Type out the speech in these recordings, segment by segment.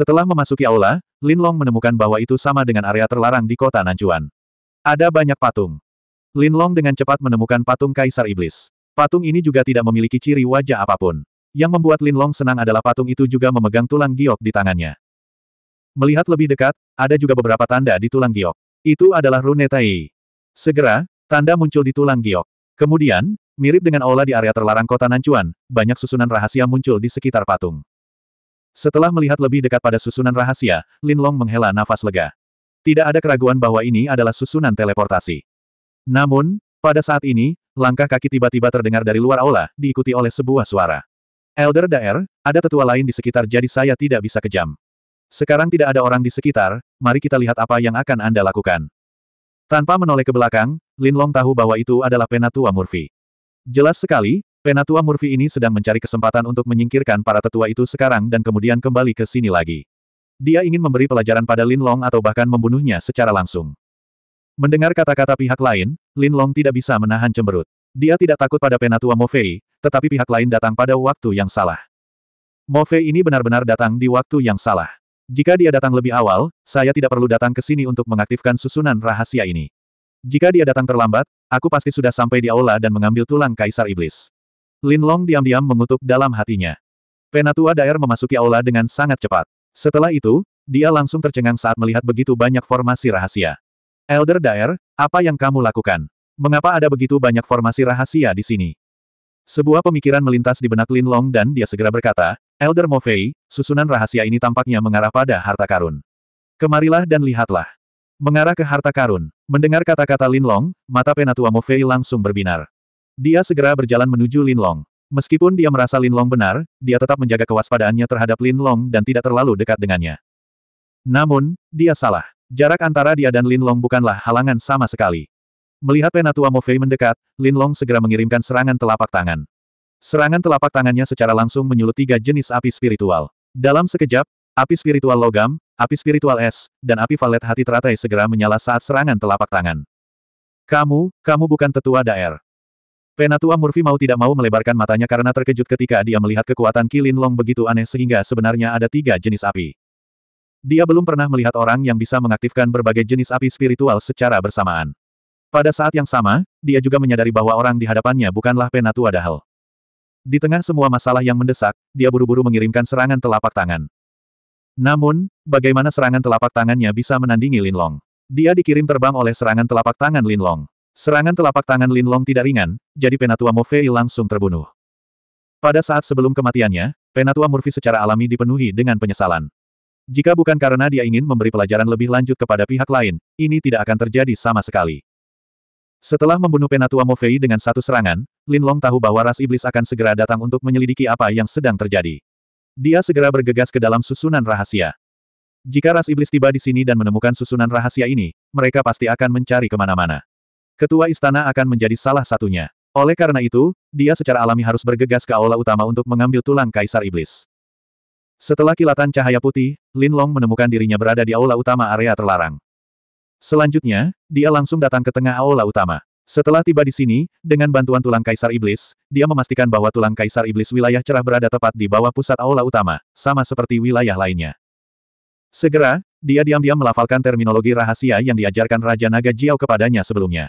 Setelah memasuki aula, Lin Long menemukan bahwa itu sama dengan area terlarang di kota Nanjuan. Ada banyak patung. Lin Long dengan cepat menemukan patung Kaisar Iblis. Patung ini juga tidak memiliki ciri wajah apapun. Yang membuat Lin Long senang adalah patung itu juga memegang tulang giok di tangannya. Melihat lebih dekat, ada juga beberapa tanda di tulang giok. Itu adalah rune tai. Segera, tanda muncul di tulang giok. Kemudian, mirip dengan aula di area terlarang kota Nanjuan, banyak susunan rahasia muncul di sekitar patung. Setelah melihat lebih dekat pada susunan rahasia, Lin Long menghela nafas lega. Tidak ada keraguan bahwa ini adalah susunan teleportasi. Namun, pada saat ini, langkah kaki tiba-tiba terdengar dari luar aula, diikuti oleh sebuah suara. Elder Daer, ada tetua lain di sekitar jadi saya tidak bisa kejam. Sekarang tidak ada orang di sekitar, mari kita lihat apa yang akan Anda lakukan. Tanpa menoleh ke belakang, Lin Long tahu bahwa itu adalah penatua Murphy. Jelas sekali, Penatua Murphy ini sedang mencari kesempatan untuk menyingkirkan para tetua itu sekarang dan kemudian kembali ke sini lagi. Dia ingin memberi pelajaran pada Lin Long atau bahkan membunuhnya secara langsung. Mendengar kata-kata pihak lain, Lin Long tidak bisa menahan cemberut. Dia tidak takut pada Penatua Mo Fei, tetapi pihak lain datang pada waktu yang salah. Mo Fei ini benar-benar datang di waktu yang salah. Jika dia datang lebih awal, saya tidak perlu datang ke sini untuk mengaktifkan susunan rahasia ini. Jika dia datang terlambat, aku pasti sudah sampai di aula dan mengambil tulang kaisar iblis. Lin Long diam-diam mengutuk dalam hatinya. Penatua Daer memasuki aula dengan sangat cepat. Setelah itu, dia langsung tercengang saat melihat begitu banyak formasi rahasia. Elder Daer, apa yang kamu lakukan? Mengapa ada begitu banyak formasi rahasia di sini? Sebuah pemikiran melintas di benak Lin Long dan dia segera berkata, Elder Mofei, susunan rahasia ini tampaknya mengarah pada harta karun. Kemarilah dan lihatlah. Mengarah ke harta karun. Mendengar kata-kata Lin Long, mata penatua Mofei langsung berbinar. Dia segera berjalan menuju Lin Long. Meskipun dia merasa Lin Long benar, dia tetap menjaga kewaspadaannya terhadap Lin Long dan tidak terlalu dekat dengannya. Namun, dia salah. Jarak antara dia dan Lin Long bukanlah halangan sama sekali. Melihat Penatua Mofei mendekat, Lin Long segera mengirimkan serangan telapak tangan. Serangan telapak tangannya secara langsung menyulut tiga jenis api spiritual. Dalam sekejap, api spiritual logam, api spiritual es, dan api valet hati teratai segera menyala saat serangan telapak tangan. Kamu, kamu bukan tetua daer. Penatua Murphy mau tidak mau melebarkan matanya karena terkejut ketika dia melihat kekuatan Kilin Long begitu aneh sehingga sebenarnya ada tiga jenis api. Dia belum pernah melihat orang yang bisa mengaktifkan berbagai jenis api spiritual secara bersamaan. Pada saat yang sama, dia juga menyadari bahwa orang di hadapannya bukanlah Penatua Dahel. Di tengah semua masalah yang mendesak, dia buru-buru mengirimkan serangan telapak tangan. Namun, bagaimana serangan telapak tangannya bisa menandingi Linlong? Dia dikirim terbang oleh serangan telapak tangan Linlong. Serangan telapak tangan Lin Long tidak ringan, jadi Penatua Mo Fei langsung terbunuh. Pada saat sebelum kematiannya, Penatua Murphy secara alami dipenuhi dengan penyesalan. Jika bukan karena dia ingin memberi pelajaran lebih lanjut kepada pihak lain, ini tidak akan terjadi sama sekali. Setelah membunuh Penatua Mofei dengan satu serangan, Lin Long tahu bahwa ras iblis akan segera datang untuk menyelidiki apa yang sedang terjadi. Dia segera bergegas ke dalam susunan rahasia. Jika ras iblis tiba di sini dan menemukan susunan rahasia ini, mereka pasti akan mencari kemana-mana. Ketua istana akan menjadi salah satunya. Oleh karena itu, dia secara alami harus bergegas ke aula utama untuk mengambil tulang kaisar iblis. Setelah kilatan cahaya putih, Lin Long menemukan dirinya berada di aula utama area terlarang. Selanjutnya, dia langsung datang ke tengah aula utama. Setelah tiba di sini, dengan bantuan tulang kaisar iblis, dia memastikan bahwa tulang kaisar iblis wilayah cerah berada tepat di bawah pusat aula utama, sama seperti wilayah lainnya. Segera, dia diam-diam melafalkan terminologi rahasia yang diajarkan Raja Naga Jiao kepadanya sebelumnya.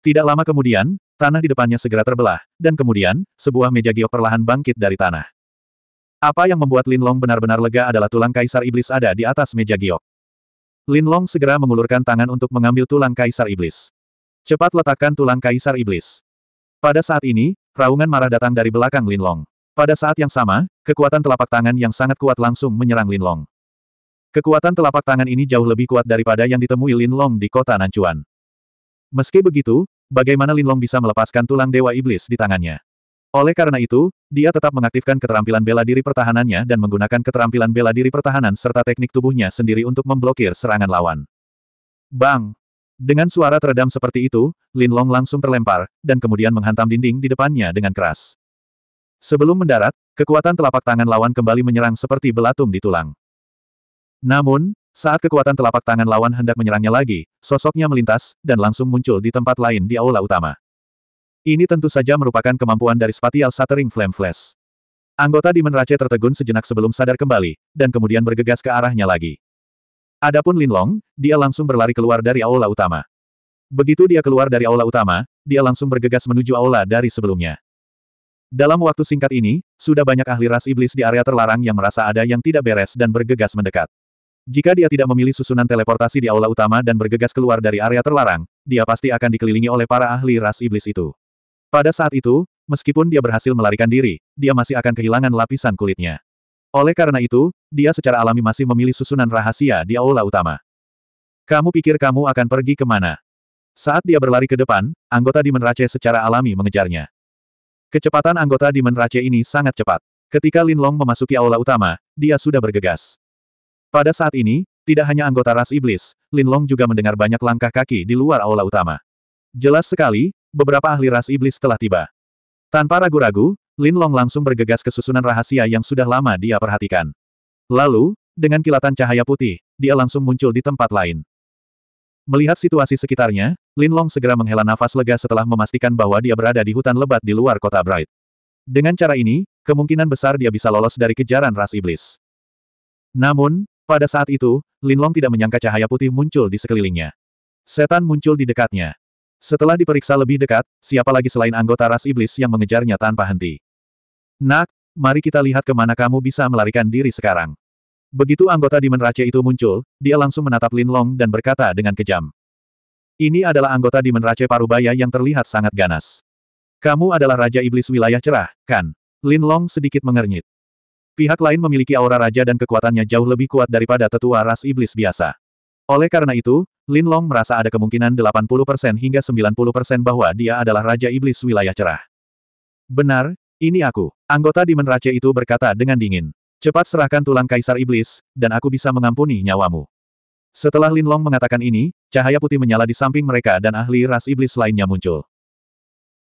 Tidak lama kemudian, tanah di depannya segera terbelah, dan kemudian, sebuah meja giok perlahan bangkit dari tanah. Apa yang membuat Lin Long benar-benar lega adalah tulang kaisar iblis ada di atas meja giok. Lin Long segera mengulurkan tangan untuk mengambil tulang kaisar iblis. Cepat letakkan tulang kaisar iblis. Pada saat ini, raungan marah datang dari belakang Lin Long. Pada saat yang sama, kekuatan telapak tangan yang sangat kuat langsung menyerang Lin Long. Kekuatan telapak tangan ini jauh lebih kuat daripada yang ditemui Lin Long di kota Nancuan. Meski begitu, bagaimana Linlong bisa melepaskan tulang dewa iblis di tangannya? Oleh karena itu, dia tetap mengaktifkan keterampilan bela diri pertahanannya dan menggunakan keterampilan bela diri pertahanan serta teknik tubuhnya sendiri untuk memblokir serangan lawan. Bang! Dengan suara teredam seperti itu, Lin Long langsung terlempar, dan kemudian menghantam dinding di depannya dengan keras. Sebelum mendarat, kekuatan telapak tangan lawan kembali menyerang seperti belatung di tulang. Namun, saat kekuatan telapak tangan lawan hendak menyerangnya lagi, sosoknya melintas, dan langsung muncul di tempat lain di aula utama. Ini tentu saja merupakan kemampuan dari Spatial Shattering Flame Flash. Anggota di Rache tertegun sejenak sebelum sadar kembali, dan kemudian bergegas ke arahnya lagi. Adapun Lin Long, dia langsung berlari keluar dari aula utama. Begitu dia keluar dari aula utama, dia langsung bergegas menuju aula dari sebelumnya. Dalam waktu singkat ini, sudah banyak ahli ras iblis di area terlarang yang merasa ada yang tidak beres dan bergegas mendekat. Jika dia tidak memilih susunan teleportasi di aula utama dan bergegas keluar dari area terlarang, dia pasti akan dikelilingi oleh para ahli ras iblis itu. Pada saat itu, meskipun dia berhasil melarikan diri, dia masih akan kehilangan lapisan kulitnya. Oleh karena itu, dia secara alami masih memilih susunan rahasia di aula utama. Kamu pikir kamu akan pergi kemana? Saat dia berlari ke depan, anggota Demon Rache secara alami mengejarnya. Kecepatan anggota Demon Rache ini sangat cepat. Ketika Lin Long memasuki aula utama, dia sudah bergegas. Pada saat ini, tidak hanya anggota ras iblis, Lin Long juga mendengar banyak langkah kaki di luar aula utama. Jelas sekali, beberapa ahli ras iblis telah tiba. Tanpa ragu-ragu, Lin Long langsung bergegas ke susunan rahasia yang sudah lama dia perhatikan. Lalu, dengan kilatan cahaya putih, dia langsung muncul di tempat lain. Melihat situasi sekitarnya, Lin Long segera menghela nafas lega setelah memastikan bahwa dia berada di hutan lebat di luar kota Bright. Dengan cara ini, kemungkinan besar dia bisa lolos dari kejaran ras iblis. Namun, pada saat itu, Linlong tidak menyangka cahaya putih muncul di sekelilingnya. Setan muncul di dekatnya. Setelah diperiksa lebih dekat, siapa lagi selain anggota ras iblis yang mengejarnya tanpa henti. Nak, mari kita lihat kemana kamu bisa melarikan diri sekarang. Begitu anggota Demon Race itu muncul, dia langsung menatap Linlong dan berkata dengan kejam. Ini adalah anggota Demon Race Parubaya yang terlihat sangat ganas. Kamu adalah Raja Iblis Wilayah Cerah, kan? Linlong sedikit mengernyit. Pihak lain memiliki aura raja dan kekuatannya jauh lebih kuat daripada tetua ras iblis biasa. Oleh karena itu, Lin Long merasa ada kemungkinan 80% hingga 90% bahwa dia adalah Raja Iblis Wilayah Cerah. Benar, ini aku. Anggota Dimen raja itu berkata dengan dingin. Cepat serahkan tulang Kaisar Iblis, dan aku bisa mengampuni nyawamu. Setelah Lin Long mengatakan ini, cahaya putih menyala di samping mereka dan ahli ras iblis lainnya muncul.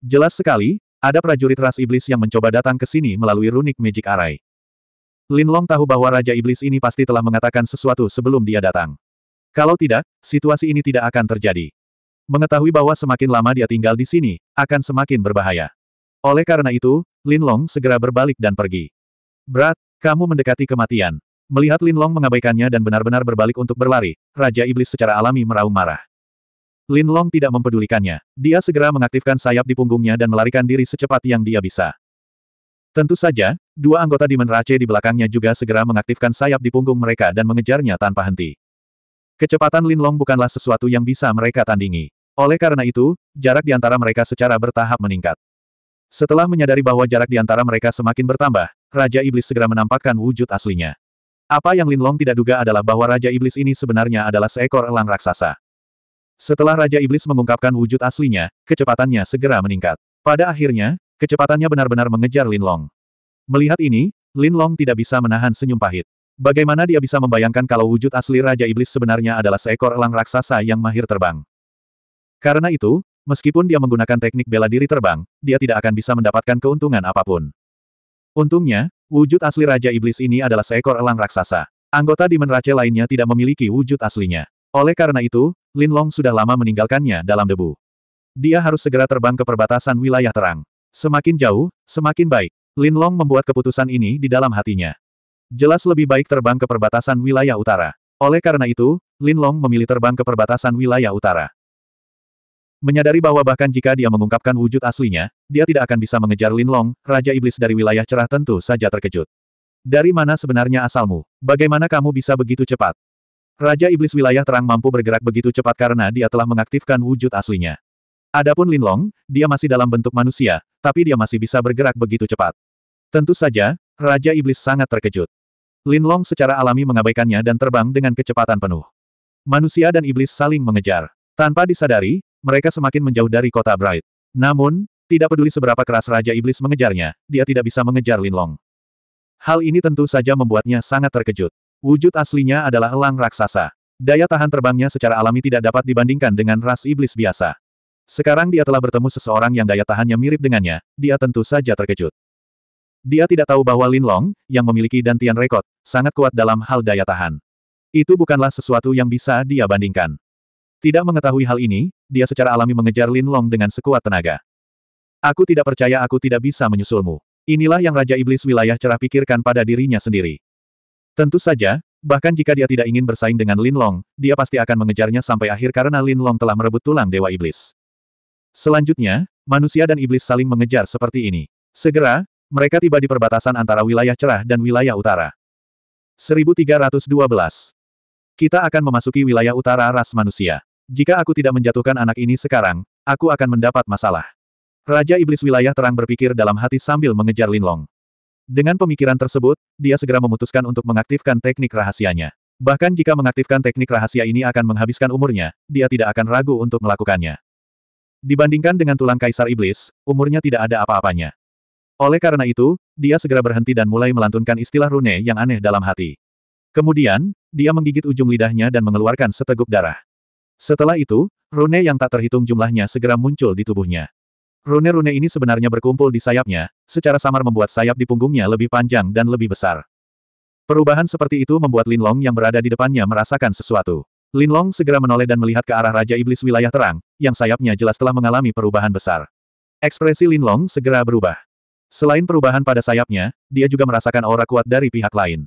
Jelas sekali, ada prajurit ras iblis yang mencoba datang ke sini melalui runik Magic Array. Linlong tahu bahwa Raja Iblis ini pasti telah mengatakan sesuatu sebelum dia datang. Kalau tidak, situasi ini tidak akan terjadi. Mengetahui bahwa semakin lama dia tinggal di sini, akan semakin berbahaya. Oleh karena itu, Linlong segera berbalik dan pergi. Berat, kamu mendekati kematian. Melihat Linlong mengabaikannya dan benar-benar berbalik untuk berlari, Raja Iblis secara alami meraung marah. Linlong tidak mempedulikannya. Dia segera mengaktifkan sayap di punggungnya dan melarikan diri secepat yang dia bisa. Tentu saja, Dua anggota Demon Race di belakangnya juga segera mengaktifkan sayap di punggung mereka dan mengejarnya tanpa henti. Kecepatan Linlong bukanlah sesuatu yang bisa mereka tandingi. Oleh karena itu, jarak di antara mereka secara bertahap meningkat. Setelah menyadari bahwa jarak di antara mereka semakin bertambah, Raja Iblis segera menampakkan wujud aslinya. Apa yang Linlong tidak duga adalah bahwa Raja Iblis ini sebenarnya adalah seekor elang raksasa. Setelah Raja Iblis mengungkapkan wujud aslinya, kecepatannya segera meningkat. Pada akhirnya, kecepatannya benar-benar mengejar Linlong. Melihat ini, Lin Long tidak bisa menahan senyum pahit. Bagaimana dia bisa membayangkan kalau wujud asli Raja Iblis sebenarnya adalah seekor elang raksasa yang mahir terbang? Karena itu, meskipun dia menggunakan teknik bela diri terbang, dia tidak akan bisa mendapatkan keuntungan apapun. Untungnya, wujud asli Raja Iblis ini adalah seekor elang raksasa. Anggota di rache lainnya tidak memiliki wujud aslinya. Oleh karena itu, Lin Long sudah lama meninggalkannya dalam debu. Dia harus segera terbang ke perbatasan wilayah terang. Semakin jauh, semakin baik. Lin Long membuat keputusan ini di dalam hatinya. Jelas lebih baik terbang ke perbatasan wilayah utara. Oleh karena itu, Lin Long memilih terbang ke perbatasan wilayah utara. Menyadari bahwa bahkan jika dia mengungkapkan wujud aslinya, dia tidak akan bisa mengejar Lin Long, Raja Iblis dari wilayah cerah tentu saja terkejut. Dari mana sebenarnya asalmu? Bagaimana kamu bisa begitu cepat? Raja Iblis wilayah terang mampu bergerak begitu cepat karena dia telah mengaktifkan wujud aslinya. Adapun Lin Long, dia masih dalam bentuk manusia, tapi dia masih bisa bergerak begitu cepat. Tentu saja, Raja Iblis sangat terkejut. Lin Long secara alami mengabaikannya dan terbang dengan kecepatan penuh. Manusia dan iblis saling mengejar. Tanpa disadari, mereka semakin menjauh dari kota Bright. Namun, tidak peduli seberapa keras Raja Iblis mengejarnya, dia tidak bisa mengejar Lin Long. Hal ini tentu saja membuatnya sangat terkejut. Wujud aslinya adalah elang raksasa. Daya tahan terbangnya secara alami tidak dapat dibandingkan dengan ras iblis biasa. Sekarang dia telah bertemu seseorang yang daya tahannya mirip dengannya, dia tentu saja terkejut. Dia tidak tahu bahwa Lin Long, yang memiliki dantian rekod, sangat kuat dalam hal daya tahan. Itu bukanlah sesuatu yang bisa dia bandingkan. Tidak mengetahui hal ini, dia secara alami mengejar Lin Long dengan sekuat tenaga. Aku tidak percaya aku tidak bisa menyusulmu. Inilah yang Raja Iblis wilayah cerah pikirkan pada dirinya sendiri. Tentu saja, bahkan jika dia tidak ingin bersaing dengan Lin Long, dia pasti akan mengejarnya sampai akhir karena Lin Long telah merebut tulang Dewa Iblis. Selanjutnya, manusia dan iblis saling mengejar seperti ini. Segera, mereka tiba di perbatasan antara wilayah cerah dan wilayah utara. 1312. Kita akan memasuki wilayah utara ras manusia. Jika aku tidak menjatuhkan anak ini sekarang, aku akan mendapat masalah. Raja Iblis Wilayah Terang berpikir dalam hati sambil mengejar Linlong. Dengan pemikiran tersebut, dia segera memutuskan untuk mengaktifkan teknik rahasianya. Bahkan jika mengaktifkan teknik rahasia ini akan menghabiskan umurnya, dia tidak akan ragu untuk melakukannya. Dibandingkan dengan tulang kaisar iblis, umurnya tidak ada apa-apanya. Oleh karena itu, dia segera berhenti dan mulai melantunkan istilah rune yang aneh dalam hati. Kemudian, dia menggigit ujung lidahnya dan mengeluarkan seteguk darah. Setelah itu, rune yang tak terhitung jumlahnya segera muncul di tubuhnya. Rune-rune ini sebenarnya berkumpul di sayapnya, secara samar membuat sayap di punggungnya lebih panjang dan lebih besar. Perubahan seperti itu membuat Lin Long yang berada di depannya merasakan sesuatu. Lin Long segera menoleh dan melihat ke arah Raja Iblis Wilayah Terang, yang sayapnya jelas telah mengalami perubahan besar. Ekspresi Lin Long segera berubah. Selain perubahan pada sayapnya, dia juga merasakan aura kuat dari pihak lain.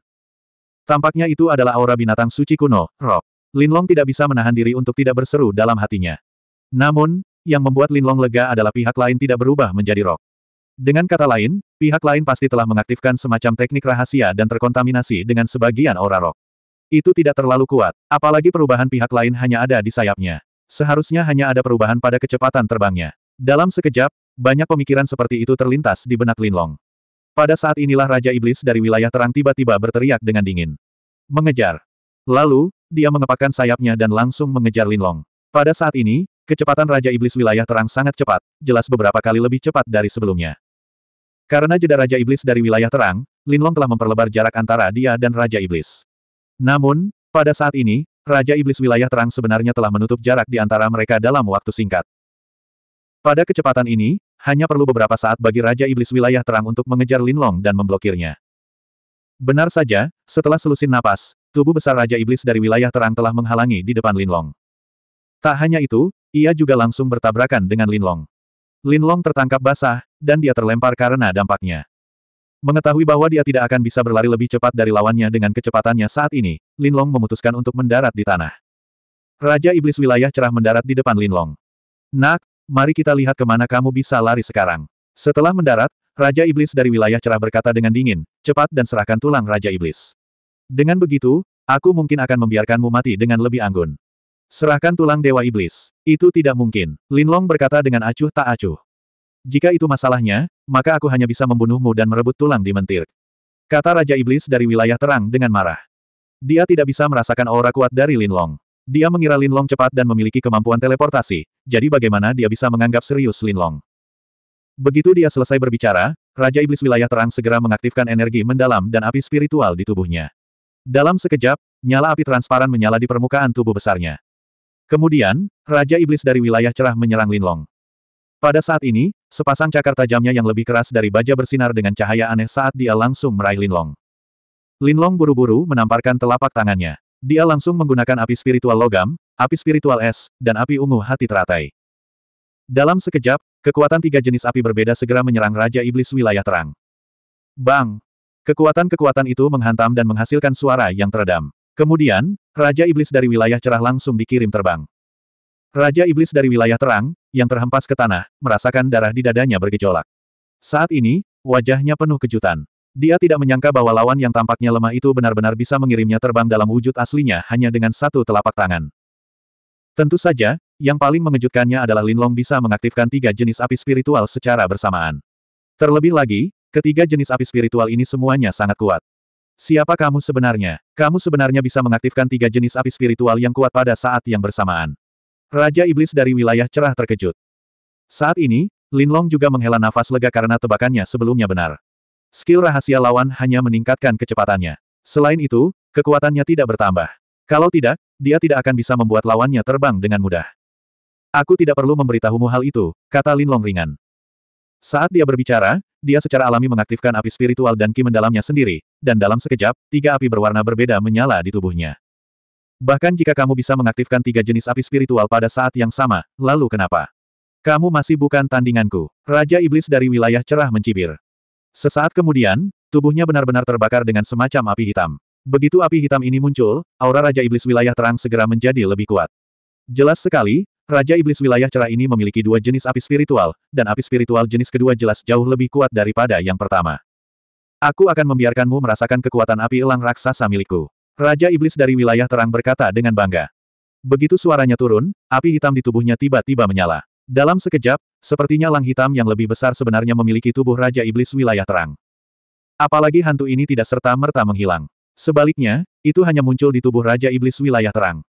Tampaknya itu adalah aura binatang suci kuno, Rock. Linlong tidak bisa menahan diri untuk tidak berseru dalam hatinya. Namun, yang membuat Linlong lega adalah pihak lain tidak berubah menjadi Rock. Dengan kata lain, pihak lain pasti telah mengaktifkan semacam teknik rahasia dan terkontaminasi dengan sebagian aura Rock. Itu tidak terlalu kuat, apalagi perubahan pihak lain hanya ada di sayapnya. Seharusnya hanya ada perubahan pada kecepatan terbangnya. Dalam sekejap, banyak pemikiran seperti itu terlintas di benak Linlong. Pada saat inilah Raja Iblis dari wilayah terang tiba-tiba berteriak dengan dingin. Mengejar. Lalu, dia mengepakkan sayapnya dan langsung mengejar Linlong. Pada saat ini, kecepatan Raja Iblis wilayah terang sangat cepat, jelas beberapa kali lebih cepat dari sebelumnya. Karena jeda Raja Iblis dari wilayah terang, Linlong telah memperlebar jarak antara dia dan Raja Iblis. Namun, pada saat ini, Raja Iblis wilayah terang sebenarnya telah menutup jarak di antara mereka dalam waktu singkat. Pada kecepatan ini, hanya perlu beberapa saat bagi Raja Iblis Wilayah Terang untuk mengejar Linlong dan memblokirnya. Benar saja, setelah selusin napas, tubuh besar Raja Iblis dari Wilayah Terang telah menghalangi di depan Linlong. Tak hanya itu, ia juga langsung bertabrakan dengan Linlong. Linlong tertangkap basah, dan dia terlempar karena dampaknya. Mengetahui bahwa dia tidak akan bisa berlari lebih cepat dari lawannya dengan kecepatannya saat ini, Linlong memutuskan untuk mendarat di tanah. Raja Iblis Wilayah Cerah mendarat di depan Linlong. Nak, mari kita lihat kemana kamu bisa lari sekarang. Setelah mendarat, Raja Iblis dari wilayah cerah berkata dengan dingin, cepat dan serahkan tulang Raja Iblis. Dengan begitu, aku mungkin akan membiarkanmu mati dengan lebih anggun. Serahkan tulang Dewa Iblis. Itu tidak mungkin. Linlong berkata dengan acuh tak acuh. Jika itu masalahnya, maka aku hanya bisa membunuhmu dan merebut tulang di mentir. Kata Raja Iblis dari wilayah terang dengan marah. Dia tidak bisa merasakan aura kuat dari Linlong. Dia mengira Linlong cepat dan memiliki kemampuan teleportasi, jadi bagaimana dia bisa menganggap serius Linlong? Begitu dia selesai berbicara, Raja Iblis Wilayah Terang segera mengaktifkan energi mendalam dan api spiritual di tubuhnya. Dalam sekejap, nyala api transparan menyala di permukaan tubuh besarnya. Kemudian, Raja Iblis dari wilayah cerah menyerang Linlong. Pada saat ini, sepasang cakar tajamnya yang lebih keras dari baja bersinar dengan cahaya aneh saat dia langsung meraih Linlong. Linlong buru-buru menamparkan telapak tangannya. Dia langsung menggunakan api spiritual logam, api spiritual es, dan api ungu hati teratai. Dalam sekejap, kekuatan tiga jenis api berbeda segera menyerang Raja Iblis wilayah terang. Bang! Kekuatan-kekuatan itu menghantam dan menghasilkan suara yang teredam. Kemudian, Raja Iblis dari wilayah cerah langsung dikirim terbang. Raja Iblis dari wilayah terang, yang terhempas ke tanah, merasakan darah di dadanya bergejolak. Saat ini, wajahnya penuh kejutan. Dia tidak menyangka bahwa lawan yang tampaknya lemah itu benar-benar bisa mengirimnya terbang dalam wujud aslinya hanya dengan satu telapak tangan. Tentu saja, yang paling mengejutkannya adalah Linlong bisa mengaktifkan tiga jenis api spiritual secara bersamaan. Terlebih lagi, ketiga jenis api spiritual ini semuanya sangat kuat. Siapa kamu sebenarnya? Kamu sebenarnya bisa mengaktifkan tiga jenis api spiritual yang kuat pada saat yang bersamaan. Raja Iblis dari wilayah cerah terkejut. Saat ini, Linlong juga menghela nafas lega karena tebakannya sebelumnya benar. Skill rahasia lawan hanya meningkatkan kecepatannya. Selain itu, kekuatannya tidak bertambah. Kalau tidak, dia tidak akan bisa membuat lawannya terbang dengan mudah. Aku tidak perlu memberitahumu hal itu, kata Lin Long ringan. Saat dia berbicara, dia secara alami mengaktifkan api spiritual dan ki mendalamnya sendiri, dan dalam sekejap, tiga api berwarna berbeda menyala di tubuhnya. Bahkan jika kamu bisa mengaktifkan tiga jenis api spiritual pada saat yang sama, lalu kenapa? Kamu masih bukan tandinganku. Raja Iblis dari wilayah cerah mencibir. Sesaat kemudian, tubuhnya benar-benar terbakar dengan semacam api hitam. Begitu api hitam ini muncul, aura Raja Iblis Wilayah Terang segera menjadi lebih kuat. Jelas sekali, Raja Iblis Wilayah Cerah ini memiliki dua jenis api spiritual, dan api spiritual jenis kedua jelas jauh lebih kuat daripada yang pertama. Aku akan membiarkanmu merasakan kekuatan api elang raksasa milikku. Raja Iblis dari Wilayah Terang berkata dengan bangga. Begitu suaranya turun, api hitam di tubuhnya tiba-tiba menyala. Dalam sekejap, sepertinya lang hitam yang lebih besar sebenarnya memiliki tubuh Raja Iblis wilayah terang. Apalagi hantu ini tidak serta-merta menghilang. Sebaliknya, itu hanya muncul di tubuh Raja Iblis wilayah terang.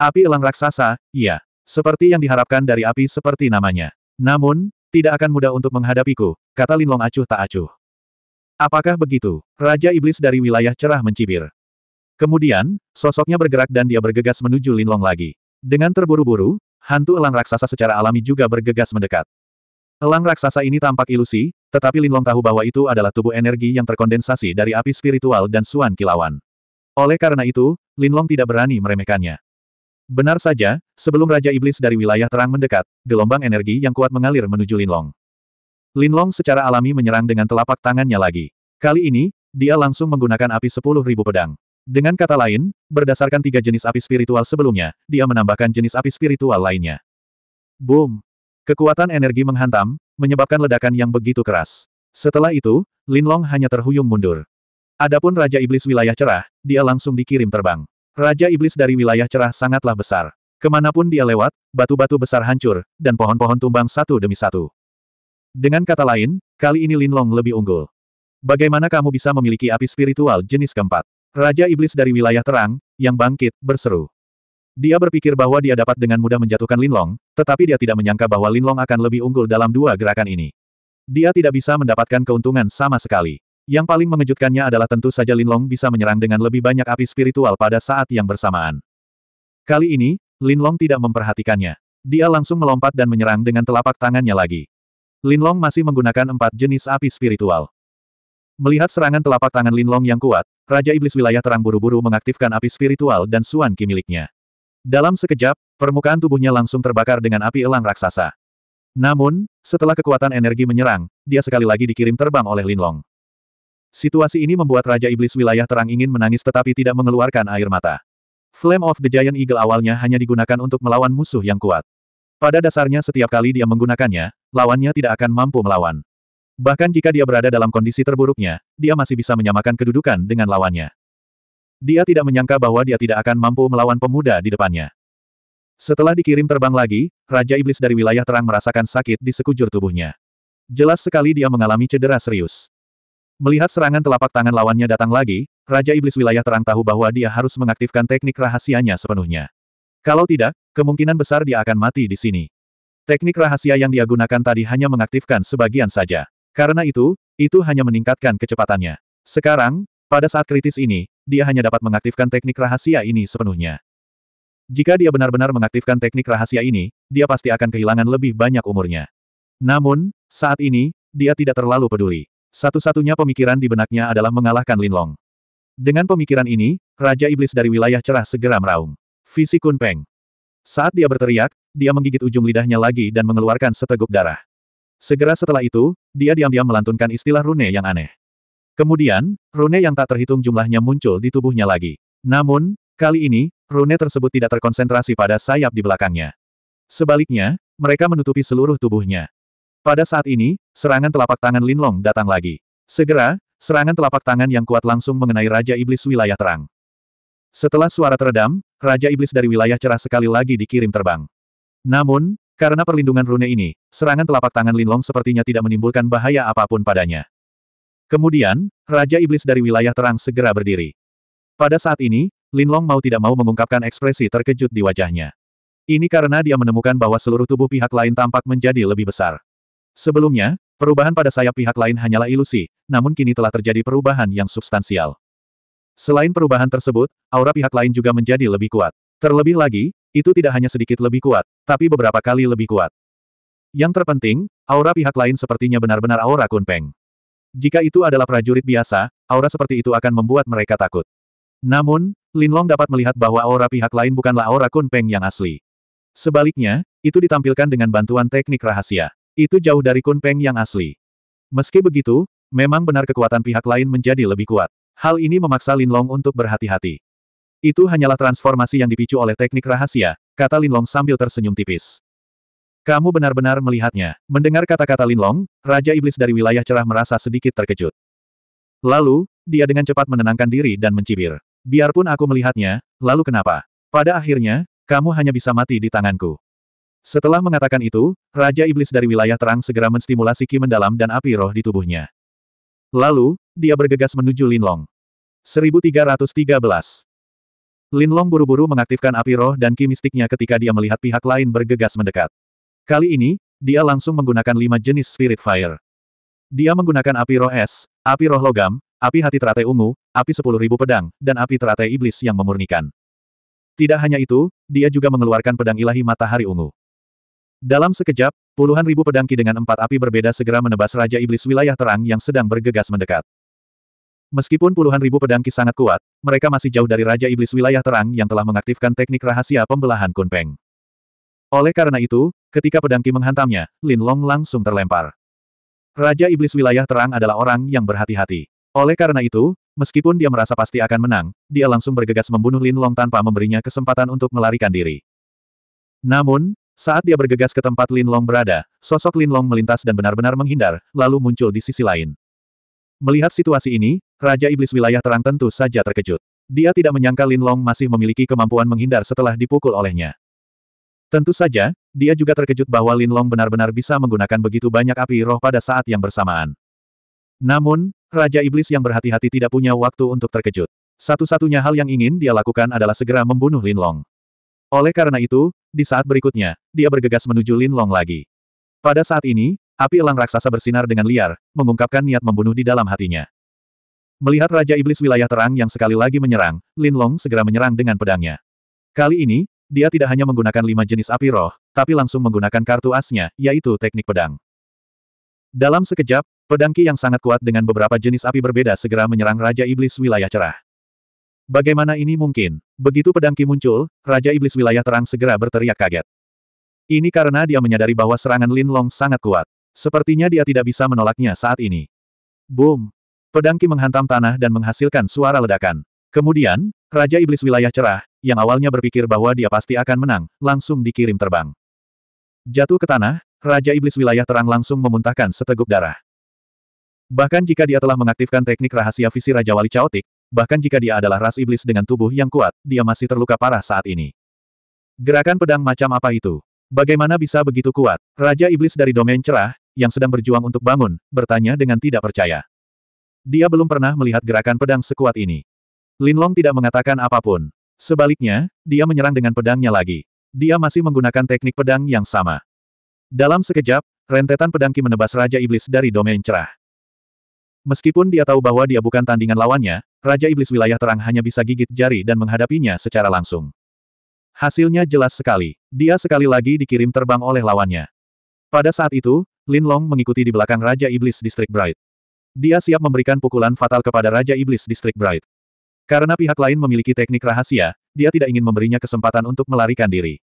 Api elang raksasa, iya. Seperti yang diharapkan dari api seperti namanya. Namun, tidak akan mudah untuk menghadapiku, kata Linlong acuh tak acuh. Apakah begitu? Raja Iblis dari wilayah cerah mencibir. Kemudian, sosoknya bergerak dan dia bergegas menuju Linlong lagi. Dengan terburu-buru, Hantu elang raksasa secara alami juga bergegas mendekat. Elang raksasa ini tampak ilusi, tetapi Linlong tahu bahwa itu adalah tubuh energi yang terkondensasi dari api spiritual dan suan kilauan. Oleh karena itu, Linlong tidak berani meremehkannya. Benar saja, sebelum Raja Iblis dari wilayah terang mendekat, gelombang energi yang kuat mengalir menuju Linlong. Linlong secara alami menyerang dengan telapak tangannya lagi. Kali ini, dia langsung menggunakan api sepuluh ribu pedang. Dengan kata lain, berdasarkan tiga jenis api spiritual sebelumnya, dia menambahkan jenis api spiritual lainnya. Boom! Kekuatan energi menghantam, menyebabkan ledakan yang begitu keras. Setelah itu, Lin Long hanya terhuyung mundur. Adapun Raja Iblis wilayah cerah, dia langsung dikirim terbang. Raja Iblis dari wilayah cerah sangatlah besar. Kemanapun dia lewat, batu-batu besar hancur, dan pohon-pohon tumbang satu demi satu. Dengan kata lain, kali ini Lin Long lebih unggul. Bagaimana kamu bisa memiliki api spiritual jenis keempat? Raja Iblis dari wilayah terang, yang bangkit, berseru. Dia berpikir bahwa dia dapat dengan mudah menjatuhkan Linlong, tetapi dia tidak menyangka bahwa Linlong akan lebih unggul dalam dua gerakan ini. Dia tidak bisa mendapatkan keuntungan sama sekali. Yang paling mengejutkannya adalah tentu saja Linlong bisa menyerang dengan lebih banyak api spiritual pada saat yang bersamaan. Kali ini, Linlong tidak memperhatikannya. Dia langsung melompat dan menyerang dengan telapak tangannya lagi. Linlong masih menggunakan empat jenis api spiritual. Melihat serangan telapak tangan Linlong yang kuat, Raja Iblis Wilayah Terang buru-buru mengaktifkan api spiritual dan suan ki miliknya. Dalam sekejap, permukaan tubuhnya langsung terbakar dengan api elang raksasa. Namun, setelah kekuatan energi menyerang, dia sekali lagi dikirim terbang oleh Linlong. Situasi ini membuat Raja Iblis Wilayah Terang ingin menangis tetapi tidak mengeluarkan air mata. Flame of the Giant Eagle awalnya hanya digunakan untuk melawan musuh yang kuat. Pada dasarnya setiap kali dia menggunakannya, lawannya tidak akan mampu melawan. Bahkan jika dia berada dalam kondisi terburuknya, dia masih bisa menyamakan kedudukan dengan lawannya. Dia tidak menyangka bahwa dia tidak akan mampu melawan pemuda di depannya. Setelah dikirim terbang lagi, Raja Iblis dari wilayah terang merasakan sakit di sekujur tubuhnya. Jelas sekali dia mengalami cedera serius. Melihat serangan telapak tangan lawannya datang lagi, Raja Iblis wilayah terang tahu bahwa dia harus mengaktifkan teknik rahasianya sepenuhnya. Kalau tidak, kemungkinan besar dia akan mati di sini. Teknik rahasia yang dia gunakan tadi hanya mengaktifkan sebagian saja. Karena itu, itu hanya meningkatkan kecepatannya. Sekarang, pada saat kritis ini, dia hanya dapat mengaktifkan teknik rahasia ini sepenuhnya. Jika dia benar-benar mengaktifkan teknik rahasia ini, dia pasti akan kehilangan lebih banyak umurnya. Namun, saat ini, dia tidak terlalu peduli. Satu-satunya pemikiran di benaknya adalah mengalahkan Linlong. Dengan pemikiran ini, Raja Iblis dari wilayah cerah segera meraung. Visi Kunpeng. Saat dia berteriak, dia menggigit ujung lidahnya lagi dan mengeluarkan seteguk darah. Segera setelah itu, dia diam-diam melantunkan istilah rune yang aneh. Kemudian, rune yang tak terhitung jumlahnya muncul di tubuhnya lagi. Namun, kali ini, rune tersebut tidak terkonsentrasi pada sayap di belakangnya. Sebaliknya, mereka menutupi seluruh tubuhnya. Pada saat ini, serangan telapak tangan Linlong datang lagi. Segera, serangan telapak tangan yang kuat langsung mengenai Raja Iblis wilayah terang. Setelah suara teredam, Raja Iblis dari wilayah cerah sekali lagi dikirim terbang. Namun, karena perlindungan rune ini, serangan telapak tangan Linlong sepertinya tidak menimbulkan bahaya apapun padanya. Kemudian, Raja Iblis dari wilayah terang segera berdiri. Pada saat ini, Linlong mau tidak mau mengungkapkan ekspresi terkejut di wajahnya. Ini karena dia menemukan bahwa seluruh tubuh pihak lain tampak menjadi lebih besar. Sebelumnya, perubahan pada sayap pihak lain hanyalah ilusi, namun kini telah terjadi perubahan yang substansial. Selain perubahan tersebut, aura pihak lain juga menjadi lebih kuat. Terlebih lagi, itu tidak hanya sedikit lebih kuat, tapi beberapa kali lebih kuat. Yang terpenting, aura pihak lain sepertinya benar-benar aura Kunpeng. Jika itu adalah prajurit biasa, aura seperti itu akan membuat mereka takut. Namun, Lin Long dapat melihat bahwa aura pihak lain bukanlah aura Kunpeng yang asli. Sebaliknya, itu ditampilkan dengan bantuan teknik rahasia. Itu jauh dari Kunpeng yang asli. Meski begitu, memang benar kekuatan pihak lain menjadi lebih kuat. Hal ini memaksa Lin Long untuk berhati-hati. Itu hanyalah transformasi yang dipicu oleh teknik rahasia, kata Linlong sambil tersenyum tipis. Kamu benar-benar melihatnya. Mendengar kata-kata Linlong, Raja Iblis dari wilayah cerah merasa sedikit terkejut. Lalu, dia dengan cepat menenangkan diri dan mencibir. Biarpun aku melihatnya, lalu kenapa? Pada akhirnya, kamu hanya bisa mati di tanganku. Setelah mengatakan itu, Raja Iblis dari wilayah terang segera menstimulasi ki mendalam dan api roh di tubuhnya. Lalu, dia bergegas menuju Linlong. 1313 Linlong buru-buru mengaktifkan api roh dan kimistiknya ketika dia melihat pihak lain bergegas mendekat. Kali ini, dia langsung menggunakan lima jenis spirit fire. Dia menggunakan api roh es, api roh logam, api hati teratai ungu, api sepuluh ribu pedang, dan api teratai iblis yang memurnikan. Tidak hanya itu, dia juga mengeluarkan pedang ilahi matahari ungu. Dalam sekejap, puluhan ribu pedang ki dengan empat api berbeda segera menebas Raja Iblis wilayah terang yang sedang bergegas mendekat. Meskipun puluhan ribu pedang ki sangat kuat, mereka masih jauh dari Raja Iblis Wilayah Terang yang telah mengaktifkan teknik rahasia pembelahan Kunpeng. Oleh karena itu, ketika pedang ki menghantamnya, Lin Long langsung terlempar. Raja Iblis Wilayah Terang adalah orang yang berhati-hati. Oleh karena itu, meskipun dia merasa pasti akan menang, dia langsung bergegas membunuh Lin Long tanpa memberinya kesempatan untuk melarikan diri. Namun, saat dia bergegas ke tempat Lin Long berada, sosok Lin Long melintas dan benar-benar menghindar, lalu muncul di sisi lain. Melihat situasi ini, Raja Iblis wilayah terang tentu saja terkejut. Dia tidak menyangka Lin Long masih memiliki kemampuan menghindar setelah dipukul olehnya. Tentu saja, dia juga terkejut bahwa Lin Long benar-benar bisa menggunakan begitu banyak api roh pada saat yang bersamaan. Namun, Raja Iblis yang berhati-hati tidak punya waktu untuk terkejut. Satu-satunya hal yang ingin dia lakukan adalah segera membunuh Lin Long. Oleh karena itu, di saat berikutnya, dia bergegas menuju Lin Long lagi. Pada saat ini, Api elang raksasa bersinar dengan liar, mengungkapkan niat membunuh di dalam hatinya. Melihat Raja Iblis wilayah terang yang sekali lagi menyerang, Lin Long segera menyerang dengan pedangnya. Kali ini, dia tidak hanya menggunakan lima jenis api roh, tapi langsung menggunakan kartu asnya, yaitu teknik pedang. Dalam sekejap, pedangki yang sangat kuat dengan beberapa jenis api berbeda segera menyerang Raja Iblis wilayah cerah. Bagaimana ini mungkin? Begitu pedangki muncul, Raja Iblis wilayah terang segera berteriak kaget. Ini karena dia menyadari bahwa serangan Lin Long sangat kuat. Sepertinya dia tidak bisa menolaknya saat ini. Boom! Pedangki menghantam tanah dan menghasilkan suara ledakan. Kemudian, Raja Iblis Wilayah Cerah, yang awalnya berpikir bahwa dia pasti akan menang, langsung dikirim terbang. Jatuh ke tanah, Raja Iblis Wilayah Terang langsung memuntahkan seteguk darah. Bahkan jika dia telah mengaktifkan teknik rahasia visi Raja Wali Chaotic, bahkan jika dia adalah ras iblis dengan tubuh yang kuat, dia masih terluka parah saat ini. Gerakan pedang macam apa itu? Bagaimana bisa begitu kuat? Raja Iblis dari domain cerah, yang sedang berjuang untuk bangun, bertanya dengan tidak percaya. Dia belum pernah melihat gerakan pedang sekuat ini. Linlong tidak mengatakan apapun. Sebaliknya, dia menyerang dengan pedangnya lagi. Dia masih menggunakan teknik pedang yang sama. Dalam sekejap, rentetan pedang Ki menebas Raja Iblis dari domain cerah. Meskipun dia tahu bahwa dia bukan tandingan lawannya, Raja Iblis wilayah terang hanya bisa gigit jari dan menghadapinya secara langsung. Hasilnya jelas sekali. Dia sekali lagi dikirim terbang oleh lawannya. Pada saat itu, Lin Long mengikuti di belakang Raja Iblis Distrik Bright. Dia siap memberikan pukulan fatal kepada Raja Iblis Distrik Bright. Karena pihak lain memiliki teknik rahasia, dia tidak ingin memberinya kesempatan untuk melarikan diri.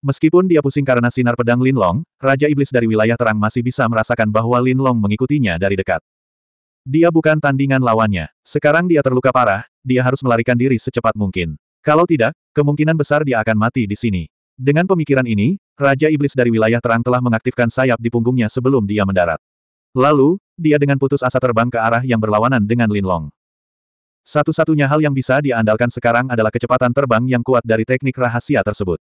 Meskipun dia pusing karena sinar pedang Lin Long, Raja Iblis dari wilayah terang masih bisa merasakan bahwa Lin Long mengikutinya dari dekat. Dia bukan tandingan lawannya. Sekarang dia terluka parah, dia harus melarikan diri secepat mungkin. Kalau tidak, kemungkinan besar dia akan mati di sini. Dengan pemikiran ini, Raja Iblis dari wilayah terang telah mengaktifkan sayap di punggungnya sebelum dia mendarat. Lalu, dia dengan putus asa terbang ke arah yang berlawanan dengan Linlong. Satu-satunya hal yang bisa diandalkan sekarang adalah kecepatan terbang yang kuat dari teknik rahasia tersebut.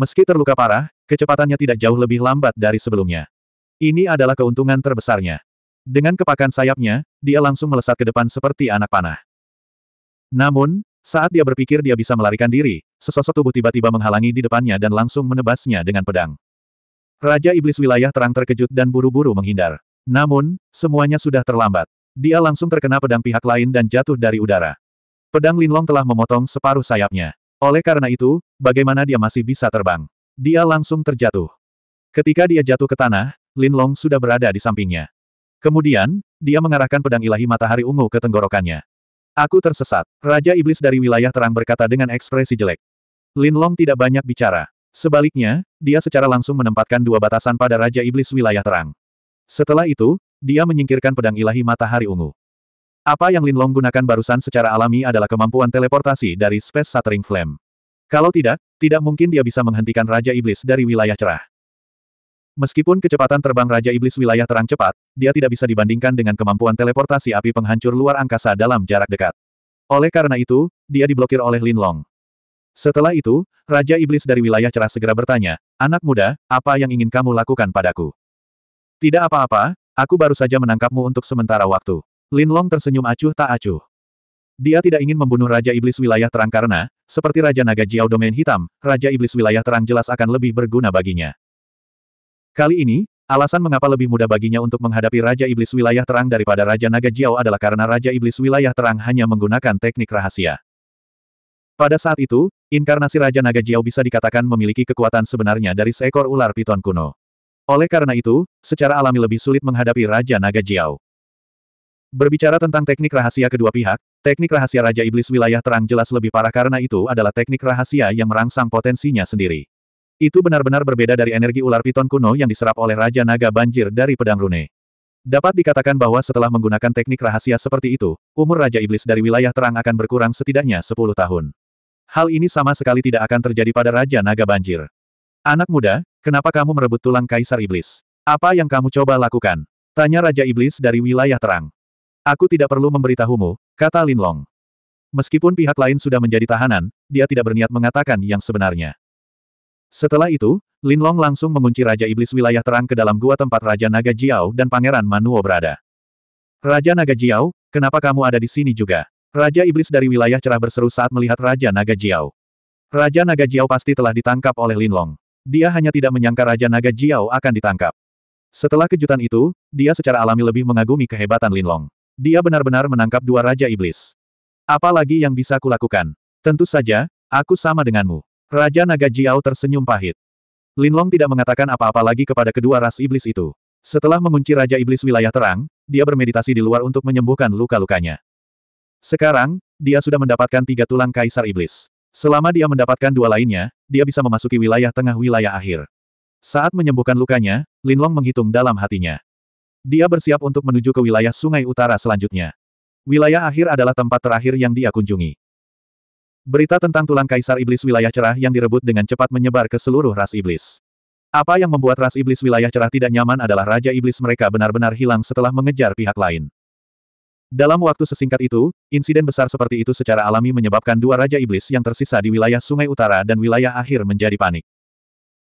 Meski terluka parah, kecepatannya tidak jauh lebih lambat dari sebelumnya. Ini adalah keuntungan terbesarnya. Dengan kepakan sayapnya, dia langsung melesat ke depan seperti anak panah. Namun, saat dia berpikir dia bisa melarikan diri, sesosok tubuh tiba-tiba menghalangi di depannya dan langsung menebasnya dengan pedang. Raja Iblis Wilayah Terang terkejut dan buru-buru menghindar. Namun, semuanya sudah terlambat. Dia langsung terkena pedang pihak lain dan jatuh dari udara. Pedang Linlong telah memotong separuh sayapnya. Oleh karena itu, bagaimana dia masih bisa terbang? Dia langsung terjatuh. Ketika dia jatuh ke tanah, Linlong sudah berada di sampingnya. Kemudian, dia mengarahkan pedang ilahi matahari ungu ke tenggorokannya. Aku tersesat. Raja Iblis dari wilayah terang berkata dengan ekspresi jelek. Lin Long tidak banyak bicara. Sebaliknya, dia secara langsung menempatkan dua batasan pada Raja Iblis wilayah terang. Setelah itu, dia menyingkirkan pedang ilahi matahari ungu. Apa yang Lin Long gunakan barusan secara alami adalah kemampuan teleportasi dari Space Shattering Flame. Kalau tidak, tidak mungkin dia bisa menghentikan Raja Iblis dari wilayah cerah. Meskipun kecepatan terbang Raja Iblis wilayah terang cepat, dia tidak bisa dibandingkan dengan kemampuan teleportasi api penghancur luar angkasa dalam jarak dekat. Oleh karena itu, dia diblokir oleh Lin Long. Setelah itu, Raja Iblis dari wilayah cerah segera bertanya, Anak muda, apa yang ingin kamu lakukan padaku? Tidak apa-apa, aku baru saja menangkapmu untuk sementara waktu. Lin Long tersenyum acuh tak acuh. Dia tidak ingin membunuh Raja Iblis wilayah terang karena, seperti Raja Naga Jiao Domain Hitam, Raja Iblis wilayah terang jelas akan lebih berguna baginya. Kali ini, Alasan mengapa lebih mudah baginya untuk menghadapi Raja Iblis Wilayah Terang daripada Raja Naga Jiao adalah karena Raja Iblis Wilayah Terang hanya menggunakan teknik rahasia. Pada saat itu, inkarnasi Raja Naga Jiao bisa dikatakan memiliki kekuatan sebenarnya dari seekor ular piton kuno. Oleh karena itu, secara alami lebih sulit menghadapi Raja Naga Jiao. Berbicara tentang teknik rahasia kedua pihak, teknik rahasia Raja Iblis Wilayah Terang jelas lebih parah karena itu adalah teknik rahasia yang merangsang potensinya sendiri. Itu benar-benar berbeda dari energi ular piton kuno yang diserap oleh Raja Naga Banjir dari Pedang Rune. Dapat dikatakan bahwa setelah menggunakan teknik rahasia seperti itu, umur Raja Iblis dari wilayah terang akan berkurang setidaknya 10 tahun. Hal ini sama sekali tidak akan terjadi pada Raja Naga Banjir. Anak muda, kenapa kamu merebut tulang Kaisar Iblis? Apa yang kamu coba lakukan? Tanya Raja Iblis dari wilayah terang. Aku tidak perlu memberitahumu, kata Lin Long. Meskipun pihak lain sudah menjadi tahanan, dia tidak berniat mengatakan yang sebenarnya. Setelah itu, Lin Long langsung mengunci Raja Iblis wilayah terang ke dalam gua tempat Raja Naga Jiao dan Pangeran Manuo berada. Raja Naga Jiao, kenapa kamu ada di sini juga? Raja Iblis dari wilayah cerah berseru saat melihat Raja Naga Jiao. Raja Naga Jiao pasti telah ditangkap oleh Lin Long. Dia hanya tidak menyangka Raja Naga Jiao akan ditangkap. Setelah kejutan itu, dia secara alami lebih mengagumi kehebatan Lin Long. Dia benar-benar menangkap dua Raja Iblis. Apalagi yang bisa kulakukan? Tentu saja, aku sama denganmu. Raja Naga Jiao tersenyum pahit. Linlong tidak mengatakan apa-apa lagi kepada kedua ras iblis itu. Setelah mengunci Raja Iblis wilayah terang, dia bermeditasi di luar untuk menyembuhkan luka-lukanya. Sekarang, dia sudah mendapatkan tiga tulang kaisar iblis. Selama dia mendapatkan dua lainnya, dia bisa memasuki wilayah tengah wilayah akhir. Saat menyembuhkan lukanya, Linlong menghitung dalam hatinya. Dia bersiap untuk menuju ke wilayah sungai utara selanjutnya. Wilayah akhir adalah tempat terakhir yang dia kunjungi. Berita tentang tulang kaisar iblis wilayah cerah yang direbut dengan cepat menyebar ke seluruh ras iblis. Apa yang membuat ras iblis wilayah cerah tidak nyaman adalah raja iblis mereka benar-benar hilang setelah mengejar pihak lain. Dalam waktu sesingkat itu, insiden besar seperti itu secara alami menyebabkan dua raja iblis yang tersisa di wilayah sungai utara dan wilayah akhir menjadi panik.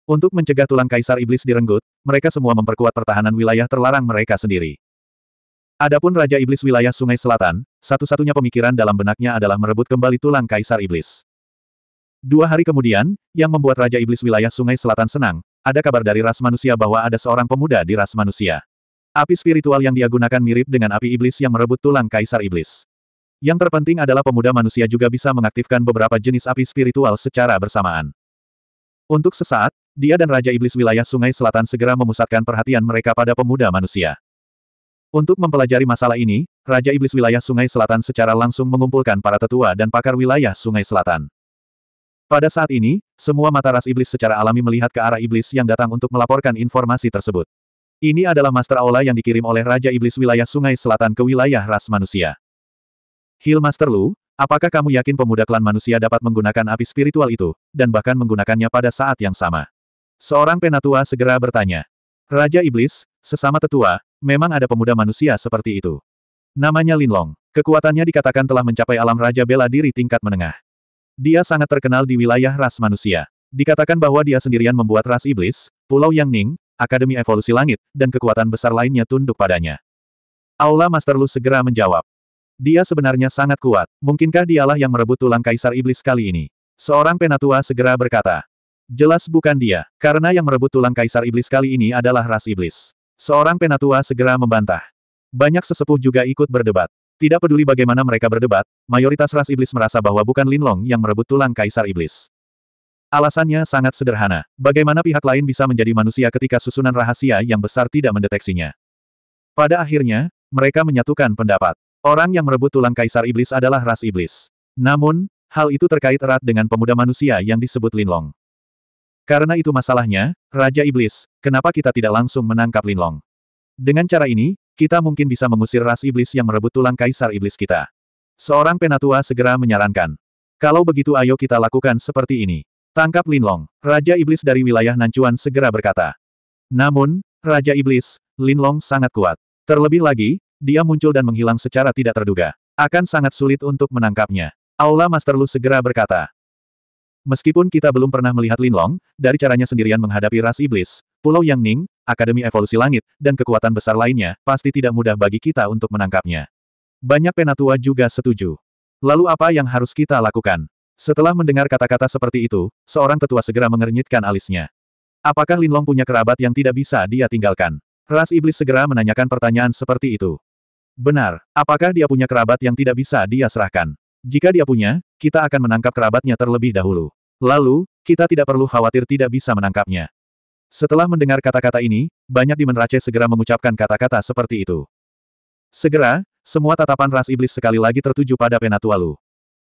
Untuk mencegah tulang kaisar iblis direnggut, mereka semua memperkuat pertahanan wilayah terlarang mereka sendiri. Adapun Raja Iblis wilayah Sungai Selatan, satu-satunya pemikiran dalam benaknya adalah merebut kembali tulang Kaisar Iblis. Dua hari kemudian, yang membuat Raja Iblis wilayah Sungai Selatan senang, ada kabar dari ras manusia bahwa ada seorang pemuda di ras manusia. Api spiritual yang dia gunakan mirip dengan api iblis yang merebut tulang Kaisar Iblis. Yang terpenting adalah pemuda manusia juga bisa mengaktifkan beberapa jenis api spiritual secara bersamaan. Untuk sesaat, dia dan Raja Iblis wilayah Sungai Selatan segera memusatkan perhatian mereka pada pemuda manusia. Untuk mempelajari masalah ini, Raja Iblis Wilayah Sungai Selatan secara langsung mengumpulkan para tetua dan pakar wilayah Sungai Selatan. Pada saat ini, semua mata ras iblis secara alami melihat ke arah iblis yang datang untuk melaporkan informasi tersebut. Ini adalah Master Aula yang dikirim oleh Raja Iblis wilayah Sungai Selatan ke wilayah ras manusia. Hill Master Lu, apakah kamu yakin pemuda klan manusia dapat menggunakan api spiritual itu, dan bahkan menggunakannya pada saat yang sama? Seorang penatua segera bertanya. Raja Iblis, sesama tetua, memang ada pemuda manusia seperti itu. Namanya Linlong. Kekuatannya dikatakan telah mencapai alam Raja Bela Diri tingkat menengah. Dia sangat terkenal di wilayah ras manusia. Dikatakan bahwa dia sendirian membuat ras iblis, Pulau Yang Ning, Akademi Evolusi Langit, dan kekuatan besar lainnya tunduk padanya. Aula Master Lu segera menjawab. Dia sebenarnya sangat kuat, mungkinkah dialah yang merebut tulang kaisar iblis kali ini? Seorang penatua segera berkata. Jelas bukan dia, karena yang merebut tulang kaisar iblis kali ini adalah ras iblis. Seorang penatua segera membantah. Banyak sesepuh juga ikut berdebat. Tidak peduli bagaimana mereka berdebat, mayoritas ras iblis merasa bahwa bukan Linlong yang merebut tulang kaisar iblis. Alasannya sangat sederhana. Bagaimana pihak lain bisa menjadi manusia ketika susunan rahasia yang besar tidak mendeteksinya? Pada akhirnya, mereka menyatukan pendapat. Orang yang merebut tulang kaisar iblis adalah ras iblis. Namun, hal itu terkait erat dengan pemuda manusia yang disebut Linlong. Karena itu masalahnya, Raja Iblis, kenapa kita tidak langsung menangkap Linlong? Dengan cara ini, kita mungkin bisa mengusir ras iblis yang merebut tulang kaisar iblis kita. Seorang penatua segera menyarankan. Kalau begitu ayo kita lakukan seperti ini. Tangkap Linlong, Raja Iblis dari wilayah Nancuan segera berkata. Namun, Raja Iblis, Linlong sangat kuat. Terlebih lagi, dia muncul dan menghilang secara tidak terduga. Akan sangat sulit untuk menangkapnya. Aula Master Lu segera berkata. Meskipun kita belum pernah melihat Linlong, dari caranya sendirian menghadapi ras iblis, Pulau Yang Ning, Akademi Evolusi Langit, dan kekuatan besar lainnya, pasti tidak mudah bagi kita untuk menangkapnya. Banyak penatua juga setuju. Lalu apa yang harus kita lakukan? Setelah mendengar kata-kata seperti itu, seorang tetua segera mengernyitkan alisnya. Apakah Linlong punya kerabat yang tidak bisa dia tinggalkan? Ras iblis segera menanyakan pertanyaan seperti itu. Benar, apakah dia punya kerabat yang tidak bisa dia serahkan? Jika dia punya, kita akan menangkap kerabatnya terlebih dahulu. Lalu, kita tidak perlu khawatir tidak bisa menangkapnya. Setelah mendengar kata-kata ini, banyak di Menrace segera mengucapkan kata-kata seperti itu. Segera, semua tatapan ras iblis sekali lagi tertuju pada Penatualu.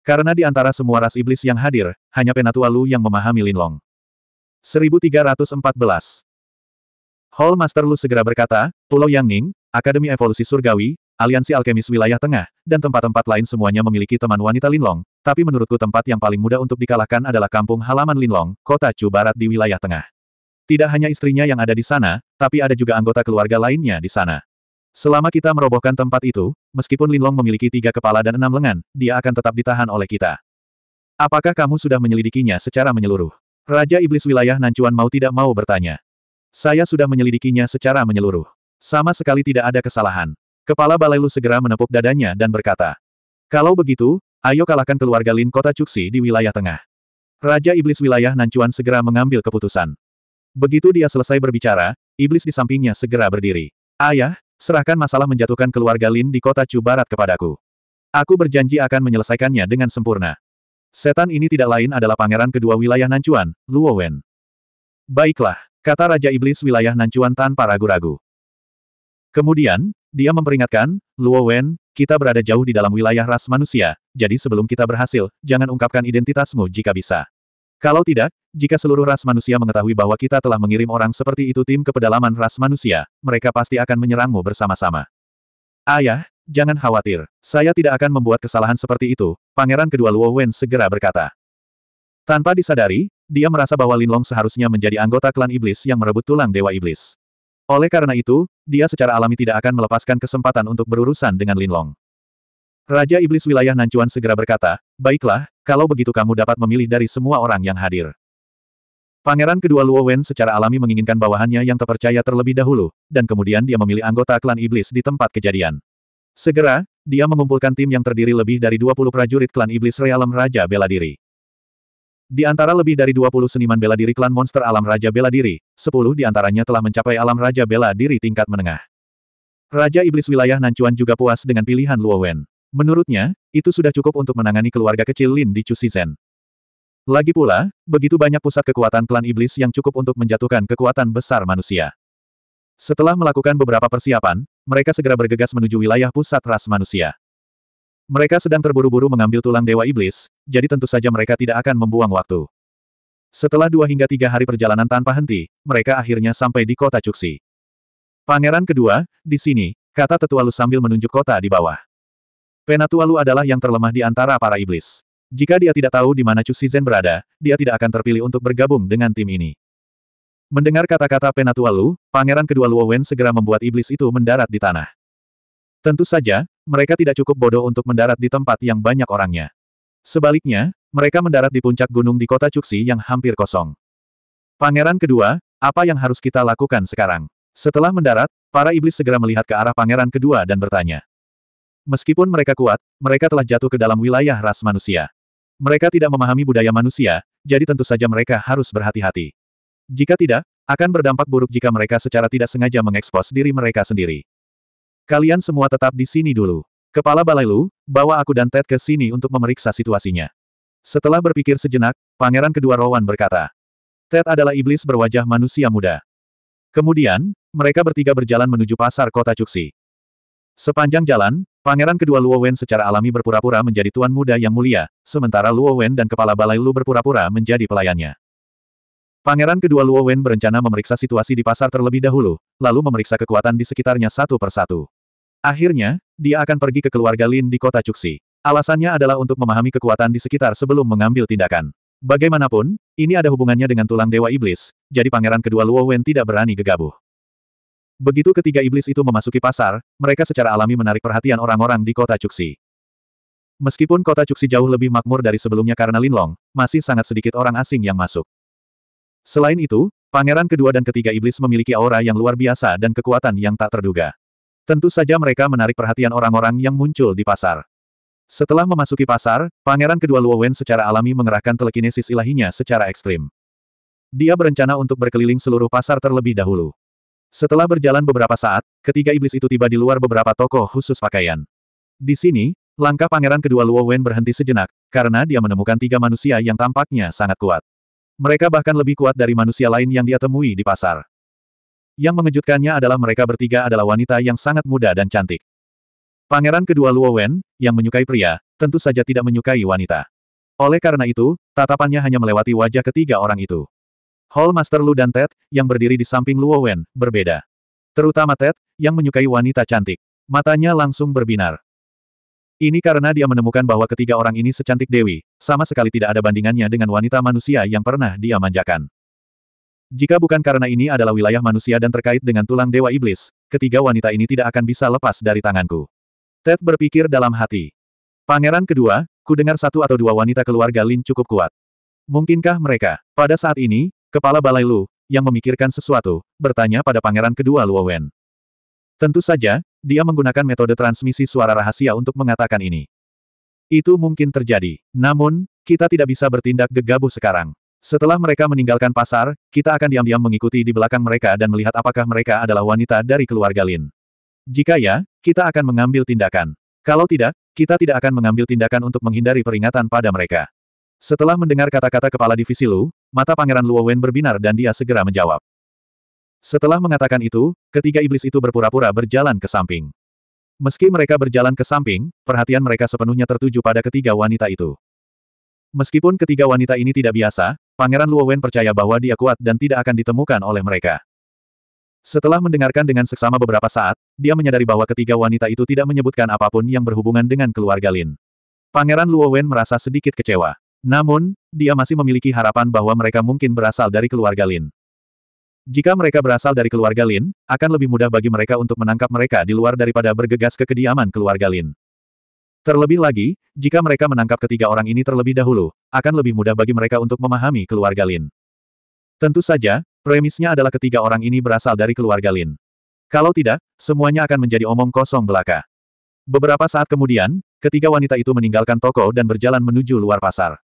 Karena di antara semua ras iblis yang hadir, hanya Penatualu yang memahami Linlong. 1314 Hall Master Lu segera berkata, Pulau Yangning, Akademi Evolusi Surgawi, aliansi alkemis wilayah tengah, dan tempat-tempat lain semuanya memiliki teman wanita Linlong, tapi menurutku tempat yang paling mudah untuk dikalahkan adalah kampung halaman Linlong, kota Chu Barat di wilayah tengah. Tidak hanya istrinya yang ada di sana, tapi ada juga anggota keluarga lainnya di sana. Selama kita merobohkan tempat itu, meskipun Linlong memiliki tiga kepala dan enam lengan, dia akan tetap ditahan oleh kita. Apakah kamu sudah menyelidikinya secara menyeluruh? Raja Iblis wilayah Nancuan mau tidak mau bertanya. Saya sudah menyelidikinya secara menyeluruh. Sama sekali tidak ada kesalahan. Kepala Balai Lu segera menepuk dadanya dan berkata, Kalau begitu, ayo kalahkan keluarga Lin kota Cuksi di wilayah tengah. Raja Iblis wilayah Nancuan segera mengambil keputusan. Begitu dia selesai berbicara, Iblis di sampingnya segera berdiri. Ayah, serahkan masalah menjatuhkan keluarga Lin di kota Chu Barat kepadaku. Aku berjanji akan menyelesaikannya dengan sempurna. Setan ini tidak lain adalah pangeran kedua wilayah Nancuan, Luo Wen. Baiklah, kata Raja Iblis wilayah Nancuan tanpa ragu-ragu. Kemudian, dia memperingatkan, Luo Wen, kita berada jauh di dalam wilayah ras manusia, jadi sebelum kita berhasil, jangan ungkapkan identitasmu jika bisa. Kalau tidak, jika seluruh ras manusia mengetahui bahwa kita telah mengirim orang seperti itu tim ke pedalaman ras manusia, mereka pasti akan menyerangmu bersama-sama. Ayah, jangan khawatir. Saya tidak akan membuat kesalahan seperti itu, pangeran kedua Luo Wen segera berkata. Tanpa disadari, dia merasa bahwa Linlong seharusnya menjadi anggota klan iblis yang merebut tulang Dewa Iblis. Oleh karena itu, dia secara alami tidak akan melepaskan kesempatan untuk berurusan dengan Lin Long Raja Iblis wilayah Nancuan segera berkata, Baiklah, kalau begitu kamu dapat memilih dari semua orang yang hadir. Pangeran kedua Luo Wen secara alami menginginkan bawahannya yang terpercaya terlebih dahulu, dan kemudian dia memilih anggota klan Iblis di tempat kejadian. Segera, dia mengumpulkan tim yang terdiri lebih dari 20 prajurit klan Iblis Realem Raja Bela Diri. Di antara lebih dari 20 seniman bela diri klan monster alam Raja Bela Diri, 10 di antaranya telah mencapai alam Raja Bela Diri tingkat menengah. Raja Iblis wilayah Nancuan juga puas dengan pilihan Luo Wen. Menurutnya, itu sudah cukup untuk menangani keluarga kecil Lin di Chu Cusizhen. Lagi pula, begitu banyak pusat kekuatan klan Iblis yang cukup untuk menjatuhkan kekuatan besar manusia. Setelah melakukan beberapa persiapan, mereka segera bergegas menuju wilayah pusat ras manusia. Mereka sedang terburu-buru mengambil tulang Dewa Iblis, jadi tentu saja mereka tidak akan membuang waktu. Setelah dua hingga tiga hari perjalanan tanpa henti, mereka akhirnya sampai di kota Cuksi. Pangeran kedua, di sini, kata Tetua Lu sambil menunjuk kota di bawah. Penatua Lu adalah yang terlemah di antara para iblis. Jika dia tidak tahu di mana Cuksi Zen berada, dia tidak akan terpilih untuk bergabung dengan tim ini. Mendengar kata-kata Penatua Lu, pangeran kedua Luowen segera membuat iblis itu mendarat di tanah. Tentu saja, mereka tidak cukup bodoh untuk mendarat di tempat yang banyak orangnya. Sebaliknya, mereka mendarat di puncak gunung di kota Cuksi yang hampir kosong. Pangeran kedua, apa yang harus kita lakukan sekarang? Setelah mendarat, para iblis segera melihat ke arah pangeran kedua dan bertanya. Meskipun mereka kuat, mereka telah jatuh ke dalam wilayah ras manusia. Mereka tidak memahami budaya manusia, jadi tentu saja mereka harus berhati-hati. Jika tidak, akan berdampak buruk jika mereka secara tidak sengaja mengekspos diri mereka sendiri. Kalian semua tetap di sini dulu. Kepala Balai Lu, bawa aku dan Ted ke sini untuk memeriksa situasinya. Setelah berpikir sejenak, pangeran kedua Rowan berkata, Ted adalah iblis berwajah manusia muda. Kemudian, mereka bertiga berjalan menuju pasar kota cuxi. Sepanjang jalan, pangeran kedua Luo Wen secara alami berpura-pura menjadi tuan muda yang mulia, sementara Luo Wen dan kepala Balai Lu berpura-pura menjadi pelayannya. Pangeran kedua Luo Wen berencana memeriksa situasi di pasar terlebih dahulu, lalu memeriksa kekuatan di sekitarnya satu persatu. Akhirnya, dia akan pergi ke keluarga Lin di kota Cuxi. Alasannya adalah untuk memahami kekuatan di sekitar sebelum mengambil tindakan. Bagaimanapun, ini ada hubungannya dengan tulang dewa iblis, jadi pangeran kedua Luo Wen tidak berani gegabah. Begitu ketiga iblis itu memasuki pasar, mereka secara alami menarik perhatian orang-orang di kota Cuxi. Meskipun kota Cuxi jauh lebih makmur dari sebelumnya karena Linlong, masih sangat sedikit orang asing yang masuk. Selain itu, pangeran kedua dan ketiga iblis memiliki aura yang luar biasa dan kekuatan yang tak terduga. Tentu saja mereka menarik perhatian orang-orang yang muncul di pasar. Setelah memasuki pasar, pangeran kedua Luo Wen secara alami mengerahkan telekinesis ilahinya secara ekstrim. Dia berencana untuk berkeliling seluruh pasar terlebih dahulu. Setelah berjalan beberapa saat, ketiga iblis itu tiba di luar beberapa toko khusus pakaian. Di sini, langkah pangeran kedua Luo Wen berhenti sejenak, karena dia menemukan tiga manusia yang tampaknya sangat kuat. Mereka bahkan lebih kuat dari manusia lain yang dia temui di pasar. Yang mengejutkannya adalah mereka bertiga adalah wanita yang sangat muda dan cantik. Pangeran kedua Luo Wen, yang menyukai pria, tentu saja tidak menyukai wanita. Oleh karena itu, tatapannya hanya melewati wajah ketiga orang itu. Hall Master Lu dan Ted, yang berdiri di samping Luo Wen, berbeda. Terutama Ted, yang menyukai wanita cantik. Matanya langsung berbinar. Ini karena dia menemukan bahwa ketiga orang ini secantik Dewi, sama sekali tidak ada bandingannya dengan wanita manusia yang pernah dia manjakan. Jika bukan karena ini adalah wilayah manusia dan terkait dengan tulang dewa iblis, ketiga wanita ini tidak akan bisa lepas dari tanganku. Ted berpikir dalam hati. Pangeran kedua, ku dengar satu atau dua wanita keluarga Lin cukup kuat. Mungkinkah mereka? Pada saat ini, kepala balai Lu, yang memikirkan sesuatu, bertanya pada pangeran kedua Wen. Tentu saja, dia menggunakan metode transmisi suara rahasia untuk mengatakan ini. Itu mungkin terjadi. Namun, kita tidak bisa bertindak gegabah sekarang. Setelah mereka meninggalkan pasar, kita akan diam-diam mengikuti di belakang mereka dan melihat apakah mereka adalah wanita dari keluarga Lin. Jika ya, kita akan mengambil tindakan. Kalau tidak, kita tidak akan mengambil tindakan untuk menghindari peringatan pada mereka. Setelah mendengar kata-kata kepala divisi Lu, mata Pangeran Luo Wen berbinar dan dia segera menjawab. Setelah mengatakan itu, ketiga iblis itu berpura-pura berjalan ke samping. Meski mereka berjalan ke samping, perhatian mereka sepenuhnya tertuju pada ketiga wanita itu. Meskipun ketiga wanita ini tidak biasa, Pangeran Luowen percaya bahwa dia kuat dan tidak akan ditemukan oleh mereka. Setelah mendengarkan dengan seksama beberapa saat, dia menyadari bahwa ketiga wanita itu tidak menyebutkan apapun yang berhubungan dengan keluarga Lin. Pangeran Luowen merasa sedikit kecewa. Namun, dia masih memiliki harapan bahwa mereka mungkin berasal dari keluarga Lin. Jika mereka berasal dari keluarga Lin, akan lebih mudah bagi mereka untuk menangkap mereka di luar daripada bergegas ke kediaman keluarga Lin. Terlebih lagi, jika mereka menangkap ketiga orang ini terlebih dahulu, akan lebih mudah bagi mereka untuk memahami keluarga Lin. Tentu saja, premisnya adalah ketiga orang ini berasal dari keluarga Lin. Kalau tidak, semuanya akan menjadi omong kosong belaka. Beberapa saat kemudian, ketiga wanita itu meninggalkan toko dan berjalan menuju luar pasar.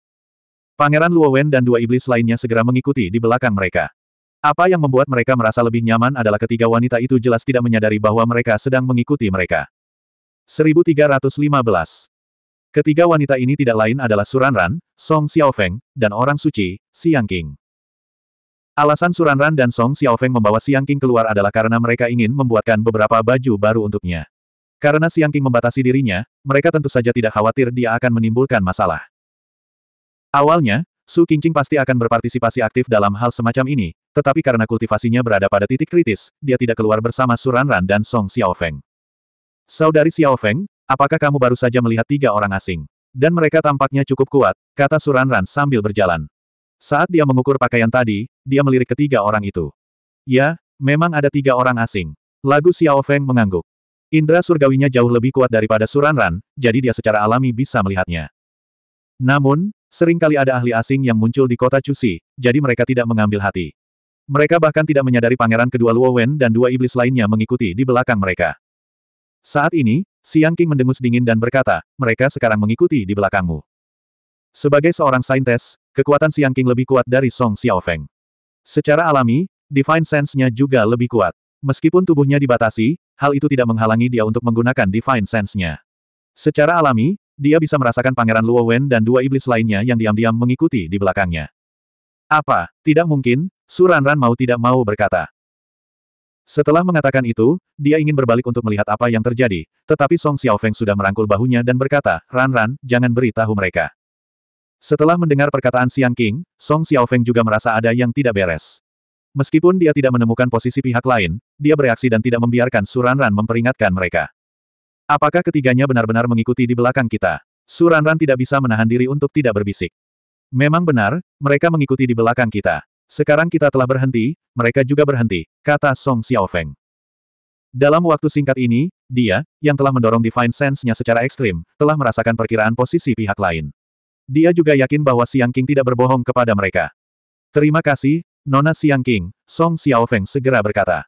Pangeran Luowen dan dua iblis lainnya segera mengikuti di belakang mereka. Apa yang membuat mereka merasa lebih nyaman adalah ketiga wanita itu jelas tidak menyadari bahwa mereka sedang mengikuti mereka. 1315. Ketiga wanita ini tidak lain adalah Suranran, Song Xiaofeng, dan orang suci, Xiang King. Alasan Suranran dan Song Xiaofeng membawa Xiang King keluar adalah karena mereka ingin membuatkan beberapa baju baru untuknya. Karena Xiang King membatasi dirinya, mereka tentu saja tidak khawatir dia akan menimbulkan masalah. Awalnya, Su Qingqing pasti akan berpartisipasi aktif dalam hal semacam ini, tetapi karena kultivasinya berada pada titik kritis, dia tidak keluar bersama Suranran dan Song Xiaofeng. Saudari Xiao Feng, apakah kamu baru saja melihat tiga orang asing? Dan mereka tampaknya cukup kuat, kata Suranran sambil berjalan. Saat dia mengukur pakaian tadi, dia melirik ketiga orang itu. Ya, memang ada tiga orang asing. Lagu Xiao Feng mengangguk. Indra surgawinya jauh lebih kuat daripada Suranran, jadi dia secara alami bisa melihatnya. Namun, seringkali ada ahli asing yang muncul di kota Cusi, jadi mereka tidak mengambil hati. Mereka bahkan tidak menyadari pangeran kedua Luowen dan dua iblis lainnya mengikuti di belakang mereka. Saat ini, Siang King mendengus dingin dan berkata, mereka sekarang mengikuti di belakangmu. Sebagai seorang saintes, kekuatan Siang King lebih kuat dari Song Xiaofeng. Secara alami, Divine Sense-nya juga lebih kuat. Meskipun tubuhnya dibatasi, hal itu tidak menghalangi dia untuk menggunakan Divine Sense-nya. Secara alami, dia bisa merasakan Pangeran Luo Wen dan dua iblis lainnya yang diam-diam mengikuti di belakangnya. Apa, tidak mungkin, Suranran mau tidak mau berkata. Setelah mengatakan itu, dia ingin berbalik untuk melihat apa yang terjadi, tetapi Song Xiaofeng sudah merangkul bahunya dan berkata, Ran Ran, jangan beritahu mereka. Setelah mendengar perkataan Xiang King, Song Xiaofeng juga merasa ada yang tidak beres. Meskipun dia tidak menemukan posisi pihak lain, dia bereaksi dan tidak membiarkan Suran Ran memperingatkan mereka. Apakah ketiganya benar-benar mengikuti di belakang kita? Suran Ran tidak bisa menahan diri untuk tidak berbisik. Memang benar, mereka mengikuti di belakang kita. Sekarang kita telah berhenti, mereka juga berhenti, kata Song Xiaofeng. Dalam waktu singkat ini, dia, yang telah mendorong Divine Sense-nya secara ekstrim, telah merasakan perkiraan posisi pihak lain. Dia juga yakin bahwa Siang King tidak berbohong kepada mereka. Terima kasih, Nona Siang King, Song Xiaofeng segera berkata.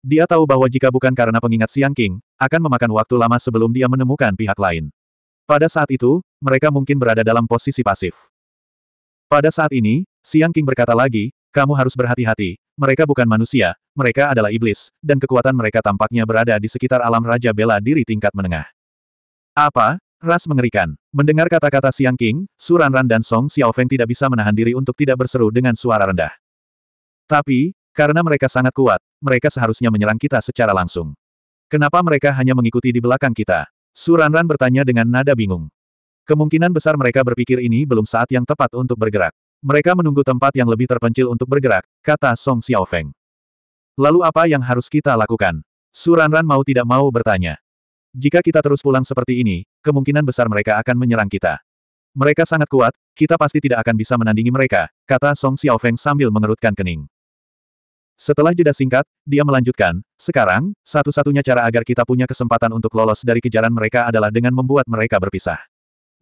Dia tahu bahwa jika bukan karena pengingat Siang King, akan memakan waktu lama sebelum dia menemukan pihak lain. Pada saat itu, mereka mungkin berada dalam posisi pasif. Pada saat ini, Siang King berkata lagi, kamu harus berhati-hati, mereka bukan manusia, mereka adalah iblis, dan kekuatan mereka tampaknya berada di sekitar alam Raja Bela Diri tingkat menengah. Apa? Ras mengerikan. Mendengar kata-kata Siang King, Suranran dan Song Xiaofeng tidak bisa menahan diri untuk tidak berseru dengan suara rendah. Tapi, karena mereka sangat kuat, mereka seharusnya menyerang kita secara langsung. Kenapa mereka hanya mengikuti di belakang kita? Suranran bertanya dengan nada bingung. Kemungkinan besar mereka berpikir ini belum saat yang tepat untuk bergerak. Mereka menunggu tempat yang lebih terpencil untuk bergerak, kata Song Xiaofeng. Lalu apa yang harus kita lakukan? Suranran mau tidak mau bertanya. Jika kita terus pulang seperti ini, kemungkinan besar mereka akan menyerang kita. Mereka sangat kuat, kita pasti tidak akan bisa menandingi mereka, kata Song Xiaofeng sambil mengerutkan kening. Setelah jeda singkat, dia melanjutkan, sekarang, satu-satunya cara agar kita punya kesempatan untuk lolos dari kejaran mereka adalah dengan membuat mereka berpisah.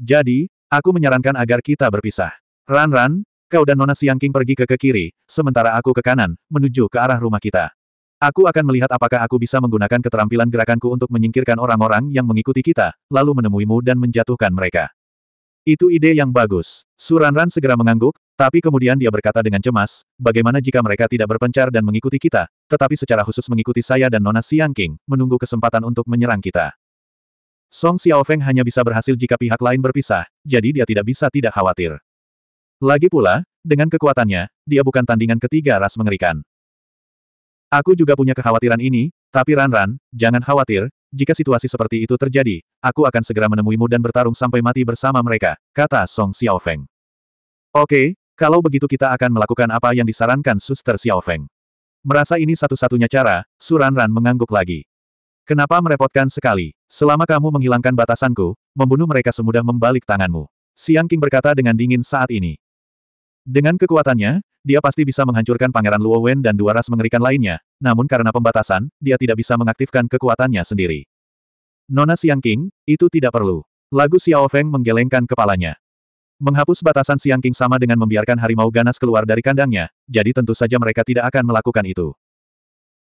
Jadi, aku menyarankan agar kita berpisah. Ran-ran, kau dan Nona Siang King pergi ke, ke kiri, sementara aku ke kanan, menuju ke arah rumah kita. Aku akan melihat apakah aku bisa menggunakan keterampilan gerakanku untuk menyingkirkan orang-orang yang mengikuti kita, lalu menemuimu dan menjatuhkan mereka. Itu ide yang bagus. Suran Ran segera mengangguk, tapi kemudian dia berkata dengan cemas, bagaimana jika mereka tidak berpencar dan mengikuti kita, tetapi secara khusus mengikuti saya dan Nona Siang King, menunggu kesempatan untuk menyerang kita. Song Xiaofeng hanya bisa berhasil jika pihak lain berpisah, jadi dia tidak bisa tidak khawatir. Lagi pula, dengan kekuatannya, dia bukan tandingan ketiga ras mengerikan. Aku juga punya kekhawatiran ini, tapi Ran -ran, jangan khawatir, jika situasi seperti itu terjadi, aku akan segera menemuimu dan bertarung sampai mati bersama mereka, kata Song Xiaofeng. Oke, kalau begitu kita akan melakukan apa yang disarankan Suster Xiaofeng. Merasa ini satu-satunya cara, Suran Ran mengangguk lagi. Kenapa merepotkan sekali? Selama kamu menghilangkan batasanku, membunuh mereka semudah membalik tanganmu. Siang King berkata dengan dingin saat ini. Dengan kekuatannya, dia pasti bisa menghancurkan Pangeran Luo Wen dan dua ras mengerikan lainnya, namun karena pembatasan, dia tidak bisa mengaktifkan kekuatannya sendiri. Nona Siang King, itu tidak perlu. Lagu Xiao Feng menggelengkan kepalanya. Menghapus batasan Siang King sama dengan membiarkan harimau ganas keluar dari kandangnya, jadi tentu saja mereka tidak akan melakukan itu.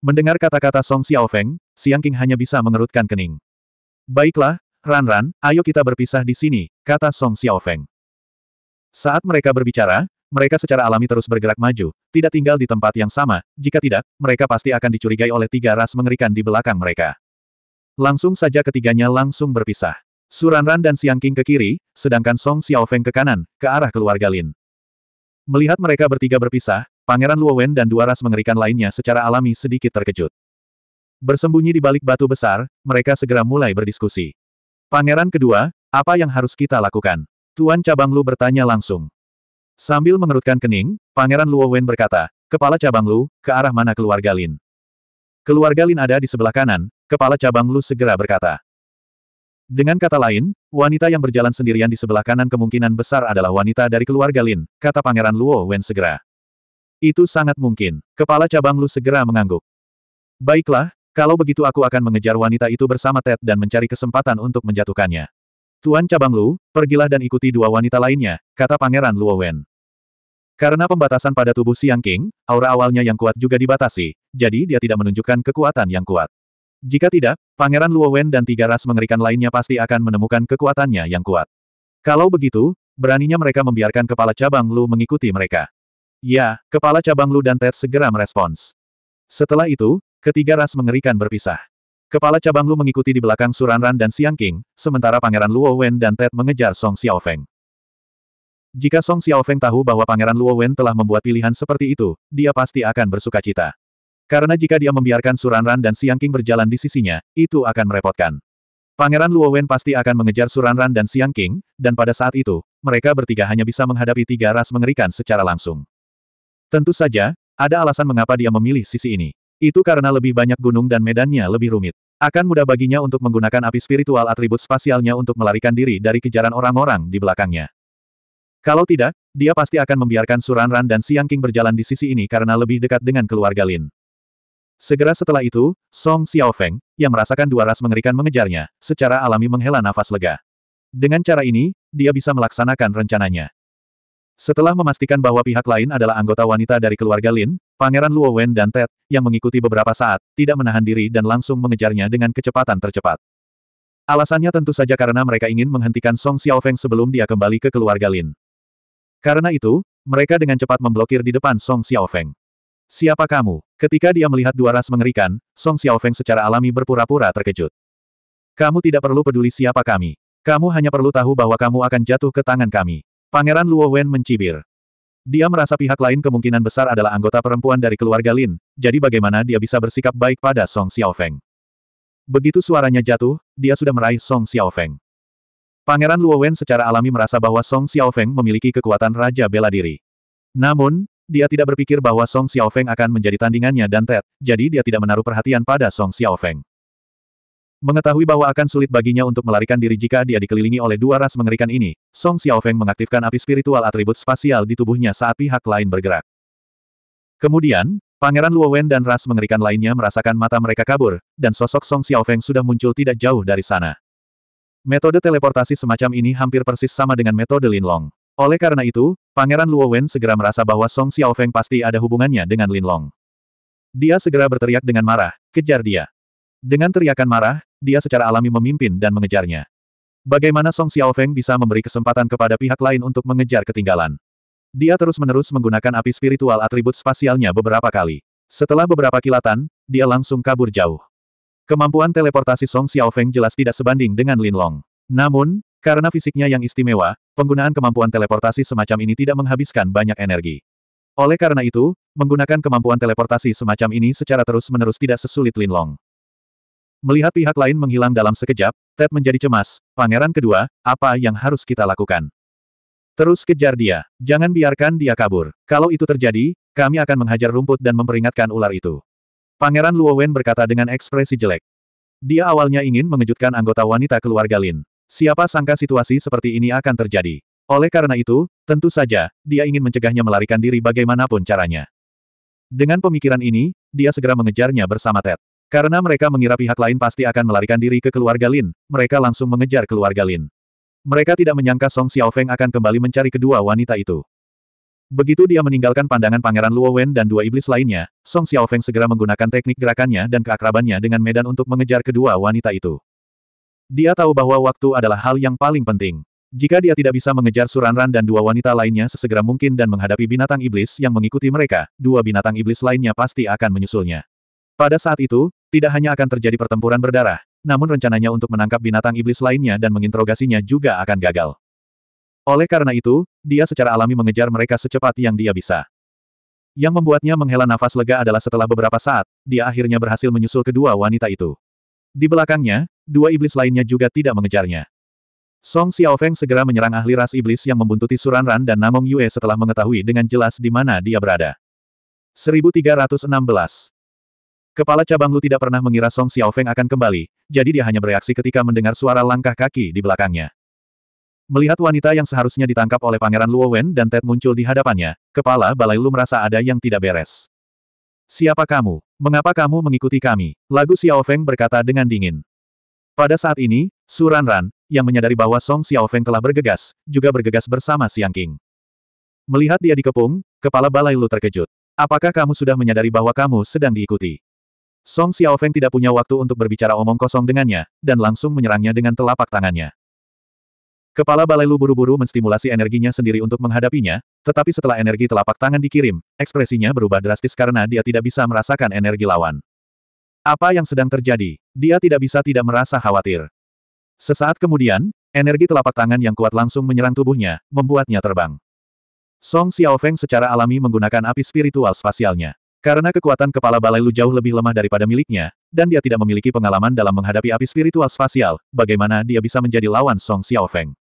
Mendengar kata-kata Song Xiaofeng, Siang King hanya bisa mengerutkan kening. Baiklah, Ran Ran, ayo kita berpisah di sini, kata Song Xiaofeng. Saat mereka berbicara, mereka secara alami terus bergerak maju, tidak tinggal di tempat yang sama, jika tidak, mereka pasti akan dicurigai oleh tiga ras mengerikan di belakang mereka. Langsung saja ketiganya langsung berpisah. Suranran dan Siang King ke kiri, sedangkan Song Xiaofeng ke kanan, ke arah keluarga Lin. Melihat mereka bertiga berpisah, Pangeran Luowen dan dua ras mengerikan lainnya secara alami sedikit terkejut. Bersembunyi di balik batu besar, mereka segera mulai berdiskusi. Pangeran kedua, apa yang harus kita lakukan? Tuan Cabang Lu bertanya langsung. Sambil mengerutkan kening, Pangeran Luowen berkata, Kepala Cabang Lu, ke arah mana keluarga Lin? Keluarga Lin ada di sebelah kanan, Kepala Cabang Lu segera berkata. Dengan kata lain, wanita yang berjalan sendirian di sebelah kanan kemungkinan besar adalah wanita dari keluarga Lin, kata Pangeran Luo Wen segera. Itu sangat mungkin. Kepala cabang Lu segera mengangguk. Baiklah, kalau begitu aku akan mengejar wanita itu bersama Ted dan mencari kesempatan untuk menjatuhkannya. Tuan cabang Lu, pergilah dan ikuti dua wanita lainnya, kata Pangeran Luo Wen. Karena pembatasan pada tubuh Siang King, aura awalnya yang kuat juga dibatasi, jadi dia tidak menunjukkan kekuatan yang kuat. Jika tidak, Pangeran Luo Wen dan tiga ras mengerikan lainnya pasti akan menemukan kekuatannya yang kuat. Kalau begitu, beraninya mereka membiarkan kepala cabang Lu mengikuti mereka. Ya, kepala cabang Lu dan Ted segera merespons. Setelah itu, ketiga ras mengerikan berpisah. Kepala cabang Lu mengikuti di belakang Suranran dan Siang King, sementara Pangeran Luo Wen dan Ted mengejar Song Xiaofeng. Jika Song Xiaofeng tahu bahwa Pangeran Luo Wen telah membuat pilihan seperti itu, dia pasti akan bersuka cita. Karena jika dia membiarkan Suranran dan Siang King berjalan di sisinya, itu akan merepotkan. Pangeran Luo Wen pasti akan mengejar Suranran dan Siang King, dan pada saat itu, mereka bertiga hanya bisa menghadapi tiga ras mengerikan secara langsung. Tentu saja, ada alasan mengapa dia memilih sisi ini. Itu karena lebih banyak gunung dan medannya lebih rumit. Akan mudah baginya untuk menggunakan api spiritual atribut spasialnya untuk melarikan diri dari kejaran orang-orang di belakangnya. Kalau tidak, dia pasti akan membiarkan Suranran dan Siang King berjalan di sisi ini karena lebih dekat dengan keluarga Lin. Segera setelah itu, Song Xiaofeng, yang merasakan dua ras mengerikan mengejarnya, secara alami menghela nafas lega. Dengan cara ini, dia bisa melaksanakan rencananya. Setelah memastikan bahwa pihak lain adalah anggota wanita dari keluarga Lin, Pangeran Luo Wen dan Ted, yang mengikuti beberapa saat, tidak menahan diri dan langsung mengejarnya dengan kecepatan tercepat. Alasannya tentu saja karena mereka ingin menghentikan Song Xiaofeng sebelum dia kembali ke keluarga Lin. Karena itu, mereka dengan cepat memblokir di depan Song Xiaofeng. Siapa kamu? Ketika dia melihat dua ras mengerikan, Song Xiaofeng secara alami berpura-pura terkejut. Kamu tidak perlu peduli siapa kami. Kamu hanya perlu tahu bahwa kamu akan jatuh ke tangan kami. Pangeran Luo Wen mencibir. Dia merasa pihak lain kemungkinan besar adalah anggota perempuan dari keluarga Lin, jadi bagaimana dia bisa bersikap baik pada Song Xiaofeng. Begitu suaranya jatuh, dia sudah meraih Song Xiaofeng. Pangeran Luo Wen secara alami merasa bahwa Song Xiaofeng memiliki kekuatan Raja Bela Diri. Namun, dia tidak berpikir bahwa Song Xiaofeng akan menjadi tandingannya dan Ted, jadi dia tidak menaruh perhatian pada Song Xiaofeng. Mengetahui bahwa akan sulit baginya untuk melarikan diri jika dia dikelilingi oleh dua ras mengerikan ini, Song Xiaofeng mengaktifkan api spiritual atribut spasial di tubuhnya saat pihak lain bergerak. Kemudian, Pangeran Luo Wen dan ras mengerikan lainnya merasakan mata mereka kabur, dan sosok Song Xiaofeng sudah muncul tidak jauh dari sana. Metode teleportasi semacam ini hampir persis sama dengan metode Lin Long. Oleh karena itu, Pangeran Luo Wen segera merasa bahwa Song Xiaofeng pasti ada hubungannya dengan Lin Long. Dia segera berteriak dengan marah, kejar dia. Dengan teriakan marah, dia secara alami memimpin dan mengejarnya. Bagaimana Song Xiaofeng bisa memberi kesempatan kepada pihak lain untuk mengejar ketinggalan? Dia terus-menerus menggunakan api spiritual atribut spasialnya beberapa kali. Setelah beberapa kilatan, dia langsung kabur jauh. Kemampuan teleportasi Song Xiaofeng jelas tidak sebanding dengan Lin Long. Namun, karena fisiknya yang istimewa, penggunaan kemampuan teleportasi semacam ini tidak menghabiskan banyak energi. Oleh karena itu, menggunakan kemampuan teleportasi semacam ini secara terus-menerus tidak sesulit Lin Long. Melihat pihak lain menghilang dalam sekejap, Ted menjadi cemas, pangeran kedua, apa yang harus kita lakukan? Terus kejar dia, jangan biarkan dia kabur. Kalau itu terjadi, kami akan menghajar rumput dan memperingatkan ular itu. Pangeran Luowen berkata dengan ekspresi jelek. Dia awalnya ingin mengejutkan anggota wanita keluarga Lin. Siapa sangka situasi seperti ini akan terjadi. Oleh karena itu, tentu saja, dia ingin mencegahnya melarikan diri bagaimanapun caranya. Dengan pemikiran ini, dia segera mengejarnya bersama Ted. Karena mereka mengira pihak lain pasti akan melarikan diri ke keluarga Lin, mereka langsung mengejar keluarga Lin. Mereka tidak menyangka Song Xiaofeng akan kembali mencari kedua wanita itu. Begitu dia meninggalkan pandangan Pangeran Luo Wen dan dua iblis lainnya, Song Xiaofeng segera menggunakan teknik gerakannya dan keakrabannya dengan medan untuk mengejar kedua wanita itu. Dia tahu bahwa waktu adalah hal yang paling penting. Jika dia tidak bisa mengejar Suranran dan dua wanita lainnya sesegera mungkin dan menghadapi binatang iblis yang mengikuti mereka, dua binatang iblis lainnya pasti akan menyusulnya. Pada saat itu, tidak hanya akan terjadi pertempuran berdarah, namun rencananya untuk menangkap binatang iblis lainnya dan menginterogasinya juga akan gagal. Oleh karena itu, dia secara alami mengejar mereka secepat yang dia bisa. Yang membuatnya menghela nafas lega adalah setelah beberapa saat, dia akhirnya berhasil menyusul kedua wanita itu. Di belakangnya, dua iblis lainnya juga tidak mengejarnya. Song Xiaofeng segera menyerang ahli ras iblis yang membuntuti Suran Ran dan Namong Yue setelah mengetahui dengan jelas di mana dia berada. 1316 Kepala cabang Lu tidak pernah mengira Song Xiaofeng akan kembali, jadi dia hanya bereaksi ketika mendengar suara langkah kaki di belakangnya. Melihat wanita yang seharusnya ditangkap oleh Pangeran Luo Wen dan Ted muncul di hadapannya, kepala Balai Lu merasa ada yang tidak beres. Siapa kamu? Mengapa kamu mengikuti kami? Lagu Xiaofeng berkata dengan dingin. Pada saat ini, Su Ranran, yang menyadari bahwa Song Xiaofeng telah bergegas, juga bergegas bersama Siang King. Melihat dia dikepung, kepala Balai Lu terkejut. Apakah kamu sudah menyadari bahwa kamu sedang diikuti? Song Xiaofeng tidak punya waktu untuk berbicara omong kosong dengannya, dan langsung menyerangnya dengan telapak tangannya. Kepala Balai Lu buru-buru menstimulasi energinya sendiri untuk menghadapinya, tetapi setelah energi telapak tangan dikirim, ekspresinya berubah drastis karena dia tidak bisa merasakan energi lawan. Apa yang sedang terjadi? Dia tidak bisa tidak merasa khawatir. Sesaat kemudian, energi telapak tangan yang kuat langsung menyerang tubuhnya, membuatnya terbang. Song Xiaofeng secara alami menggunakan api spiritual spasialnya. Karena kekuatan kepala balai Lu jauh lebih lemah daripada miliknya, dan dia tidak memiliki pengalaman dalam menghadapi api spiritual spasial, bagaimana dia bisa menjadi lawan Song Xiaofeng.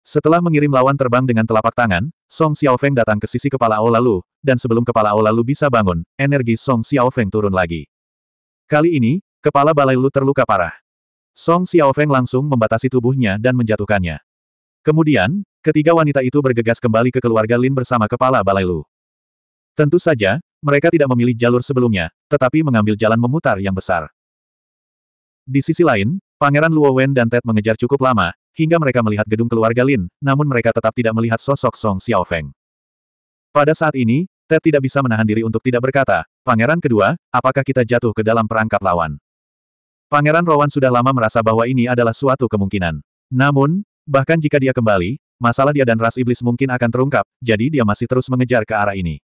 Setelah mengirim lawan terbang dengan telapak tangan, Song Xiaofeng datang ke sisi kepala Lu, dan sebelum kepala Lu bisa bangun, energi Song Xiaofeng turun lagi. Kali ini, kepala balai Lu terluka parah. Song Xiaofeng langsung membatasi tubuhnya dan menjatuhkannya. Kemudian, ketiga wanita itu bergegas kembali ke keluarga Lin bersama kepala balai Lu. Tentu saja, mereka tidak memilih jalur sebelumnya, tetapi mengambil jalan memutar yang besar. Di sisi lain, Pangeran Luo Wen dan Ted mengejar cukup lama, hingga mereka melihat gedung keluarga Lin, namun mereka tetap tidak melihat sosok Song Xiaofeng. Pada saat ini, Ted tidak bisa menahan diri untuk tidak berkata, Pangeran kedua, apakah kita jatuh ke dalam perangkap lawan? Pangeran Rowan sudah lama merasa bahwa ini adalah suatu kemungkinan. Namun, bahkan jika dia kembali, masalah dia dan ras iblis mungkin akan terungkap, jadi dia masih terus mengejar ke arah ini.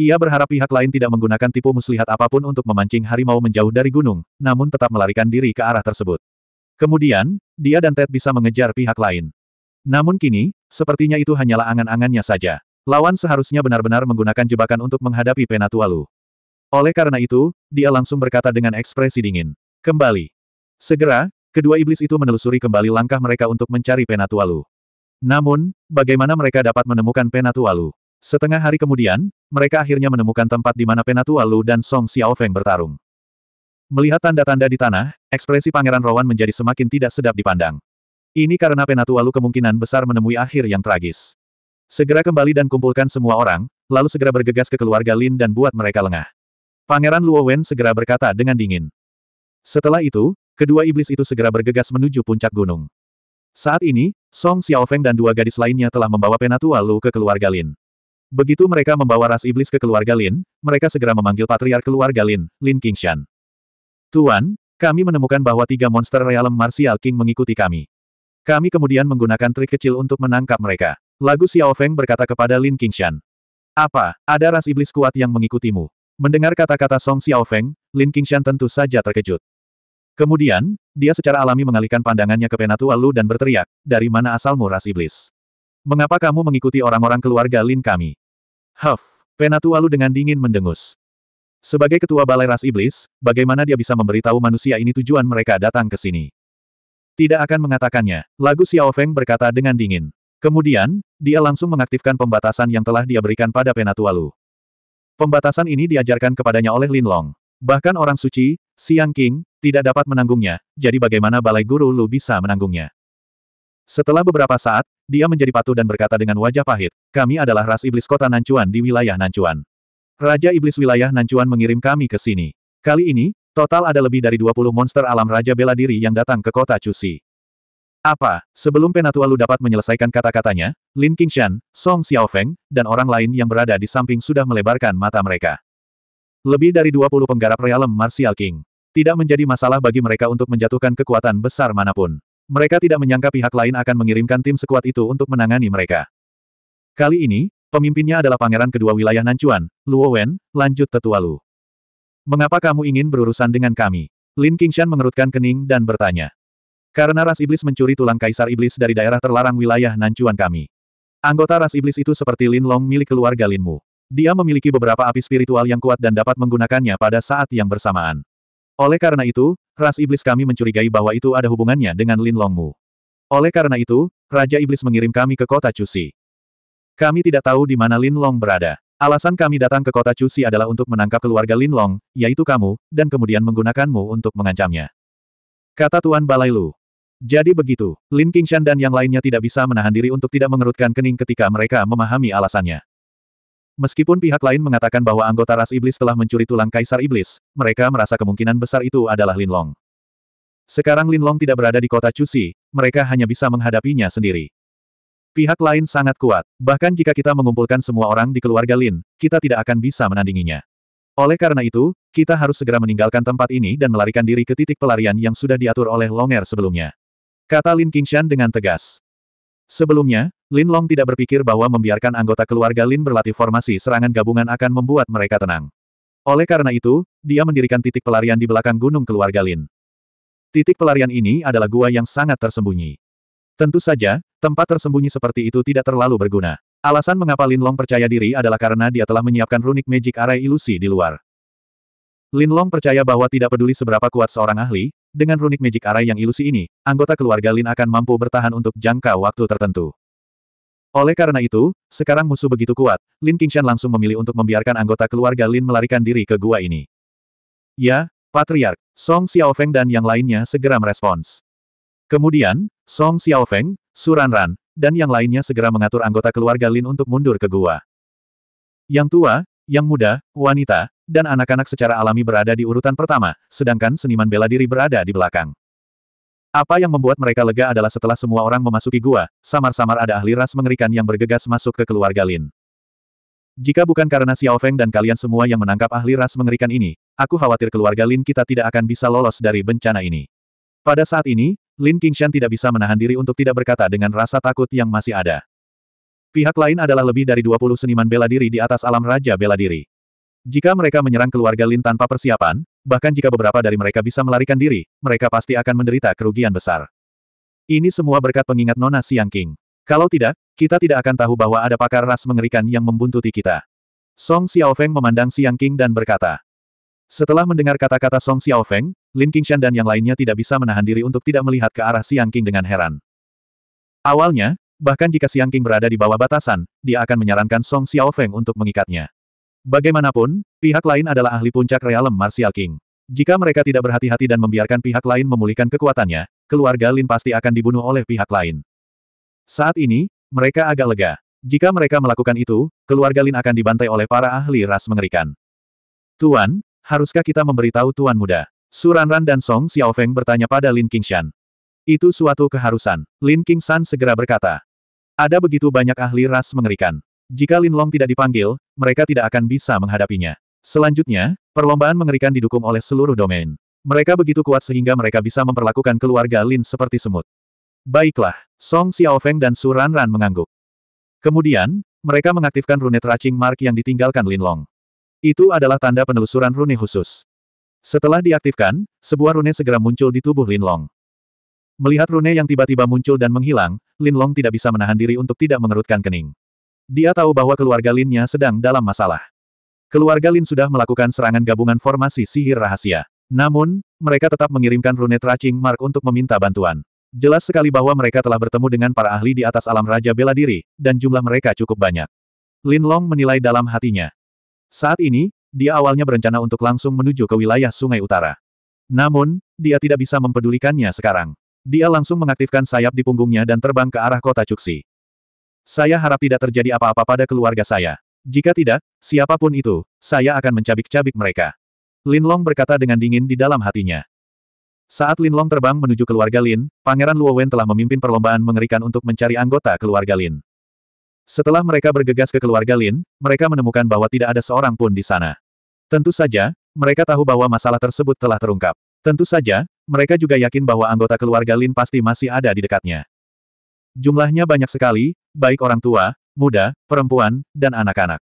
Ia berharap pihak lain tidak menggunakan tipu muslihat apapun untuk memancing harimau menjauh dari gunung, namun tetap melarikan diri ke arah tersebut. Kemudian, dia dan Ted bisa mengejar pihak lain. Namun kini, sepertinya itu hanyalah angan-angannya saja. Lawan seharusnya benar-benar menggunakan jebakan untuk menghadapi Penatualu. Oleh karena itu, dia langsung berkata dengan ekspresi dingin. Kembali. Segera, kedua iblis itu menelusuri kembali langkah mereka untuk mencari Penatualu. Namun, bagaimana mereka dapat menemukan Penatualu? Setengah hari kemudian, mereka akhirnya menemukan tempat di mana Penatua Lu dan Song Xiaofeng bertarung. Melihat tanda-tanda di tanah, ekspresi Pangeran Rowan menjadi semakin tidak sedap dipandang. Ini karena Penatua Lu kemungkinan besar menemui akhir yang tragis. Segera kembali dan kumpulkan semua orang, lalu segera bergegas ke keluarga Lin dan buat mereka lengah. Pangeran Luo Wen segera berkata dengan dingin. Setelah itu, kedua iblis itu segera bergegas menuju puncak gunung. Saat ini, Song Xiaofeng dan dua gadis lainnya telah membawa Penatua Lu ke keluarga Lin. Begitu mereka membawa ras iblis ke keluarga Lin, mereka segera memanggil patriar keluarga Lin, Lin Qingshan. Tuan, kami menemukan bahwa tiga monster realem martial king mengikuti kami. Kami kemudian menggunakan trik kecil untuk menangkap mereka. Lagu Xiao Feng berkata kepada Lin Qingshan. Apa, ada ras iblis kuat yang mengikutimu? Mendengar kata-kata Song Xiao Feng, Lin Qingshan tentu saja terkejut. Kemudian, dia secara alami mengalihkan pandangannya ke Penatua Lu dan berteriak, dari mana asalmu ras iblis? Mengapa kamu mengikuti orang-orang keluarga Lin kami? Huff! Penatualu dengan dingin mendengus. Sebagai ketua balai ras iblis, bagaimana dia bisa memberitahu manusia ini tujuan mereka datang ke sini? Tidak akan mengatakannya, lagu Xiao Feng berkata dengan dingin. Kemudian, dia langsung mengaktifkan pembatasan yang telah dia berikan pada Penatualu. Pembatasan ini diajarkan kepadanya oleh Lin Long. Bahkan orang suci, Siang King, tidak dapat menanggungnya, jadi bagaimana balai guru Lu bisa menanggungnya? Setelah beberapa saat, dia menjadi patuh dan berkata dengan wajah pahit, kami adalah ras iblis kota Nancuan di wilayah Nancuan. Raja iblis wilayah Nancuan mengirim kami ke sini. Kali ini, total ada lebih dari 20 monster alam Raja Bela Diri yang datang ke kota Cusi. Apa, sebelum Penatua Lu dapat menyelesaikan kata-katanya, Lin Qingshan, Song Xiaofeng, dan orang lain yang berada di samping sudah melebarkan mata mereka. Lebih dari 20 penggarap realem Martial King. Tidak menjadi masalah bagi mereka untuk menjatuhkan kekuatan besar manapun. Mereka tidak menyangka pihak lain akan mengirimkan tim sekuat itu untuk menangani mereka. Kali ini, pemimpinnya adalah pangeran kedua wilayah Nancuan, Luo Wen, lanjut tetua Lu. Mengapa kamu ingin berurusan dengan kami? Lin Qingshan mengerutkan kening dan bertanya. Karena ras iblis mencuri tulang kaisar iblis dari daerah terlarang wilayah Nancuan kami. Anggota ras iblis itu seperti Lin Long milik keluarga Lin Mu. Dia memiliki beberapa api spiritual yang kuat dan dapat menggunakannya pada saat yang bersamaan. Oleh karena itu, ras iblis kami mencurigai bahwa itu ada hubungannya dengan Lin Longmu. Oleh karena itu, Raja Iblis mengirim kami ke kota Cusi. Kami tidak tahu di mana Lin Long berada. Alasan kami datang ke kota Cusi adalah untuk menangkap keluarga Lin Long, yaitu kamu, dan kemudian menggunakanmu untuk mengancamnya. Kata Tuan Balai Lu. Jadi begitu, Lin Qingshan dan yang lainnya tidak bisa menahan diri untuk tidak mengerutkan kening ketika mereka memahami alasannya. Meskipun pihak lain mengatakan bahwa anggota ras iblis telah mencuri tulang kaisar iblis, mereka merasa kemungkinan besar itu adalah Linlong. Sekarang Linlong tidak berada di kota Cusi, mereka hanya bisa menghadapinya sendiri. Pihak lain sangat kuat, bahkan jika kita mengumpulkan semua orang di keluarga Lin, kita tidak akan bisa menandinginya. Oleh karena itu, kita harus segera meninggalkan tempat ini dan melarikan diri ke titik pelarian yang sudah diatur oleh Longer sebelumnya. Kata Lin Qingshan dengan tegas. Sebelumnya, Lin Long tidak berpikir bahwa membiarkan anggota keluarga Lin berlatih formasi serangan gabungan akan membuat mereka tenang. Oleh karena itu, dia mendirikan titik pelarian di belakang gunung keluarga Lin. Titik pelarian ini adalah gua yang sangat tersembunyi. Tentu saja, tempat tersembunyi seperti itu tidak terlalu berguna. Alasan mengapa Lin Long percaya diri adalah karena dia telah menyiapkan runik magic array ilusi di luar. Lin Long percaya bahwa tidak peduli seberapa kuat seorang ahli, dengan runik magic array yang ilusi ini, anggota keluarga Lin akan mampu bertahan untuk jangka waktu tertentu. Oleh karena itu, sekarang musuh begitu kuat, Lin Qingshan langsung memilih untuk membiarkan anggota keluarga Lin melarikan diri ke gua ini. Ya, Patriark, Song Xiaofeng dan yang lainnya segera merespons. Kemudian, Song Xiaofeng, Suranran, dan yang lainnya segera mengatur anggota keluarga Lin untuk mundur ke gua. Yang tua, yang muda, wanita, dan anak-anak secara alami berada di urutan pertama, sedangkan seniman bela diri berada di belakang. Apa yang membuat mereka lega adalah setelah semua orang memasuki gua, samar-samar ada ahli ras mengerikan yang bergegas masuk ke keluarga Lin. Jika bukan karena Xiao Feng dan kalian semua yang menangkap ahli ras mengerikan ini, aku khawatir keluarga Lin kita tidak akan bisa lolos dari bencana ini. Pada saat ini, Lin Qingshan tidak bisa menahan diri untuk tidak berkata dengan rasa takut yang masih ada. Pihak lain adalah lebih dari 20 seniman bela diri di atas alam raja bela diri. Jika mereka menyerang keluarga Lin tanpa persiapan, bahkan jika beberapa dari mereka bisa melarikan diri, mereka pasti akan menderita kerugian besar. Ini semua berkat pengingat Nona Siang King. Kalau tidak, kita tidak akan tahu bahwa ada pakar ras mengerikan yang membuntuti kita. Song Xiaofeng memandang Siang King dan berkata. Setelah mendengar kata-kata Song Xiaofeng, Lin Qingshan dan yang lainnya tidak bisa menahan diri untuk tidak melihat ke arah Siang King dengan heran. Awalnya, bahkan jika Siang King berada di bawah batasan, dia akan menyarankan Song Xiaofeng untuk mengikatnya. Bagaimanapun, pihak lain adalah ahli puncak realem Martial King. Jika mereka tidak berhati-hati dan membiarkan pihak lain memulihkan kekuatannya, keluarga Lin pasti akan dibunuh oleh pihak lain. Saat ini, mereka agak lega. Jika mereka melakukan itu, keluarga Lin akan dibantai oleh para ahli ras mengerikan. Tuan, haruskah kita memberitahu Tuan Muda? Suranran dan Song Xiaofeng bertanya pada Lin Kingshan. Itu suatu keharusan. Lin Kingshan segera berkata. Ada begitu banyak ahli ras mengerikan. Jika Lin Long tidak dipanggil, mereka tidak akan bisa menghadapinya. Selanjutnya, perlombaan mengerikan didukung oleh seluruh domain. Mereka begitu kuat sehingga mereka bisa memperlakukan keluarga Lin seperti semut. Baiklah, Song Xiaofeng dan Su Ranran mengangguk. Kemudian, mereka mengaktifkan rune tracing mark yang ditinggalkan Lin Long. Itu adalah tanda penelusuran rune khusus. Setelah diaktifkan, sebuah rune segera muncul di tubuh Lin Long. Melihat rune yang tiba-tiba muncul dan menghilang, Lin Long tidak bisa menahan diri untuk tidak mengerutkan kening. Dia tahu bahwa keluarga Linnya sedang dalam masalah. Keluarga Lin sudah melakukan serangan gabungan formasi sihir rahasia. Namun, mereka tetap mengirimkan rune tracing mark untuk meminta bantuan. Jelas sekali bahwa mereka telah bertemu dengan para ahli di atas alam Raja Bela Diri, dan jumlah mereka cukup banyak. Lin Long menilai dalam hatinya. Saat ini, dia awalnya berencana untuk langsung menuju ke wilayah Sungai Utara. Namun, dia tidak bisa mempedulikannya sekarang. Dia langsung mengaktifkan sayap di punggungnya dan terbang ke arah kota Cuxi. Saya harap tidak terjadi apa-apa pada keluarga saya. Jika tidak, siapapun itu, saya akan mencabik-cabik mereka. Lin Long berkata dengan dingin di dalam hatinya. Saat Lin Long terbang menuju keluarga Lin, Pangeran Luo Wen telah memimpin perlombaan mengerikan untuk mencari anggota keluarga Lin. Setelah mereka bergegas ke keluarga Lin, mereka menemukan bahwa tidak ada seorang pun di sana. Tentu saja, mereka tahu bahwa masalah tersebut telah terungkap. Tentu saja, mereka juga yakin bahwa anggota keluarga Lin pasti masih ada di dekatnya. Jumlahnya banyak sekali, baik orang tua, muda, perempuan, dan anak-anak.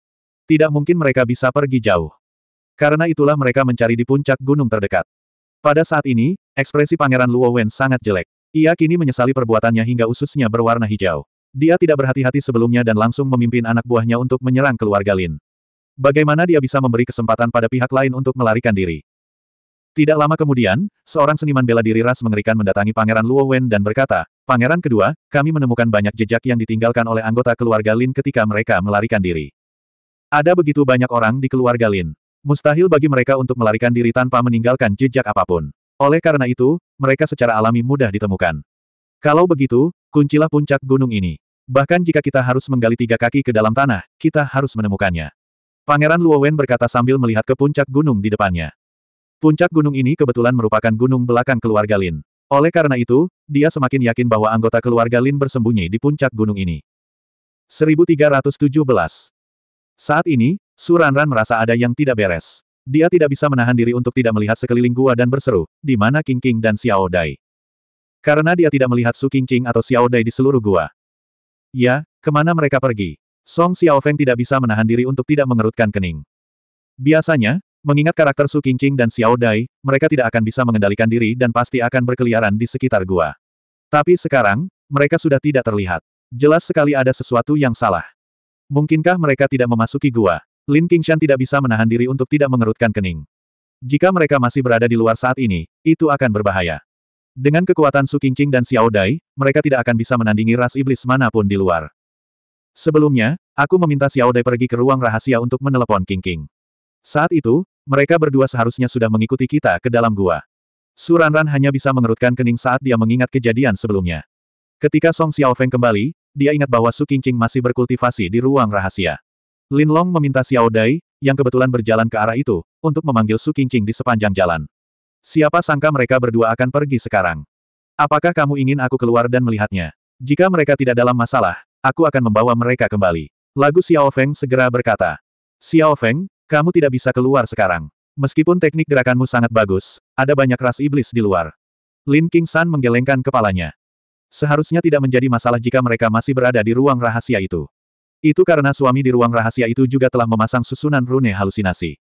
Tidak mungkin mereka bisa pergi jauh. Karena itulah mereka mencari di puncak gunung terdekat. Pada saat ini, ekspresi Pangeran Luo Wen sangat jelek. Ia kini menyesali perbuatannya hingga ususnya berwarna hijau. Dia tidak berhati-hati sebelumnya dan langsung memimpin anak buahnya untuk menyerang keluarga Lin. Bagaimana dia bisa memberi kesempatan pada pihak lain untuk melarikan diri? Tidak lama kemudian, seorang seniman bela diri ras mengerikan mendatangi Pangeran Luo Wen dan berkata, Pangeran kedua, kami menemukan banyak jejak yang ditinggalkan oleh anggota keluarga Lin ketika mereka melarikan diri. Ada begitu banyak orang di keluarga Lin. Mustahil bagi mereka untuk melarikan diri tanpa meninggalkan jejak apapun. Oleh karena itu, mereka secara alami mudah ditemukan. Kalau begitu, kuncilah puncak gunung ini. Bahkan jika kita harus menggali tiga kaki ke dalam tanah, kita harus menemukannya. Pangeran Luowen berkata sambil melihat ke puncak gunung di depannya. Puncak gunung ini kebetulan merupakan gunung belakang keluarga Lin. Oleh karena itu, dia semakin yakin bahwa anggota keluarga Lin bersembunyi di puncak gunung ini. 1317 Saat ini, Su Suranran merasa ada yang tidak beres. Dia tidak bisa menahan diri untuk tidak melihat sekeliling gua dan berseru, di mana King King dan Xiao Dai. Karena dia tidak melihat Su King King atau Xiao Dai di seluruh gua. Ya, kemana mereka pergi? Song Xiaofeng tidak bisa menahan diri untuk tidak mengerutkan kening. Biasanya, Mengingat karakter Su Qingqing dan Xiao Dai, mereka tidak akan bisa mengendalikan diri dan pasti akan berkeliaran di sekitar gua. Tapi sekarang, mereka sudah tidak terlihat. Jelas sekali ada sesuatu yang salah. Mungkinkah mereka tidak memasuki gua? Lin Qingshan tidak bisa menahan diri untuk tidak mengerutkan kening. Jika mereka masih berada di luar saat ini, itu akan berbahaya. Dengan kekuatan Su Qingqing dan Xiao Dai, mereka tidak akan bisa menandingi ras iblis manapun di luar. Sebelumnya, aku meminta Xiao Dai pergi ke ruang rahasia untuk menelepon Qingqing. Saat itu, mereka berdua seharusnya sudah mengikuti kita ke dalam gua. Suranran hanya bisa mengerutkan kening saat dia mengingat kejadian sebelumnya. Ketika Song Xiaofeng kembali, dia ingat bahwa Su Qingqing masih berkultivasi di ruang rahasia. Lin Long meminta Xiao Dai, yang kebetulan berjalan ke arah itu, untuk memanggil Su Qingqing di sepanjang jalan. Siapa sangka mereka berdua akan pergi sekarang. Apakah kamu ingin aku keluar dan melihatnya? Jika mereka tidak dalam masalah, aku akan membawa mereka kembali. Lagu Xiao Feng segera berkata. Xiao Feng, kamu tidak bisa keluar sekarang. Meskipun teknik gerakanmu sangat bagus, ada banyak ras iblis di luar. Lin King San menggelengkan kepalanya. Seharusnya tidak menjadi masalah jika mereka masih berada di ruang rahasia itu. Itu karena suami di ruang rahasia itu juga telah memasang susunan rune halusinasi.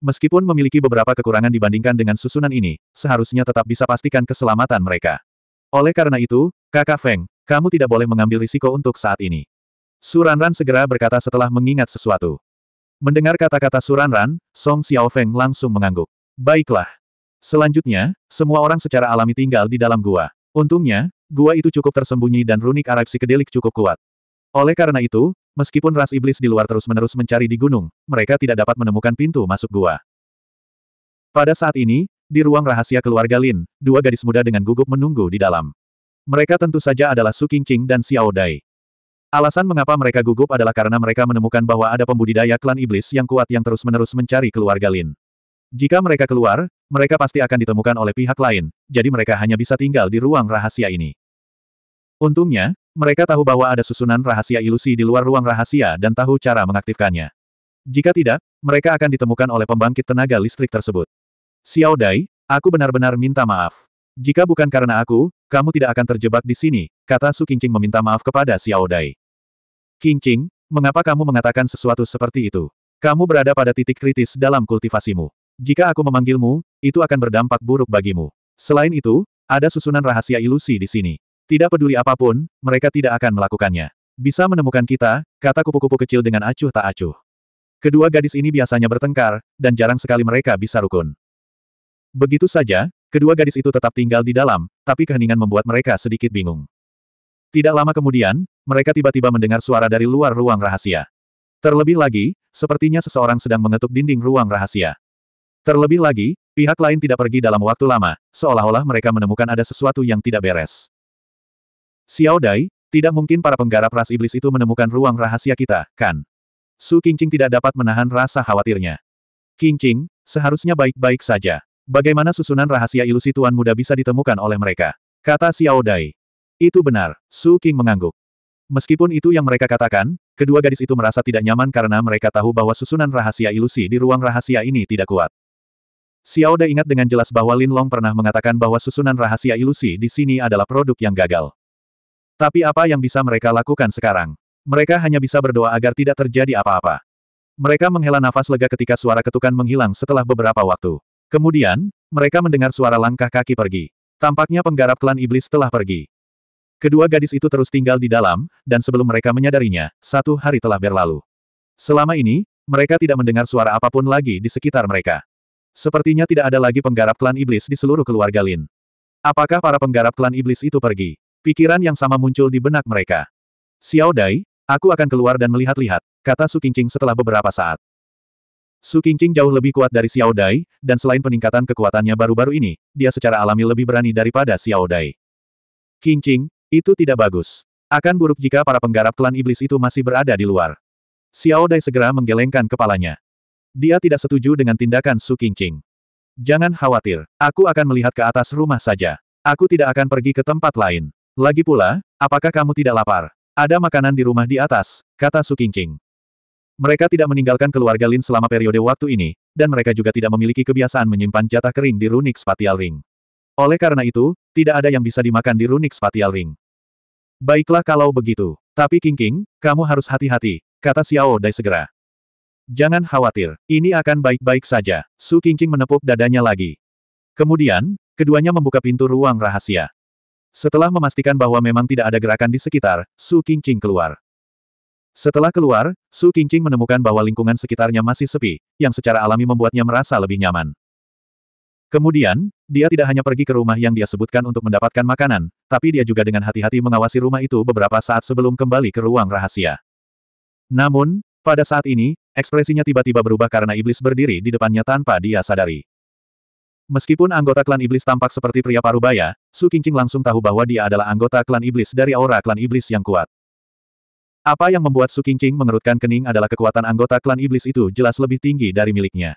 Meskipun memiliki beberapa kekurangan dibandingkan dengan susunan ini, seharusnya tetap bisa pastikan keselamatan mereka. Oleh karena itu, kakak Feng, kamu tidak boleh mengambil risiko untuk saat ini. Suranran segera berkata setelah mengingat sesuatu. Mendengar kata-kata Suranran, Song Xiaofeng langsung mengangguk. Baiklah. Selanjutnya, semua orang secara alami tinggal di dalam gua. Untungnya, gua itu cukup tersembunyi dan runik arah psikedelik cukup kuat. Oleh karena itu, meskipun ras iblis di luar terus-menerus mencari di gunung, mereka tidak dapat menemukan pintu masuk gua. Pada saat ini, di ruang rahasia keluarga Lin, dua gadis muda dengan gugup menunggu di dalam. Mereka tentu saja adalah Su Qingqing dan Xiao Dai. Alasan mengapa mereka gugup adalah karena mereka menemukan bahwa ada pembudidaya klan iblis yang kuat yang terus-menerus mencari keluarga Lin. Jika mereka keluar, mereka pasti akan ditemukan oleh pihak lain, jadi mereka hanya bisa tinggal di ruang rahasia ini. Untungnya, mereka tahu bahwa ada susunan rahasia ilusi di luar ruang rahasia dan tahu cara mengaktifkannya. Jika tidak, mereka akan ditemukan oleh pembangkit tenaga listrik tersebut. Xiao Dai, aku benar-benar minta maaf. Jika bukan karena aku, kamu tidak akan terjebak di sini, kata Su Qingqing meminta maaf kepada Xiao Dai. King mengapa kamu mengatakan sesuatu seperti itu? Kamu berada pada titik kritis dalam kultivasimu. Jika aku memanggilmu, itu akan berdampak buruk bagimu. Selain itu, ada susunan rahasia ilusi di sini. Tidak peduli apapun, mereka tidak akan melakukannya. Bisa menemukan kita, kata kupu-kupu kecil dengan acuh tak acuh. Kedua gadis ini biasanya bertengkar, dan jarang sekali mereka bisa rukun. Begitu saja, kedua gadis itu tetap tinggal di dalam, tapi keheningan membuat mereka sedikit bingung. Tidak lama kemudian, mereka tiba-tiba mendengar suara dari luar ruang rahasia. Terlebih lagi, sepertinya seseorang sedang mengetuk dinding ruang rahasia. Terlebih lagi, pihak lain tidak pergi dalam waktu lama, seolah-olah mereka menemukan ada sesuatu yang tidak beres. Xiao Dai, tidak mungkin para penggarap ras iblis itu menemukan ruang rahasia kita, kan? Su Qingqing tidak dapat menahan rasa khawatirnya. Qingqing, seharusnya baik-baik saja. Bagaimana susunan rahasia ilusi Tuan Muda bisa ditemukan oleh mereka? Kata Xiao Dai. Itu benar, Su King mengangguk. Meskipun itu yang mereka katakan, kedua gadis itu merasa tidak nyaman karena mereka tahu bahwa susunan rahasia ilusi di ruang rahasia ini tidak kuat. Xiao Da ingat dengan jelas bahwa Lin Long pernah mengatakan bahwa susunan rahasia ilusi di sini adalah produk yang gagal. Tapi apa yang bisa mereka lakukan sekarang? Mereka hanya bisa berdoa agar tidak terjadi apa-apa. Mereka menghela nafas lega ketika suara ketukan menghilang setelah beberapa waktu. Kemudian, mereka mendengar suara langkah kaki pergi. Tampaknya penggarap klan iblis telah pergi. Kedua gadis itu terus tinggal di dalam, dan sebelum mereka menyadarinya, satu hari telah berlalu. Selama ini, mereka tidak mendengar suara apapun lagi di sekitar mereka. Sepertinya tidak ada lagi penggarap klan iblis di seluruh keluarga Lin. Apakah para penggarap klan iblis itu pergi? Pikiran yang sama muncul di benak mereka. Xiao Dai, aku akan keluar dan melihat-lihat, kata Su Qingqing setelah beberapa saat. Su Qingqing jauh lebih kuat dari Xiao Dai, dan selain peningkatan kekuatannya baru-baru ini, dia secara alami lebih berani daripada Xiao Dai. Qingqing, itu tidak bagus. Akan buruk jika para penggarap klan iblis itu masih berada di luar. Xiao Dai segera menggelengkan kepalanya. Dia tidak setuju dengan tindakan Su Qingqing. Jangan khawatir, aku akan melihat ke atas rumah saja. Aku tidak akan pergi ke tempat lain. Lagi pula, apakah kamu tidak lapar? Ada makanan di rumah di atas, kata Su Qingqing. Mereka tidak meninggalkan keluarga Lin selama periode waktu ini, dan mereka juga tidak memiliki kebiasaan menyimpan jatah kering di Runix Spatial Ring. Oleh karena itu, tidak ada yang bisa dimakan di Runix Spatial Ring. Baiklah kalau begitu. Tapi King King, kamu harus hati-hati, kata Xiao Dai segera. Jangan khawatir, ini akan baik-baik saja. Su King King menepuk dadanya lagi. Kemudian, keduanya membuka pintu ruang rahasia. Setelah memastikan bahwa memang tidak ada gerakan di sekitar, Su King King keluar. Setelah keluar, Su King King menemukan bahwa lingkungan sekitarnya masih sepi, yang secara alami membuatnya merasa lebih nyaman. Kemudian, dia tidak hanya pergi ke rumah yang dia sebutkan untuk mendapatkan makanan, tapi dia juga dengan hati-hati mengawasi rumah itu beberapa saat sebelum kembali ke ruang rahasia. Namun, pada saat ini, ekspresinya tiba-tiba berubah karena iblis berdiri di depannya tanpa dia sadari. Meskipun anggota klan iblis tampak seperti pria parubaya, Su Qingqing langsung tahu bahwa dia adalah anggota klan iblis dari aura klan iblis yang kuat. Apa yang membuat Su Qingqing mengerutkan kening adalah kekuatan anggota klan iblis itu jelas lebih tinggi dari miliknya.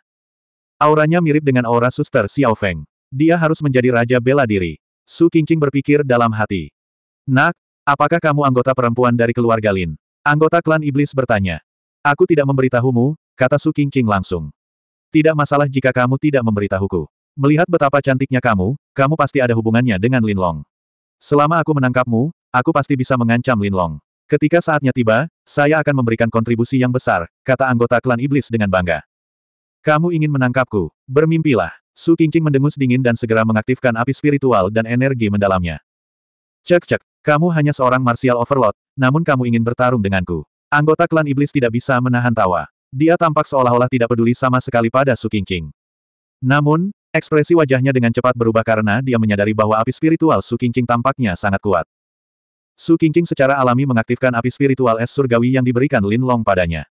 Auranya mirip dengan aura suster Xiao Feng. Dia harus menjadi raja bela diri. Su Qingqing berpikir dalam hati. Nak, apakah kamu anggota perempuan dari keluarga Lin? Anggota klan iblis bertanya. Aku tidak memberitahumu, kata Su Qingqing langsung. Tidak masalah jika kamu tidak memberitahuku. Melihat betapa cantiknya kamu, kamu pasti ada hubungannya dengan Lin Long. Selama aku menangkapmu, aku pasti bisa mengancam Lin Long. Ketika saatnya tiba, saya akan memberikan kontribusi yang besar, kata anggota klan iblis dengan bangga. Kamu ingin menangkapku, bermimpilah. Su Qingqing mendengus dingin dan segera mengaktifkan api spiritual dan energi mendalamnya. Cek-cek, kamu hanya seorang martial overload, namun kamu ingin bertarung denganku. Anggota klan iblis tidak bisa menahan tawa. Dia tampak seolah-olah tidak peduli sama sekali pada Su Qingqing. Namun, ekspresi wajahnya dengan cepat berubah karena dia menyadari bahwa api spiritual Su Qingqing tampaknya sangat kuat. Su Qingqing secara alami mengaktifkan api spiritual es surgawi yang diberikan Lin Long padanya.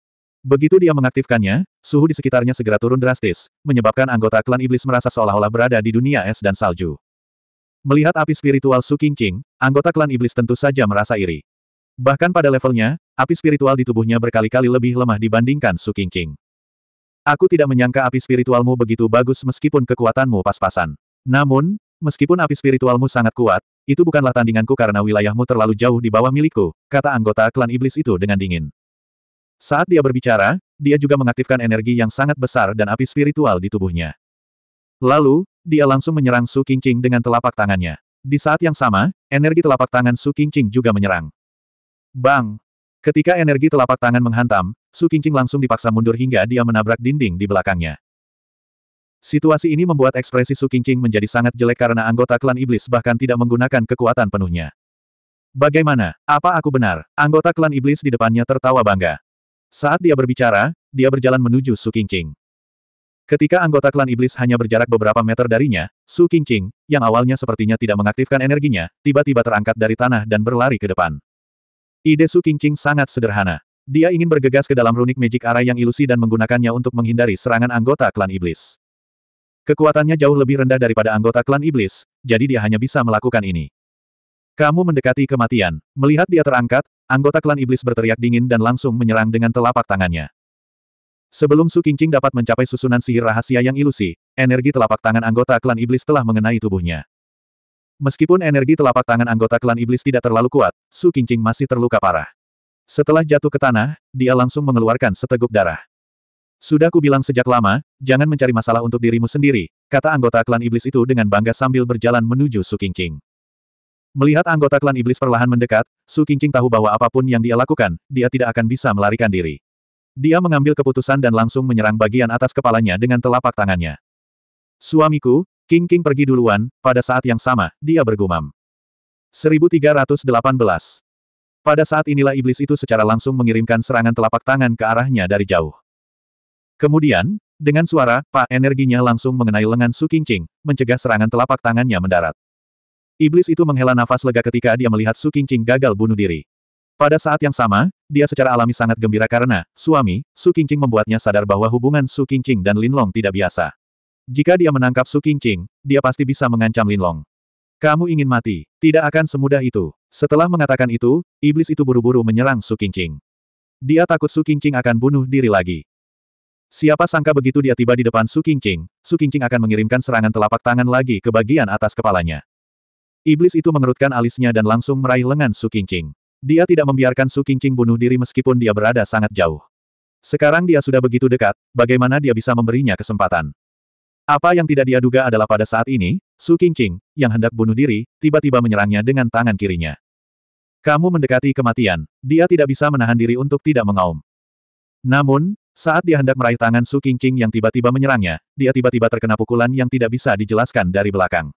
Begitu dia mengaktifkannya, suhu di sekitarnya segera turun drastis, menyebabkan anggota klan iblis merasa seolah-olah berada di dunia es dan salju. Melihat api spiritual Su Qingqing, anggota klan iblis tentu saja merasa iri. Bahkan pada levelnya, api spiritual di tubuhnya berkali-kali lebih lemah dibandingkan Su Qingqing. Aku tidak menyangka api spiritualmu begitu bagus meskipun kekuatanmu pas-pasan. Namun, meskipun api spiritualmu sangat kuat, itu bukanlah tandinganku karena wilayahmu terlalu jauh di bawah milikku, kata anggota klan iblis itu dengan dingin. Saat dia berbicara, dia juga mengaktifkan energi yang sangat besar dan api spiritual di tubuhnya. Lalu, dia langsung menyerang Su Qingqing dengan telapak tangannya. Di saat yang sama, energi telapak tangan Su Qingqing juga menyerang. Bang! Ketika energi telapak tangan menghantam, Su Qingqing langsung dipaksa mundur hingga dia menabrak dinding di belakangnya. Situasi ini membuat ekspresi Su Qingqing menjadi sangat jelek karena anggota klan iblis bahkan tidak menggunakan kekuatan penuhnya. Bagaimana? Apa aku benar? Anggota klan iblis di depannya tertawa bangga. Saat dia berbicara, dia berjalan menuju Su Qingqing. Ketika anggota klan iblis hanya berjarak beberapa meter darinya, Su Qingqing, yang awalnya sepertinya tidak mengaktifkan energinya, tiba-tiba terangkat dari tanah dan berlari ke depan. Ide Su Qingqing sangat sederhana. Dia ingin bergegas ke dalam runik magic arah yang ilusi dan menggunakannya untuk menghindari serangan anggota klan iblis. Kekuatannya jauh lebih rendah daripada anggota klan iblis, jadi dia hanya bisa melakukan ini. Kamu mendekati kematian. Melihat dia terangkat, anggota klan iblis berteriak dingin dan langsung menyerang dengan telapak tangannya. Sebelum Su Qingqing dapat mencapai susunan sihir rahasia yang ilusi, energi telapak tangan anggota klan iblis telah mengenai tubuhnya. Meskipun energi telapak tangan anggota klan iblis tidak terlalu kuat, Su Qingqing masih terluka parah. Setelah jatuh ke tanah, dia langsung mengeluarkan seteguk darah. Sudah kubilang sejak lama, jangan mencari masalah untuk dirimu sendiri, kata anggota klan iblis itu dengan bangga sambil berjalan menuju Su Qingqing. Melihat anggota klan iblis perlahan mendekat, Su Qingqing tahu bahwa apapun yang dia lakukan, dia tidak akan bisa melarikan diri. Dia mengambil keputusan dan langsung menyerang bagian atas kepalanya dengan telapak tangannya. Suamiku, King King pergi duluan, pada saat yang sama, dia bergumam. 1318 Pada saat inilah iblis itu secara langsung mengirimkan serangan telapak tangan ke arahnya dari jauh. Kemudian, dengan suara, Pak energinya langsung mengenai lengan Su Qingqing, mencegah serangan telapak tangannya mendarat. Iblis itu menghela nafas lega ketika dia melihat Su Qingqing gagal bunuh diri. Pada saat yang sama, dia secara alami sangat gembira karena, suami, Su Qingqing membuatnya sadar bahwa hubungan Su Qingqing dan Long tidak biasa. Jika dia menangkap Su Qingqing, dia pasti bisa mengancam Lin Long. Kamu ingin mati, tidak akan semudah itu. Setelah mengatakan itu, iblis itu buru-buru menyerang Su Qingqing. Dia takut Su Qingqing akan bunuh diri lagi. Siapa sangka begitu dia tiba di depan Su Qingqing, Su Qingqing akan mengirimkan serangan telapak tangan lagi ke bagian atas kepalanya. Iblis itu mengerutkan alisnya dan langsung meraih lengan Su Qingqing. Dia tidak membiarkan Su Qingqing bunuh diri meskipun dia berada sangat jauh. Sekarang dia sudah begitu dekat, bagaimana dia bisa memberinya kesempatan? Apa yang tidak dia duga adalah pada saat ini, Su Qingqing, yang hendak bunuh diri, tiba-tiba menyerangnya dengan tangan kirinya. Kamu mendekati kematian, dia tidak bisa menahan diri untuk tidak mengaum. Namun, saat dia hendak meraih tangan Su Qingqing yang tiba-tiba menyerangnya, dia tiba-tiba terkena pukulan yang tidak bisa dijelaskan dari belakang.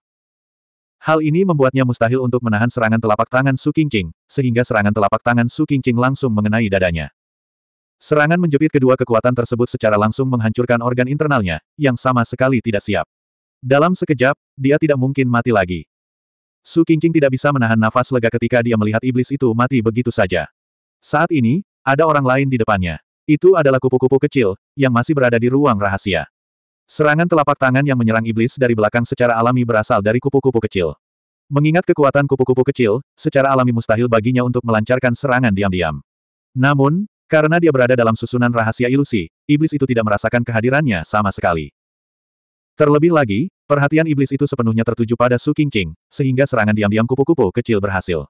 Hal ini membuatnya mustahil untuk menahan serangan telapak tangan Su Qingqing, sehingga serangan telapak tangan Su Qingqing langsung mengenai dadanya. Serangan menjepit kedua kekuatan tersebut secara langsung menghancurkan organ internalnya, yang sama sekali tidak siap. Dalam sekejap, dia tidak mungkin mati lagi. Su Qingqing tidak bisa menahan nafas lega ketika dia melihat iblis itu mati begitu saja. Saat ini, ada orang lain di depannya. Itu adalah kupu-kupu kecil, yang masih berada di ruang rahasia. Serangan telapak tangan yang menyerang iblis dari belakang secara alami berasal dari kupu-kupu kecil. Mengingat kekuatan kupu-kupu kecil, secara alami mustahil baginya untuk melancarkan serangan diam-diam. Namun, karena dia berada dalam susunan rahasia ilusi, iblis itu tidak merasakan kehadirannya sama sekali. Terlebih lagi, perhatian iblis itu sepenuhnya tertuju pada Su Qingqing, sehingga serangan diam-diam kupu-kupu kecil berhasil.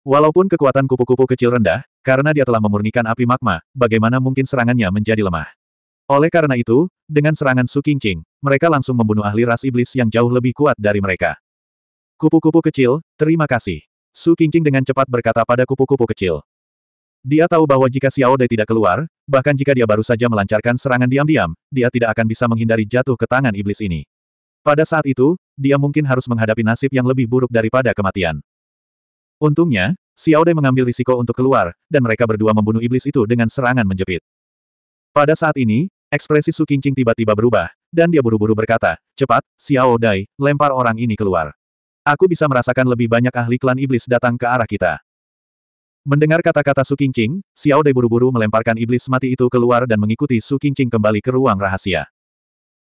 Walaupun kekuatan kupu-kupu kecil rendah, karena dia telah memurnikan api magma, bagaimana mungkin serangannya menjadi lemah? Oleh karena itu, dengan serangan Su Qingqing, mereka langsung membunuh ahli ras iblis yang jauh lebih kuat dari mereka. Kupu-kupu kecil, terima kasih. Su Qingqing dengan cepat berkata pada kupu-kupu kecil. Dia tahu bahwa jika Xiao Dai tidak keluar, bahkan jika dia baru saja melancarkan serangan diam-diam, dia tidak akan bisa menghindari jatuh ke tangan iblis ini. Pada saat itu, dia mungkin harus menghadapi nasib yang lebih buruk daripada kematian. Untungnya, Xiao Dai mengambil risiko untuk keluar, dan mereka berdua membunuh iblis itu dengan serangan menjepit. Pada saat ini, Ekspresi Su Qingqing tiba-tiba berubah, dan dia buru-buru berkata, cepat, Xiao Dai, lempar orang ini keluar. Aku bisa merasakan lebih banyak ahli klan iblis datang ke arah kita. Mendengar kata-kata Su Qingqing, Xiao Dai buru-buru melemparkan iblis mati itu keluar dan mengikuti Su Qingqing kembali ke ruang rahasia.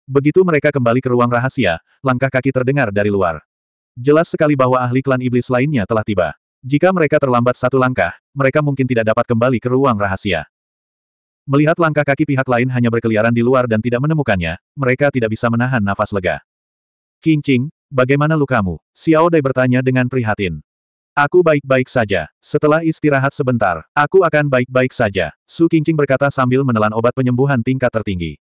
Begitu mereka kembali ke ruang rahasia, langkah kaki terdengar dari luar. Jelas sekali bahwa ahli klan iblis lainnya telah tiba. Jika mereka terlambat satu langkah, mereka mungkin tidak dapat kembali ke ruang rahasia. Melihat langkah kaki pihak lain hanya berkeliaran di luar dan tidak menemukannya, mereka tidak bisa menahan nafas lega. King bagaimana lukamu? Xiao Dai bertanya dengan prihatin. Aku baik-baik saja. Setelah istirahat sebentar, aku akan baik-baik saja. Su Qingqing berkata sambil menelan obat penyembuhan tingkat tertinggi.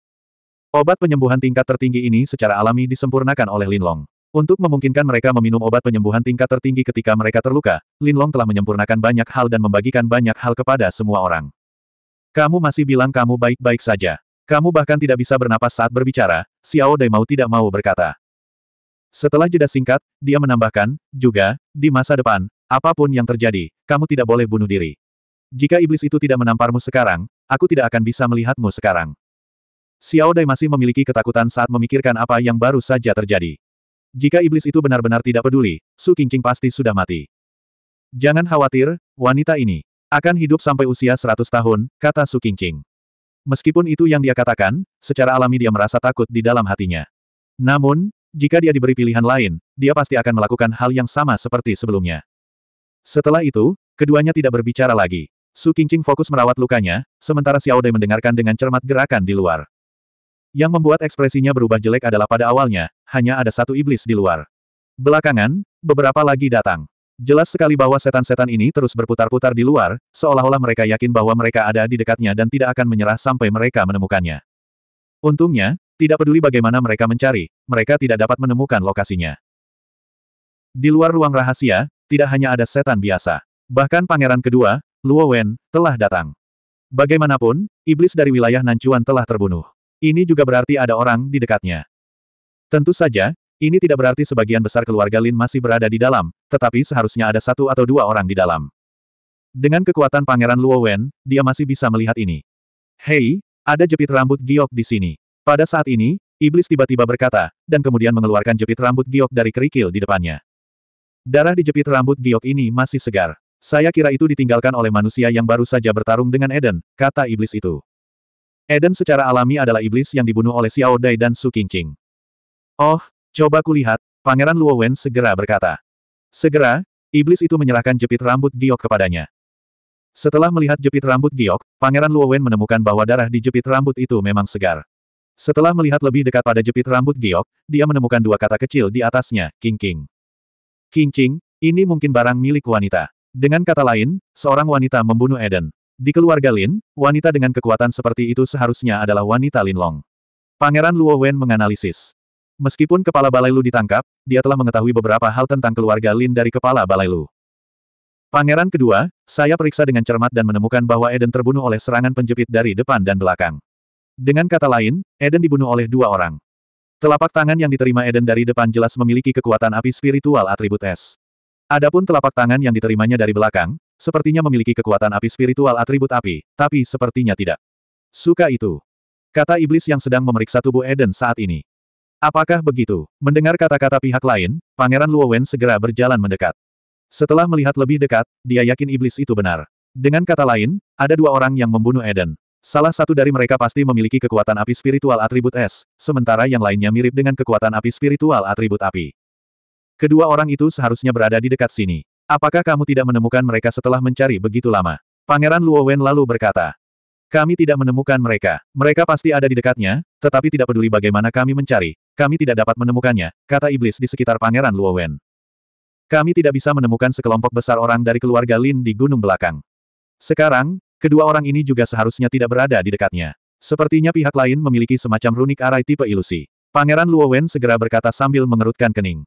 Obat penyembuhan tingkat tertinggi ini secara alami disempurnakan oleh Lin Long Untuk memungkinkan mereka meminum obat penyembuhan tingkat tertinggi ketika mereka terluka, Lin Long telah menyempurnakan banyak hal dan membagikan banyak hal kepada semua orang. Kamu masih bilang kamu baik-baik saja. Kamu bahkan tidak bisa bernapas saat berbicara, Xiao Dai mau tidak mau berkata. Setelah jeda singkat, dia menambahkan, juga, di masa depan, apapun yang terjadi, kamu tidak boleh bunuh diri. Jika iblis itu tidak menamparmu sekarang, aku tidak akan bisa melihatmu sekarang. Xiao Dai masih memiliki ketakutan saat memikirkan apa yang baru saja terjadi. Jika iblis itu benar-benar tidak peduli, Su Qingqing pasti sudah mati. Jangan khawatir, wanita ini. Akan hidup sampai usia 100 tahun, kata Su Qingqing. Meskipun itu yang dia katakan, secara alami dia merasa takut di dalam hatinya. Namun, jika dia diberi pilihan lain, dia pasti akan melakukan hal yang sama seperti sebelumnya. Setelah itu, keduanya tidak berbicara lagi. Su Qingqing fokus merawat lukanya, sementara Xiao Dai mendengarkan dengan cermat gerakan di luar. Yang membuat ekspresinya berubah jelek adalah pada awalnya, hanya ada satu iblis di luar. Belakangan, beberapa lagi datang. Jelas sekali bahwa setan-setan ini terus berputar-putar di luar, seolah-olah mereka yakin bahwa mereka ada di dekatnya dan tidak akan menyerah sampai mereka menemukannya. Untungnya, tidak peduli bagaimana mereka mencari, mereka tidak dapat menemukan lokasinya. Di luar ruang rahasia, tidak hanya ada setan biasa. Bahkan pangeran kedua, Luo Wen, telah datang. Bagaimanapun, iblis dari wilayah Nancuan telah terbunuh. Ini juga berarti ada orang di dekatnya. Tentu saja, ini tidak berarti sebagian besar keluarga Lin masih berada di dalam, tetapi seharusnya ada satu atau dua orang di dalam. Dengan kekuatan Pangeran Luo Wen, dia masih bisa melihat ini. Hei, ada jepit rambut giok di sini. Pada saat ini, Iblis tiba-tiba berkata, dan kemudian mengeluarkan jepit rambut giok dari kerikil di depannya. Darah di jepit rambut giok ini masih segar. Saya kira itu ditinggalkan oleh manusia yang baru saja bertarung dengan Eden, kata iblis itu. Eden secara alami adalah iblis yang dibunuh oleh Xiao Dai dan Su Qingqing. Oh, Coba kulihat, Pangeran Luo Wen segera berkata. Segera, iblis itu menyerahkan jepit rambut giok kepadanya. Setelah melihat jepit rambut giok, Pangeran Luo Wen menemukan bahwa darah di jepit rambut itu memang segar. Setelah melihat lebih dekat pada jepit rambut giok, dia menemukan dua kata kecil di atasnya, King King. King King, ini mungkin barang milik wanita. Dengan kata lain, seorang wanita membunuh Eden. Di keluarga Lin, wanita dengan kekuatan seperti itu seharusnya adalah wanita Lin Long. Pangeran Luo Wen menganalisis. Meskipun kepala Balai Lu ditangkap, dia telah mengetahui beberapa hal tentang keluarga Lin dari kepala Balai Lu. Pangeran kedua, saya periksa dengan cermat dan menemukan bahwa Eden terbunuh oleh serangan penjepit dari depan dan belakang. Dengan kata lain, Eden dibunuh oleh dua orang. Telapak tangan yang diterima Eden dari depan jelas memiliki kekuatan api spiritual atribut es. Adapun telapak tangan yang diterimanya dari belakang, sepertinya memiliki kekuatan api spiritual atribut api, tapi sepertinya tidak. Suka itu. Kata iblis yang sedang memeriksa tubuh Eden saat ini. Apakah begitu? Mendengar kata-kata pihak lain, Pangeran Luowen segera berjalan mendekat. Setelah melihat lebih dekat, dia yakin iblis itu benar. Dengan kata lain, ada dua orang yang membunuh Eden. Salah satu dari mereka pasti memiliki kekuatan api spiritual atribut es, sementara yang lainnya mirip dengan kekuatan api spiritual atribut api. Kedua orang itu seharusnya berada di dekat sini. Apakah kamu tidak menemukan mereka setelah mencari begitu lama? Pangeran Luowen lalu berkata, kami tidak menemukan mereka. Mereka pasti ada di dekatnya, tetapi tidak peduli bagaimana kami mencari, kami tidak dapat menemukannya, kata iblis di sekitar Pangeran Luo Wen. Kami tidak bisa menemukan sekelompok besar orang dari keluarga Lin di gunung belakang. Sekarang, kedua orang ini juga seharusnya tidak berada di dekatnya. Sepertinya pihak lain memiliki semacam runik arai tipe ilusi. Pangeran Luo Wen segera berkata sambil mengerutkan kening.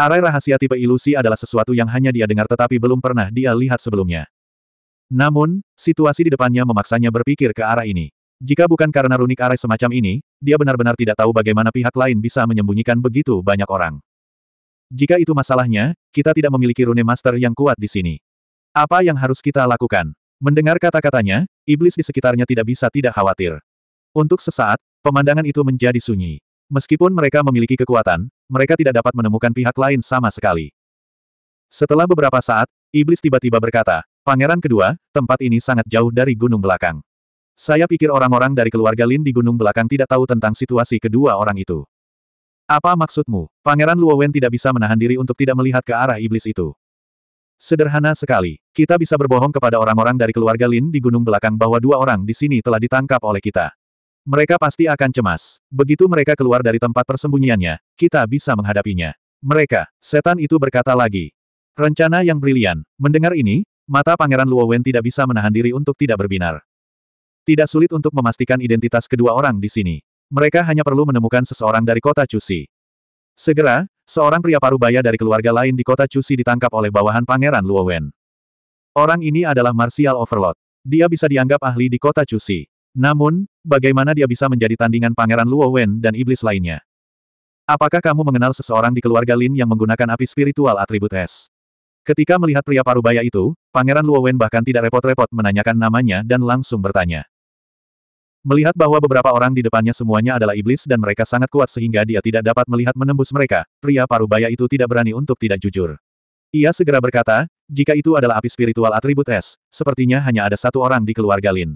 Arai rahasia tipe ilusi adalah sesuatu yang hanya dia dengar tetapi belum pernah dia lihat sebelumnya. Namun, situasi di depannya memaksanya berpikir ke arah ini. Jika bukan karena runik arai semacam ini, dia benar-benar tidak tahu bagaimana pihak lain bisa menyembunyikan begitu banyak orang. Jika itu masalahnya, kita tidak memiliki rune master yang kuat di sini. Apa yang harus kita lakukan? Mendengar kata-katanya, iblis di sekitarnya tidak bisa tidak khawatir. Untuk sesaat, pemandangan itu menjadi sunyi. Meskipun mereka memiliki kekuatan, mereka tidak dapat menemukan pihak lain sama sekali. Setelah beberapa saat, iblis tiba-tiba berkata, Pangeran kedua, tempat ini sangat jauh dari gunung belakang. Saya pikir orang-orang dari keluarga Lin di gunung belakang tidak tahu tentang situasi kedua orang itu. Apa maksudmu? Pangeran Luo Wen tidak bisa menahan diri untuk tidak melihat ke arah iblis itu. Sederhana sekali, kita bisa berbohong kepada orang-orang dari keluarga Lin di gunung belakang bahwa dua orang di sini telah ditangkap oleh kita. Mereka pasti akan cemas. Begitu mereka keluar dari tempat persembunyiannya, kita bisa menghadapinya. Mereka, setan itu berkata lagi. Rencana yang brilian. Mendengar ini, mata Pangeran Luo Wen tidak bisa menahan diri untuk tidak berbinar. Tidak sulit untuk memastikan identitas kedua orang di sini. Mereka hanya perlu menemukan seseorang dari kota Cusi. Segera, seorang pria parubaya dari keluarga lain di kota Cusi ditangkap oleh bawahan Pangeran Luowen. Orang ini adalah Martial Overlord. Dia bisa dianggap ahli di kota Cusi. Namun, bagaimana dia bisa menjadi tandingan Pangeran Luowen dan iblis lainnya? Apakah kamu mengenal seseorang di keluarga Lin yang menggunakan api spiritual atribut es? Ketika melihat pria parubaya itu, Pangeran Luowen bahkan tidak repot-repot menanyakan namanya dan langsung bertanya. Melihat bahwa beberapa orang di depannya semuanya adalah iblis dan mereka sangat kuat sehingga dia tidak dapat melihat menembus mereka, pria parubaya itu tidak berani untuk tidak jujur. Ia segera berkata, jika itu adalah api spiritual atribut es, sepertinya hanya ada satu orang di keluarga Lin.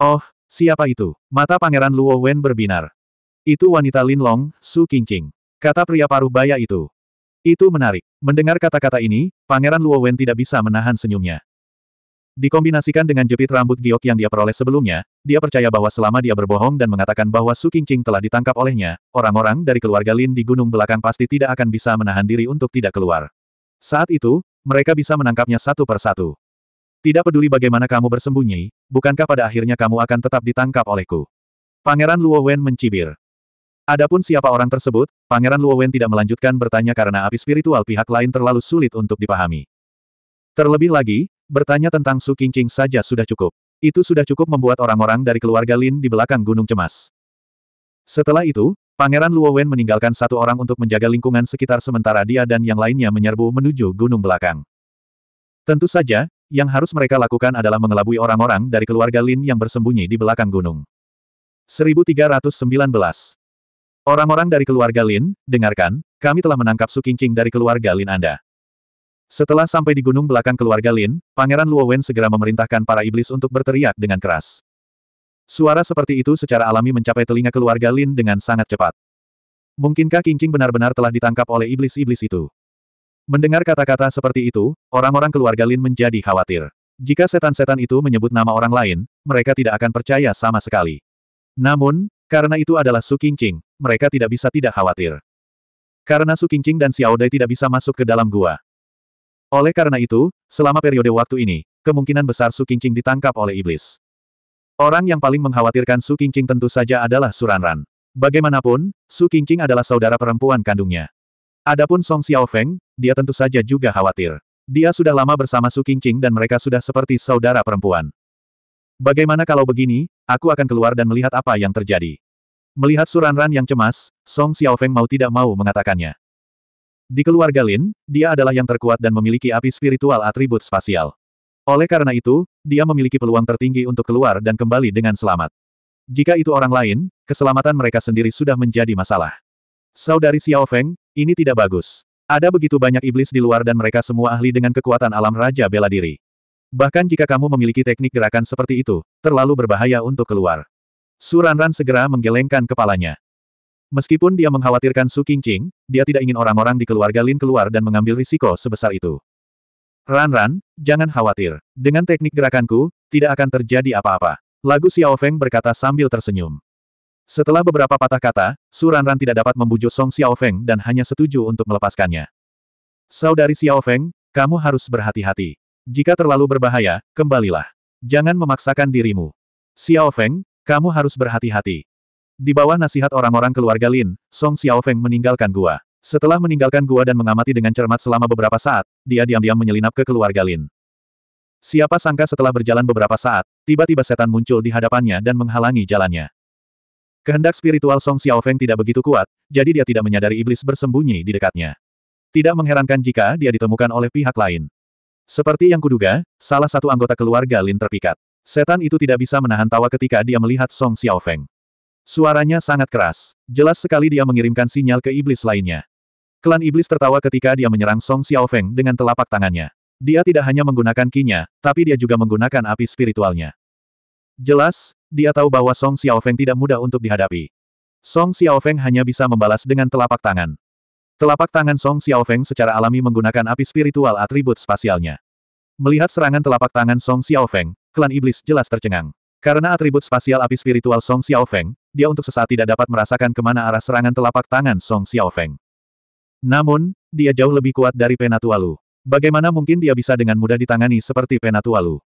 Oh, siapa itu? Mata pangeran Luo Wen berbinar. Itu wanita Lin Long, Su Qingqing. Kata pria parubaya itu. Itu menarik. Mendengar kata-kata ini, pangeran Luo Wen tidak bisa menahan senyumnya. Dikombinasikan dengan jepit rambut giok yang dia peroleh sebelumnya, dia percaya bahwa selama dia berbohong dan mengatakan bahwa Su Qingqing telah ditangkap olehnya, orang-orang dari keluarga Lin di gunung belakang pasti tidak akan bisa menahan diri untuk tidak keluar. Saat itu, mereka bisa menangkapnya satu per satu. Tidak peduli bagaimana kamu bersembunyi, bukankah pada akhirnya kamu akan tetap ditangkap olehku? Pangeran Luo Wen mencibir. Adapun siapa orang tersebut, Pangeran Luo Wen tidak melanjutkan bertanya karena api spiritual pihak lain terlalu sulit untuk dipahami. Terlebih lagi, Bertanya tentang Su Qingqing saja sudah cukup. Itu sudah cukup membuat orang-orang dari keluarga Lin di belakang gunung cemas. Setelah itu, Pangeran Luo Wen meninggalkan satu orang untuk menjaga lingkungan sekitar sementara dia dan yang lainnya menyerbu menuju gunung belakang. Tentu saja, yang harus mereka lakukan adalah mengelabui orang-orang dari keluarga Lin yang bersembunyi di belakang gunung. 1319 Orang-orang dari keluarga Lin, dengarkan, kami telah menangkap Su Qingqing dari keluarga Lin Anda. Setelah sampai di gunung belakang keluarga Lin, Pangeran Luo Wen segera memerintahkan para iblis untuk berteriak dengan keras. Suara seperti itu secara alami mencapai telinga keluarga Lin dengan sangat cepat. Mungkinkah Kincing benar-benar telah ditangkap oleh iblis-iblis itu? Mendengar kata-kata seperti itu, orang-orang keluarga Lin menjadi khawatir. Jika setan-setan itu menyebut nama orang lain, mereka tidak akan percaya sama sekali. Namun, karena itu adalah Su Kincing, mereka tidak bisa tidak khawatir. Karena Su Kincing dan Xiao Dai tidak bisa masuk ke dalam gua, oleh karena itu, selama periode waktu ini, kemungkinan besar Su Qingqing ditangkap oleh iblis. Orang yang paling mengkhawatirkan Su Qingqing tentu saja adalah Suranran. Bagaimanapun, Su Qingqing adalah saudara perempuan kandungnya. Adapun Song Xiaofeng, dia tentu saja juga khawatir. Dia sudah lama bersama Su Qingqing dan mereka sudah seperti saudara perempuan. Bagaimana kalau begini, aku akan keluar dan melihat apa yang terjadi. Melihat Suranran yang cemas, Song Xiaofeng mau tidak mau mengatakannya. Di keluarga Lin, dia adalah yang terkuat dan memiliki api spiritual atribut spasial. Oleh karena itu, dia memiliki peluang tertinggi untuk keluar dan kembali dengan selamat. Jika itu orang lain, keselamatan mereka sendiri sudah menjadi masalah. Saudari Xiao Feng, ini tidak bagus. Ada begitu banyak iblis di luar dan mereka semua ahli dengan kekuatan alam Raja Bela Diri. Bahkan jika kamu memiliki teknik gerakan seperti itu, terlalu berbahaya untuk keluar. Suranran segera menggelengkan kepalanya. Meskipun dia mengkhawatirkan Su Qingqing, dia tidak ingin orang-orang di keluarga Lin keluar dan mengambil risiko sebesar itu. Ran-ran, jangan khawatir. Dengan teknik gerakanku, tidak akan terjadi apa-apa. Lagu Xiao Feng berkata sambil tersenyum. Setelah beberapa patah kata, Su Ran-ran tidak dapat membujuk Song Xiao Feng dan hanya setuju untuk melepaskannya. Saudari Xiao Feng, kamu harus berhati-hati. Jika terlalu berbahaya, kembalilah. Jangan memaksakan dirimu. Xiao Feng, kamu harus berhati-hati. Di bawah nasihat orang-orang keluarga Lin, Song Xiaofeng meninggalkan gua. Setelah meninggalkan gua dan mengamati dengan cermat selama beberapa saat, dia diam-diam menyelinap ke keluarga Lin. Siapa sangka setelah berjalan beberapa saat, tiba-tiba setan muncul di hadapannya dan menghalangi jalannya. Kehendak spiritual Song Xiaofeng tidak begitu kuat, jadi dia tidak menyadari iblis bersembunyi di dekatnya. Tidak mengherankan jika dia ditemukan oleh pihak lain. Seperti yang kuduga, salah satu anggota keluarga Lin terpikat. Setan itu tidak bisa menahan tawa ketika dia melihat Song Xiaofeng. Suaranya sangat keras. Jelas sekali dia mengirimkan sinyal ke iblis lainnya. Klan iblis tertawa ketika dia menyerang Song Xiaofeng dengan telapak tangannya. Dia tidak hanya menggunakan kinya, tapi dia juga menggunakan api spiritualnya. Jelas, dia tahu bahwa Song Xiaofeng tidak mudah untuk dihadapi. Song Xiaofeng hanya bisa membalas dengan telapak tangan. Telapak tangan Song Xiaofeng secara alami menggunakan api spiritual atribut spasialnya. Melihat serangan telapak tangan Song Xiaofeng, klan iblis jelas tercengang. Karena atribut spasial api spiritual Song Xiaofeng, dia untuk sesaat tidak dapat merasakan kemana arah serangan telapak tangan Song Xiaofeng. Namun, dia jauh lebih kuat dari Penatualu. Bagaimana mungkin dia bisa dengan mudah ditangani seperti Penatualu?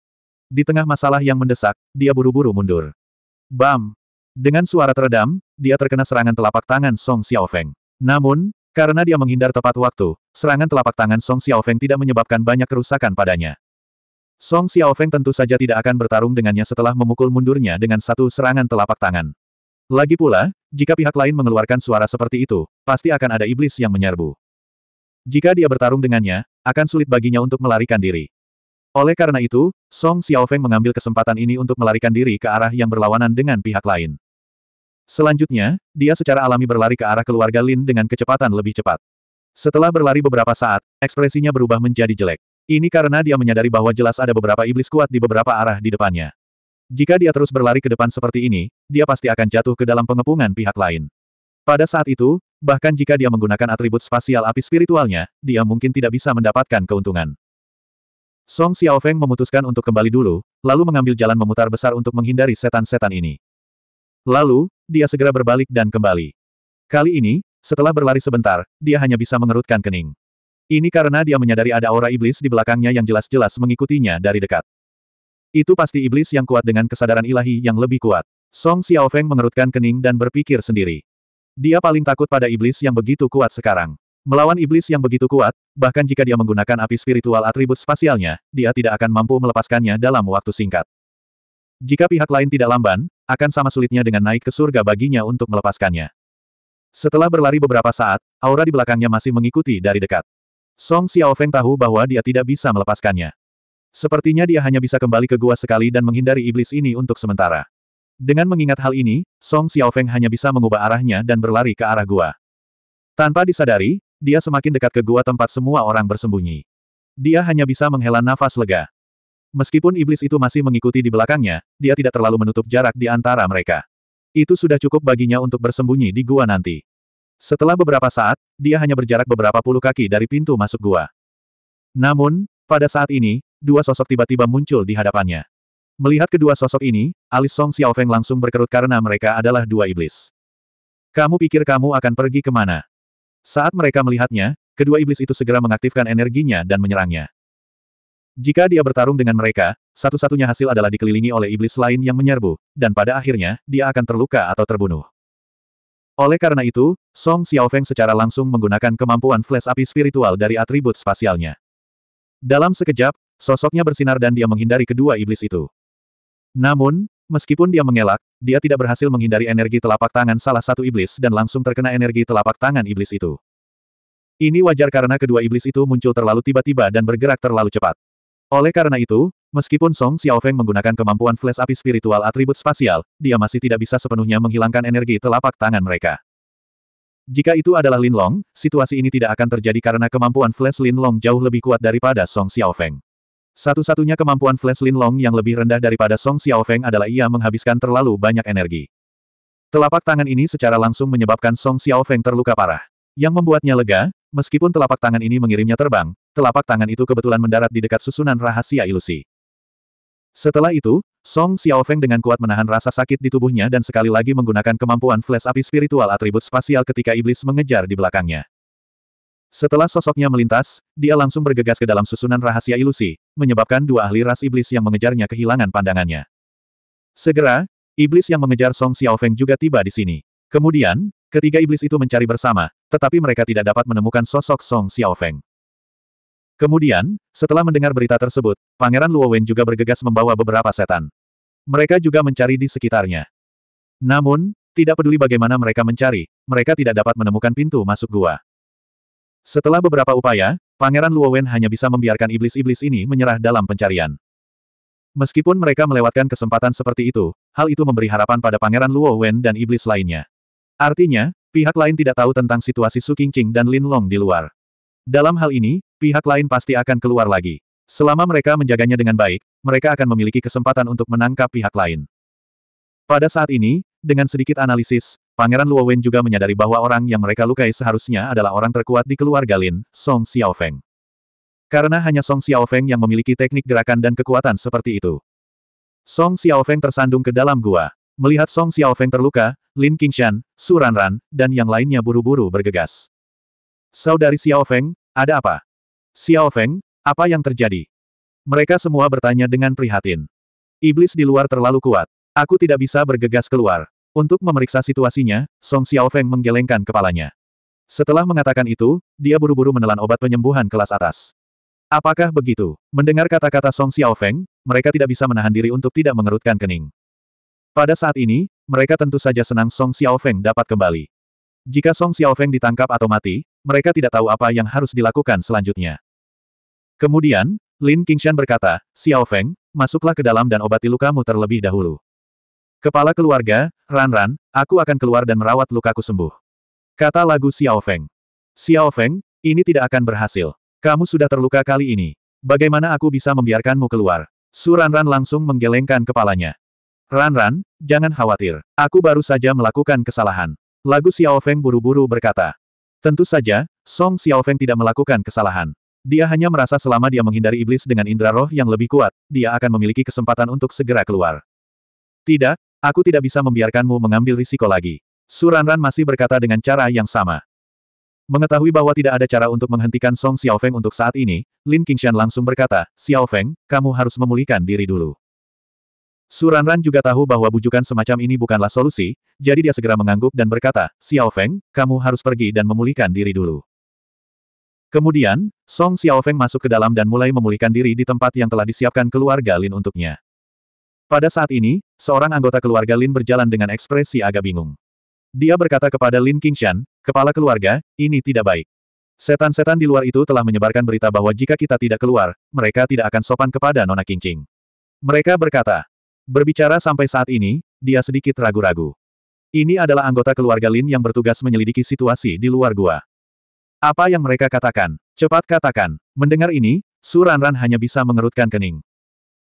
Di tengah masalah yang mendesak, dia buru-buru mundur. Bam! Dengan suara teredam, dia terkena serangan telapak tangan Song Xiaofeng. Namun, karena dia menghindar tepat waktu, serangan telapak tangan Song Xiaofeng tidak menyebabkan banyak kerusakan padanya. Song Xiaofeng tentu saja tidak akan bertarung dengannya setelah memukul mundurnya dengan satu serangan telapak tangan. Lagi pula, jika pihak lain mengeluarkan suara seperti itu, pasti akan ada iblis yang menyerbu. Jika dia bertarung dengannya, akan sulit baginya untuk melarikan diri. Oleh karena itu, Song Xiaofeng mengambil kesempatan ini untuk melarikan diri ke arah yang berlawanan dengan pihak lain. Selanjutnya, dia secara alami berlari ke arah keluarga Lin dengan kecepatan lebih cepat. Setelah berlari beberapa saat, ekspresinya berubah menjadi jelek. Ini karena dia menyadari bahwa jelas ada beberapa iblis kuat di beberapa arah di depannya. Jika dia terus berlari ke depan seperti ini, dia pasti akan jatuh ke dalam pengepungan pihak lain. Pada saat itu, bahkan jika dia menggunakan atribut spasial api spiritualnya, dia mungkin tidak bisa mendapatkan keuntungan. Song Xiaofeng memutuskan untuk kembali dulu, lalu mengambil jalan memutar besar untuk menghindari setan-setan ini. Lalu, dia segera berbalik dan kembali. Kali ini, setelah berlari sebentar, dia hanya bisa mengerutkan kening. Ini karena dia menyadari ada aura iblis di belakangnya yang jelas-jelas mengikutinya dari dekat. Itu pasti iblis yang kuat dengan kesadaran ilahi yang lebih kuat. Song Xiaofeng mengerutkan kening dan berpikir sendiri. Dia paling takut pada iblis yang begitu kuat sekarang. Melawan iblis yang begitu kuat, bahkan jika dia menggunakan api spiritual atribut spasialnya, dia tidak akan mampu melepaskannya dalam waktu singkat. Jika pihak lain tidak lamban, akan sama sulitnya dengan naik ke surga baginya untuk melepaskannya. Setelah berlari beberapa saat, aura di belakangnya masih mengikuti dari dekat. Song Xiaofeng tahu bahwa dia tidak bisa melepaskannya. Sepertinya dia hanya bisa kembali ke gua sekali dan menghindari iblis ini untuk sementara. Dengan mengingat hal ini, Song Xiaofeng hanya bisa mengubah arahnya dan berlari ke arah gua. Tanpa disadari, dia semakin dekat ke gua tempat semua orang bersembunyi. Dia hanya bisa menghela nafas lega. Meskipun iblis itu masih mengikuti di belakangnya, dia tidak terlalu menutup jarak di antara mereka. Itu sudah cukup baginya untuk bersembunyi di gua nanti. Setelah beberapa saat, dia hanya berjarak beberapa puluh kaki dari pintu masuk gua. Namun, pada saat ini, dua sosok tiba-tiba muncul di hadapannya. Melihat kedua sosok ini, alis Song Xiaofeng langsung berkerut karena mereka adalah dua iblis. Kamu pikir kamu akan pergi kemana? Saat mereka melihatnya, kedua iblis itu segera mengaktifkan energinya dan menyerangnya. Jika dia bertarung dengan mereka, satu-satunya hasil adalah dikelilingi oleh iblis lain yang menyerbu, dan pada akhirnya, dia akan terluka atau terbunuh. Oleh karena itu, Song Xiaofeng secara langsung menggunakan kemampuan flash api spiritual dari atribut spasialnya. Dalam sekejap, Sosoknya bersinar dan dia menghindari kedua iblis itu. Namun, meskipun dia mengelak, dia tidak berhasil menghindari energi telapak tangan salah satu iblis dan langsung terkena energi telapak tangan iblis itu. Ini wajar karena kedua iblis itu muncul terlalu tiba-tiba dan bergerak terlalu cepat. Oleh karena itu, meskipun Song Xiaofeng menggunakan kemampuan flash api spiritual atribut spasial, dia masih tidak bisa sepenuhnya menghilangkan energi telapak tangan mereka. Jika itu adalah Lin Long, situasi ini tidak akan terjadi karena kemampuan flash Lin Long jauh lebih kuat daripada Song Xiaofeng. Satu-satunya kemampuan Flash Lin Long yang lebih rendah daripada Song Xiaofeng adalah ia menghabiskan terlalu banyak energi. Telapak tangan ini secara langsung menyebabkan Song Xiaofeng terluka parah. Yang membuatnya lega, meskipun telapak tangan ini mengirimnya terbang, telapak tangan itu kebetulan mendarat di dekat susunan rahasia ilusi. Setelah itu, Song Xiaofeng dengan kuat menahan rasa sakit di tubuhnya dan sekali lagi menggunakan kemampuan flash api spiritual atribut spasial ketika iblis mengejar di belakangnya. Setelah sosoknya melintas, dia langsung bergegas ke dalam susunan rahasia ilusi, menyebabkan dua ahli ras iblis yang mengejarnya kehilangan pandangannya. Segera, iblis yang mengejar Song Xiaofeng juga tiba di sini. Kemudian, ketiga iblis itu mencari bersama, tetapi mereka tidak dapat menemukan sosok Song Xiaofeng. Kemudian, setelah mendengar berita tersebut, Pangeran Luo Wen juga bergegas membawa beberapa setan. Mereka juga mencari di sekitarnya. Namun, tidak peduli bagaimana mereka mencari, mereka tidak dapat menemukan pintu masuk gua. Setelah beberapa upaya, Pangeran Luowen hanya bisa membiarkan iblis-iblis ini menyerah dalam pencarian. Meskipun mereka melewatkan kesempatan seperti itu, hal itu memberi harapan pada Pangeran Luowen dan iblis lainnya. Artinya, pihak lain tidak tahu tentang situasi Su Qingqing dan Lin Long di luar. Dalam hal ini, pihak lain pasti akan keluar lagi. Selama mereka menjaganya dengan baik, mereka akan memiliki kesempatan untuk menangkap pihak lain. Pada saat ini, dengan sedikit analisis, Pangeran Luo Wen juga menyadari bahwa orang yang mereka lukai seharusnya adalah orang terkuat di keluarga Lin, Song Xiaofeng. Karena hanya Song Xiaofeng yang memiliki teknik gerakan dan kekuatan seperti itu. Song Xiaofeng tersandung ke dalam gua. Melihat Song Xiaofeng terluka, Lin Qingshan, Su Ranran, dan yang lainnya buru-buru bergegas. Saudari Xiaofeng, ada apa? Xiaofeng, apa yang terjadi? Mereka semua bertanya dengan prihatin. Iblis di luar terlalu kuat. Aku tidak bisa bergegas keluar. Untuk memeriksa situasinya, Song Xiaofeng menggelengkan kepalanya. Setelah mengatakan itu, dia buru-buru menelan obat penyembuhan kelas atas. Apakah begitu? Mendengar kata-kata Song Xiaofeng, mereka tidak bisa menahan diri untuk tidak mengerutkan kening. Pada saat ini, mereka tentu saja senang Song Xiaofeng dapat kembali. Jika Song Xiaofeng ditangkap atau mati, mereka tidak tahu apa yang harus dilakukan selanjutnya. Kemudian, Lin Qingshan berkata, Xiaofeng, masuklah ke dalam dan obati lukamu terlebih dahulu. Kepala keluarga, Ran Ran, aku akan keluar dan merawat lukaku sembuh. Kata lagu Xiao Feng. Xiao Feng, ini tidak akan berhasil. Kamu sudah terluka kali ini. Bagaimana aku bisa membiarkanmu keluar? Su Ran langsung menggelengkan kepalanya. Ran Ran, jangan khawatir. Aku baru saja melakukan kesalahan. Lagu Xiao Feng buru-buru berkata. Tentu saja, Song Xiao Feng tidak melakukan kesalahan. Dia hanya merasa selama dia menghindari iblis dengan indra roh yang lebih kuat, dia akan memiliki kesempatan untuk segera keluar. Tidak, Aku tidak bisa membiarkanmu mengambil risiko lagi. Suranran masih berkata dengan cara yang sama. Mengetahui bahwa tidak ada cara untuk menghentikan Song Xiaofeng untuk saat ini, Lin Qingshan langsung berkata, Xiaofeng, kamu harus memulihkan diri dulu. Suranran juga tahu bahwa bujukan semacam ini bukanlah solusi, jadi dia segera mengangguk dan berkata, Xiaofeng, kamu harus pergi dan memulihkan diri dulu. Kemudian, Song Xiaofeng masuk ke dalam dan mulai memulihkan diri di tempat yang telah disiapkan keluarga Lin untuknya. Pada saat ini, seorang anggota keluarga Lin berjalan dengan ekspresi agak bingung. Dia berkata kepada Lin Qingshan, kepala keluarga, ini tidak baik. Setan-setan di luar itu telah menyebarkan berita bahwa jika kita tidak keluar, mereka tidak akan sopan kepada Nona Qingqing. Mereka berkata, berbicara sampai saat ini, dia sedikit ragu-ragu. Ini adalah anggota keluarga Lin yang bertugas menyelidiki situasi di luar gua. Apa yang mereka katakan? Cepat katakan. Mendengar ini, Su Ranran hanya bisa mengerutkan kening.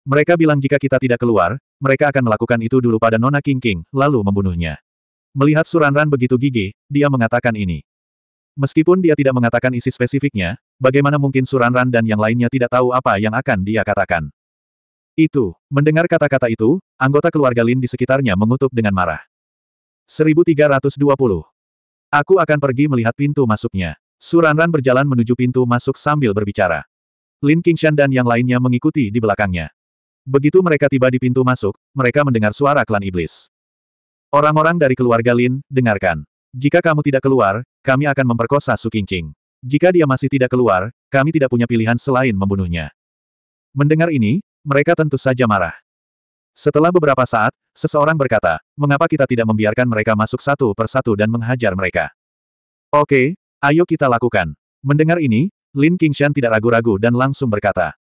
Mereka bilang jika kita tidak keluar, mereka akan melakukan itu dulu pada Nona King King, lalu membunuhnya. Melihat Suranran begitu gigih, dia mengatakan ini. Meskipun dia tidak mengatakan isi spesifiknya, bagaimana mungkin Suranran dan yang lainnya tidak tahu apa yang akan dia katakan. Itu, mendengar kata-kata itu, anggota keluarga Lin di sekitarnya mengutuk dengan marah. 1320. Aku akan pergi melihat pintu masuknya. Suranran berjalan menuju pintu masuk sambil berbicara. Lin Kingshan dan yang lainnya mengikuti di belakangnya. Begitu mereka tiba di pintu masuk, mereka mendengar suara klan iblis. Orang-orang dari keluarga Lin, dengarkan. Jika kamu tidak keluar, kami akan memperkosa Su Qingqing. Jika dia masih tidak keluar, kami tidak punya pilihan selain membunuhnya. Mendengar ini, mereka tentu saja marah. Setelah beberapa saat, seseorang berkata, mengapa kita tidak membiarkan mereka masuk satu persatu dan menghajar mereka? Oke, ayo kita lakukan. Mendengar ini, Lin Qingshan tidak ragu-ragu dan langsung berkata.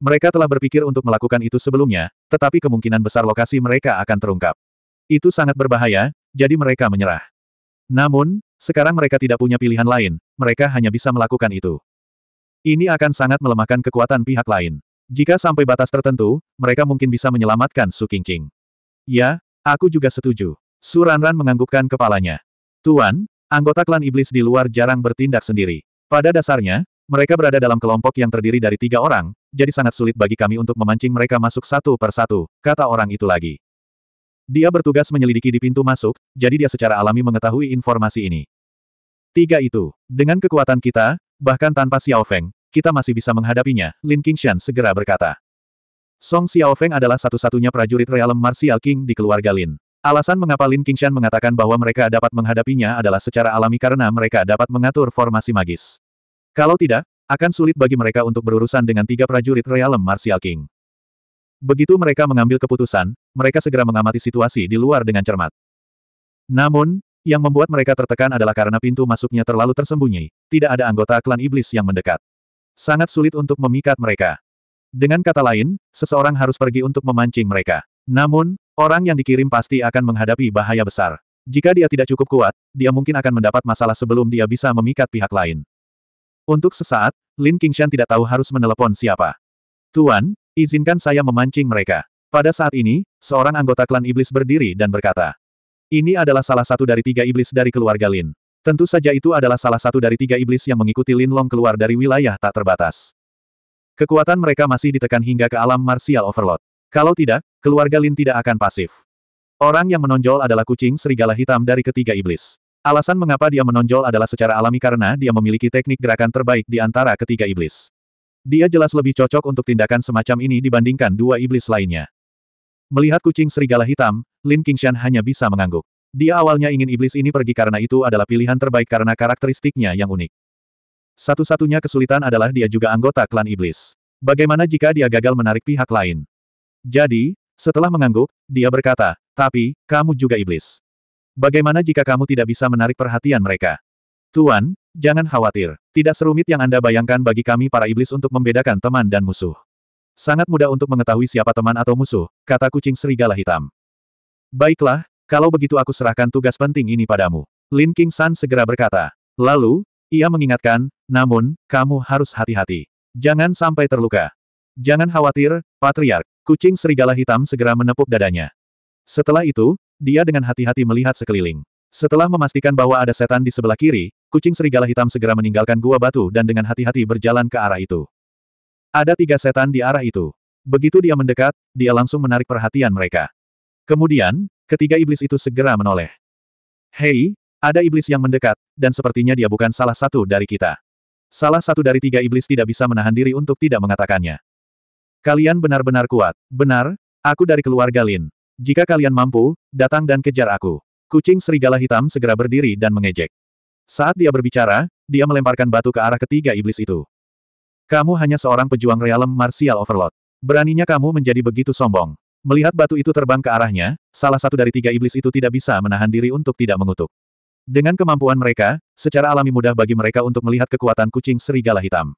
Mereka telah berpikir untuk melakukan itu sebelumnya, tetapi kemungkinan besar lokasi mereka akan terungkap. Itu sangat berbahaya, jadi mereka menyerah. Namun, sekarang mereka tidak punya pilihan lain, mereka hanya bisa melakukan itu. Ini akan sangat melemahkan kekuatan pihak lain. Jika sampai batas tertentu, mereka mungkin bisa menyelamatkan Su Qingqing. Ya, aku juga setuju. Su Ranran menganggukkan kepalanya. Tuan, anggota klan iblis di luar jarang bertindak sendiri. Pada dasarnya, mereka berada dalam kelompok yang terdiri dari tiga orang, jadi sangat sulit bagi kami untuk memancing mereka masuk satu per satu, kata orang itu lagi. Dia bertugas menyelidiki di pintu masuk, jadi dia secara alami mengetahui informasi ini. Tiga itu, dengan kekuatan kita, bahkan tanpa Xiao Feng, kita masih bisa menghadapinya, Lin Qingshan segera berkata. Song Xiao Feng adalah satu-satunya prajurit realem martial king di keluarga Lin. Alasan mengapa Lin Qingshan mengatakan bahwa mereka dapat menghadapinya adalah secara alami karena mereka dapat mengatur formasi magis. Kalau tidak, akan sulit bagi mereka untuk berurusan dengan tiga prajurit Realem Martial King. Begitu mereka mengambil keputusan, mereka segera mengamati situasi di luar dengan cermat. Namun, yang membuat mereka tertekan adalah karena pintu masuknya terlalu tersembunyi, tidak ada anggota klan iblis yang mendekat. Sangat sulit untuk memikat mereka. Dengan kata lain, seseorang harus pergi untuk memancing mereka. Namun, orang yang dikirim pasti akan menghadapi bahaya besar. Jika dia tidak cukup kuat, dia mungkin akan mendapat masalah sebelum dia bisa memikat pihak lain. Untuk sesaat, Lin Qingshan tidak tahu harus menelepon siapa. Tuan, izinkan saya memancing mereka. Pada saat ini, seorang anggota klan iblis berdiri dan berkata. Ini adalah salah satu dari tiga iblis dari keluarga Lin. Tentu saja itu adalah salah satu dari tiga iblis yang mengikuti Lin Long keluar dari wilayah tak terbatas. Kekuatan mereka masih ditekan hingga ke alam martial overload. Kalau tidak, keluarga Lin tidak akan pasif. Orang yang menonjol adalah kucing serigala hitam dari ketiga iblis. Alasan mengapa dia menonjol adalah secara alami karena dia memiliki teknik gerakan terbaik di antara ketiga iblis. Dia jelas lebih cocok untuk tindakan semacam ini dibandingkan dua iblis lainnya. Melihat kucing serigala hitam, Lin Qingshan hanya bisa mengangguk. Dia awalnya ingin iblis ini pergi karena itu adalah pilihan terbaik karena karakteristiknya yang unik. Satu-satunya kesulitan adalah dia juga anggota klan iblis. Bagaimana jika dia gagal menarik pihak lain? Jadi, setelah mengangguk, dia berkata, tapi, kamu juga iblis. Bagaimana jika kamu tidak bisa menarik perhatian mereka? Tuan, jangan khawatir. Tidak serumit yang Anda bayangkan bagi kami para iblis untuk membedakan teman dan musuh. Sangat mudah untuk mengetahui siapa teman atau musuh, kata kucing serigala hitam. Baiklah, kalau begitu aku serahkan tugas penting ini padamu. Lin King San segera berkata. Lalu, ia mengingatkan, namun, kamu harus hati-hati. Jangan sampai terluka. Jangan khawatir, Patriark. Kucing serigala hitam segera menepuk dadanya. Setelah itu, dia dengan hati-hati melihat sekeliling. Setelah memastikan bahwa ada setan di sebelah kiri, kucing serigala hitam segera meninggalkan gua batu dan dengan hati-hati berjalan ke arah itu. Ada tiga setan di arah itu. Begitu dia mendekat, dia langsung menarik perhatian mereka. Kemudian, ketiga iblis itu segera menoleh. Hei, ada iblis yang mendekat, dan sepertinya dia bukan salah satu dari kita. Salah satu dari tiga iblis tidak bisa menahan diri untuk tidak mengatakannya. Kalian benar-benar kuat. Benar, aku dari keluarga Lin. Jika kalian mampu, datang dan kejar aku. Kucing serigala hitam segera berdiri dan mengejek. Saat dia berbicara, dia melemparkan batu ke arah ketiga iblis itu. Kamu hanya seorang pejuang realem martial overload. Beraninya kamu menjadi begitu sombong. Melihat batu itu terbang ke arahnya, salah satu dari tiga iblis itu tidak bisa menahan diri untuk tidak mengutuk. Dengan kemampuan mereka, secara alami mudah bagi mereka untuk melihat kekuatan kucing serigala hitam.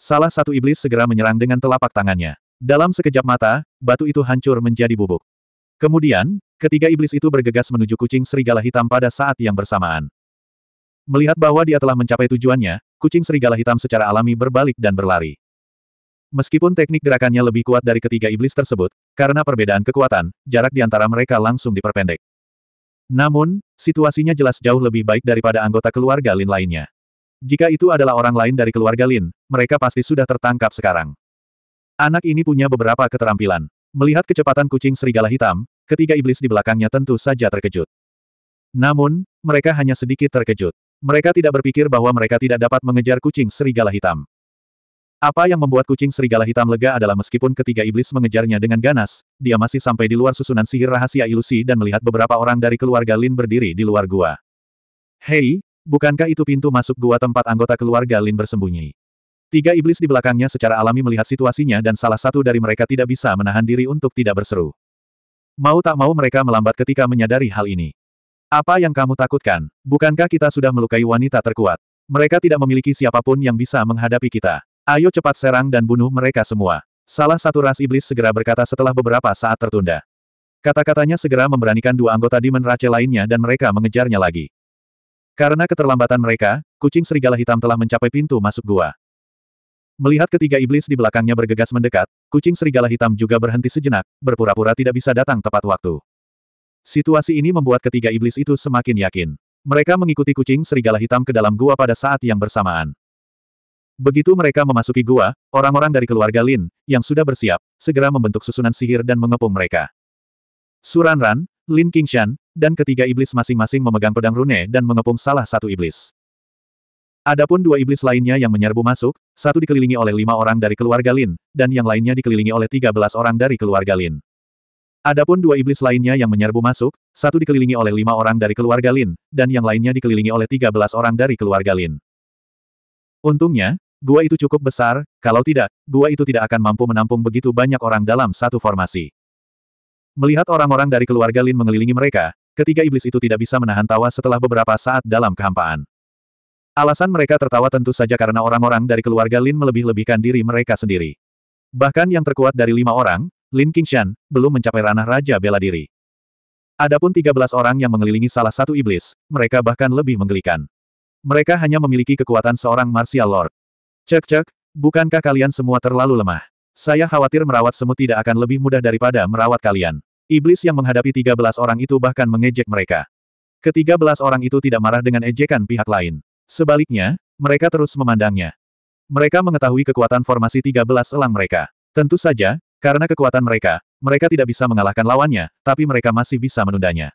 Salah satu iblis segera menyerang dengan telapak tangannya. Dalam sekejap mata, batu itu hancur menjadi bubuk. Kemudian, ketiga iblis itu bergegas menuju kucing serigala hitam pada saat yang bersamaan. Melihat bahwa dia telah mencapai tujuannya, kucing serigala hitam secara alami berbalik dan berlari. Meskipun teknik gerakannya lebih kuat dari ketiga iblis tersebut, karena perbedaan kekuatan, jarak di antara mereka langsung diperpendek. Namun, situasinya jelas jauh lebih baik daripada anggota keluarga Lin lainnya. Jika itu adalah orang lain dari keluarga Lin, mereka pasti sudah tertangkap sekarang. Anak ini punya beberapa keterampilan. Melihat kecepatan kucing serigala hitam, ketiga iblis di belakangnya tentu saja terkejut. Namun, mereka hanya sedikit terkejut. Mereka tidak berpikir bahwa mereka tidak dapat mengejar kucing serigala hitam. Apa yang membuat kucing serigala hitam lega adalah meskipun ketiga iblis mengejarnya dengan ganas, dia masih sampai di luar susunan sihir rahasia ilusi dan melihat beberapa orang dari keluarga Lin berdiri di luar gua. Hei, bukankah itu pintu masuk gua tempat anggota keluarga Lin bersembunyi? Tiga iblis di belakangnya secara alami melihat situasinya dan salah satu dari mereka tidak bisa menahan diri untuk tidak berseru. Mau tak mau mereka melambat ketika menyadari hal ini. Apa yang kamu takutkan? Bukankah kita sudah melukai wanita terkuat? Mereka tidak memiliki siapapun yang bisa menghadapi kita. Ayo cepat serang dan bunuh mereka semua. Salah satu ras iblis segera berkata setelah beberapa saat tertunda. Kata-katanya segera memberanikan dua anggota di Race lainnya dan mereka mengejarnya lagi. Karena keterlambatan mereka, kucing serigala hitam telah mencapai pintu masuk gua. Melihat ketiga iblis di belakangnya bergegas mendekat, kucing serigala hitam juga berhenti sejenak, berpura-pura tidak bisa datang tepat waktu. Situasi ini membuat ketiga iblis itu semakin yakin. Mereka mengikuti kucing serigala hitam ke dalam gua pada saat yang bersamaan. Begitu mereka memasuki gua, orang-orang dari keluarga Lin, yang sudah bersiap, segera membentuk susunan sihir dan mengepung mereka. Suranran, Lin Qingshan, dan ketiga iblis masing-masing memegang pedang rune dan mengepung salah satu iblis. Adapun dua iblis lainnya yang menyerbu masuk, satu dikelilingi oleh lima orang dari keluarga Lin, dan yang lainnya dikelilingi oleh tiga belas orang dari keluarga Lin. Adapun dua iblis lainnya yang menyerbu masuk, satu dikelilingi oleh lima orang dari keluarga Lin, dan yang lainnya dikelilingi oleh tiga belas orang dari keluarga Lin. Untungnya, gua itu cukup besar, kalau tidak, gua itu tidak akan mampu menampung begitu banyak orang dalam satu formasi. Melihat orang-orang dari keluarga Lin mengelilingi mereka, ketiga iblis itu tidak bisa menahan tawa setelah beberapa saat dalam kehampaan. Alasan mereka tertawa tentu saja karena orang-orang dari keluarga Lin melebih-lebihkan diri mereka sendiri. Bahkan yang terkuat dari lima orang, Lin Qingshan, belum mencapai ranah Raja Bela Diri. Adapun belas orang yang mengelilingi salah satu iblis, mereka bahkan lebih menggelikan. Mereka hanya memiliki kekuatan seorang martial lord. Cek-cek, bukankah kalian semua terlalu lemah? Saya khawatir merawat semut tidak akan lebih mudah daripada merawat kalian. Iblis yang menghadapi tiga belas orang itu bahkan mengejek mereka. Ketiga belas orang itu tidak marah dengan ejekan pihak lain. Sebaliknya, mereka terus memandangnya. Mereka mengetahui kekuatan formasi 13 elang mereka. Tentu saja, karena kekuatan mereka, mereka tidak bisa mengalahkan lawannya, tapi mereka masih bisa menundanya.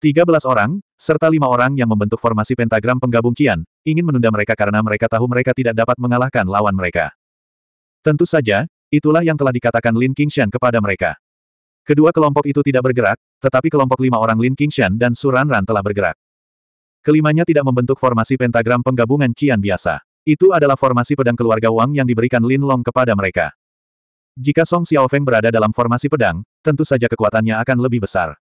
13 orang, serta lima orang yang membentuk formasi pentagram penggabung kian, ingin menunda mereka karena mereka tahu mereka tidak dapat mengalahkan lawan mereka. Tentu saja, itulah yang telah dikatakan Lin Qingshan kepada mereka. Kedua kelompok itu tidak bergerak, tetapi kelompok lima orang Lin Qingshan dan Suranran telah bergerak. Kelimanya tidak membentuk formasi pentagram penggabungan cian biasa. Itu adalah formasi pedang keluarga Wang yang diberikan Lin Long kepada mereka. Jika Song Xiaofeng berada dalam formasi pedang, tentu saja kekuatannya akan lebih besar.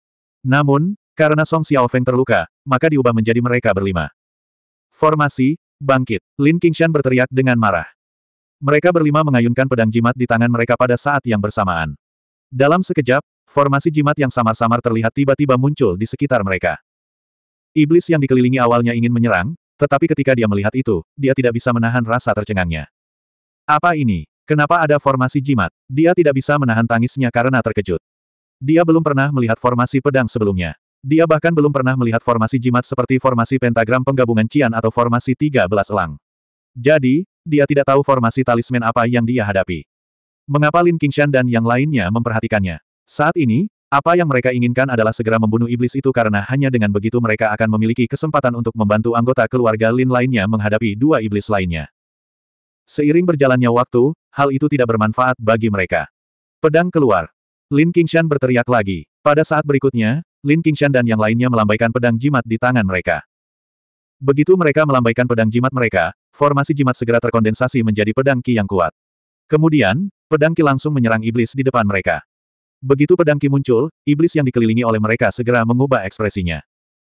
Namun, karena Song Xiaofeng terluka, maka diubah menjadi mereka berlima. Formasi, bangkit, Lin Qingshan berteriak dengan marah. Mereka berlima mengayunkan pedang jimat di tangan mereka pada saat yang bersamaan. Dalam sekejap, formasi jimat yang samar-samar terlihat tiba-tiba muncul di sekitar mereka. Iblis yang dikelilingi awalnya ingin menyerang, tetapi ketika dia melihat itu, dia tidak bisa menahan rasa tercengangnya. Apa ini? Kenapa ada formasi jimat? Dia tidak bisa menahan tangisnya karena terkejut. Dia belum pernah melihat formasi pedang sebelumnya. Dia bahkan belum pernah melihat formasi jimat seperti formasi pentagram penggabungan Cian atau formasi 13 elang. Jadi, dia tidak tahu formasi talisman apa yang dia hadapi. Mengapa Lin Qingshan dan yang lainnya memperhatikannya? Saat ini, apa yang mereka inginkan adalah segera membunuh iblis itu karena hanya dengan begitu mereka akan memiliki kesempatan untuk membantu anggota keluarga Lin lainnya menghadapi dua iblis lainnya. Seiring berjalannya waktu, hal itu tidak bermanfaat bagi mereka. Pedang keluar. Lin Qingshan berteriak lagi. Pada saat berikutnya, Lin Qingshan dan yang lainnya melambaikan pedang jimat di tangan mereka. Begitu mereka melambaikan pedang jimat mereka, formasi jimat segera terkondensasi menjadi pedang ki yang kuat. Kemudian, pedang ki langsung menyerang iblis di depan mereka. Begitu pedangki muncul, iblis yang dikelilingi oleh mereka segera mengubah ekspresinya.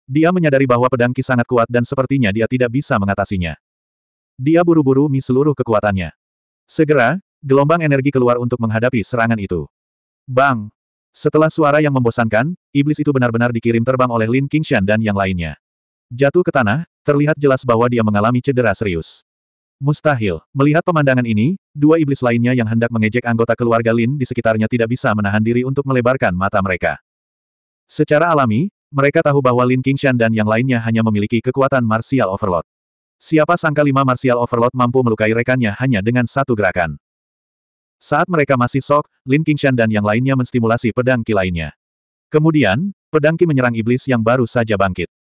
Dia menyadari bahwa pedangki sangat kuat dan sepertinya dia tidak bisa mengatasinya. Dia buru-buru mi seluruh kekuatannya. Segera, gelombang energi keluar untuk menghadapi serangan itu. Bang! Setelah suara yang membosankan, iblis itu benar-benar dikirim terbang oleh Lin Qingshan dan yang lainnya. Jatuh ke tanah, terlihat jelas bahwa dia mengalami cedera serius. Mustahil. Melihat pemandangan ini, dua iblis lainnya yang hendak mengejek anggota keluarga Lin di sekitarnya tidak bisa menahan diri untuk melebarkan mata mereka. Secara alami, mereka tahu bahwa Lin Qingshan dan yang lainnya hanya memiliki kekuatan martial overload. Siapa sangka lima martial overload mampu melukai rekannya hanya dengan satu gerakan. Saat mereka masih sok, Lin Qingshan dan yang lainnya menstimulasi pedang ki lainnya. Kemudian, pedang ki menyerang iblis yang baru saja bangkit.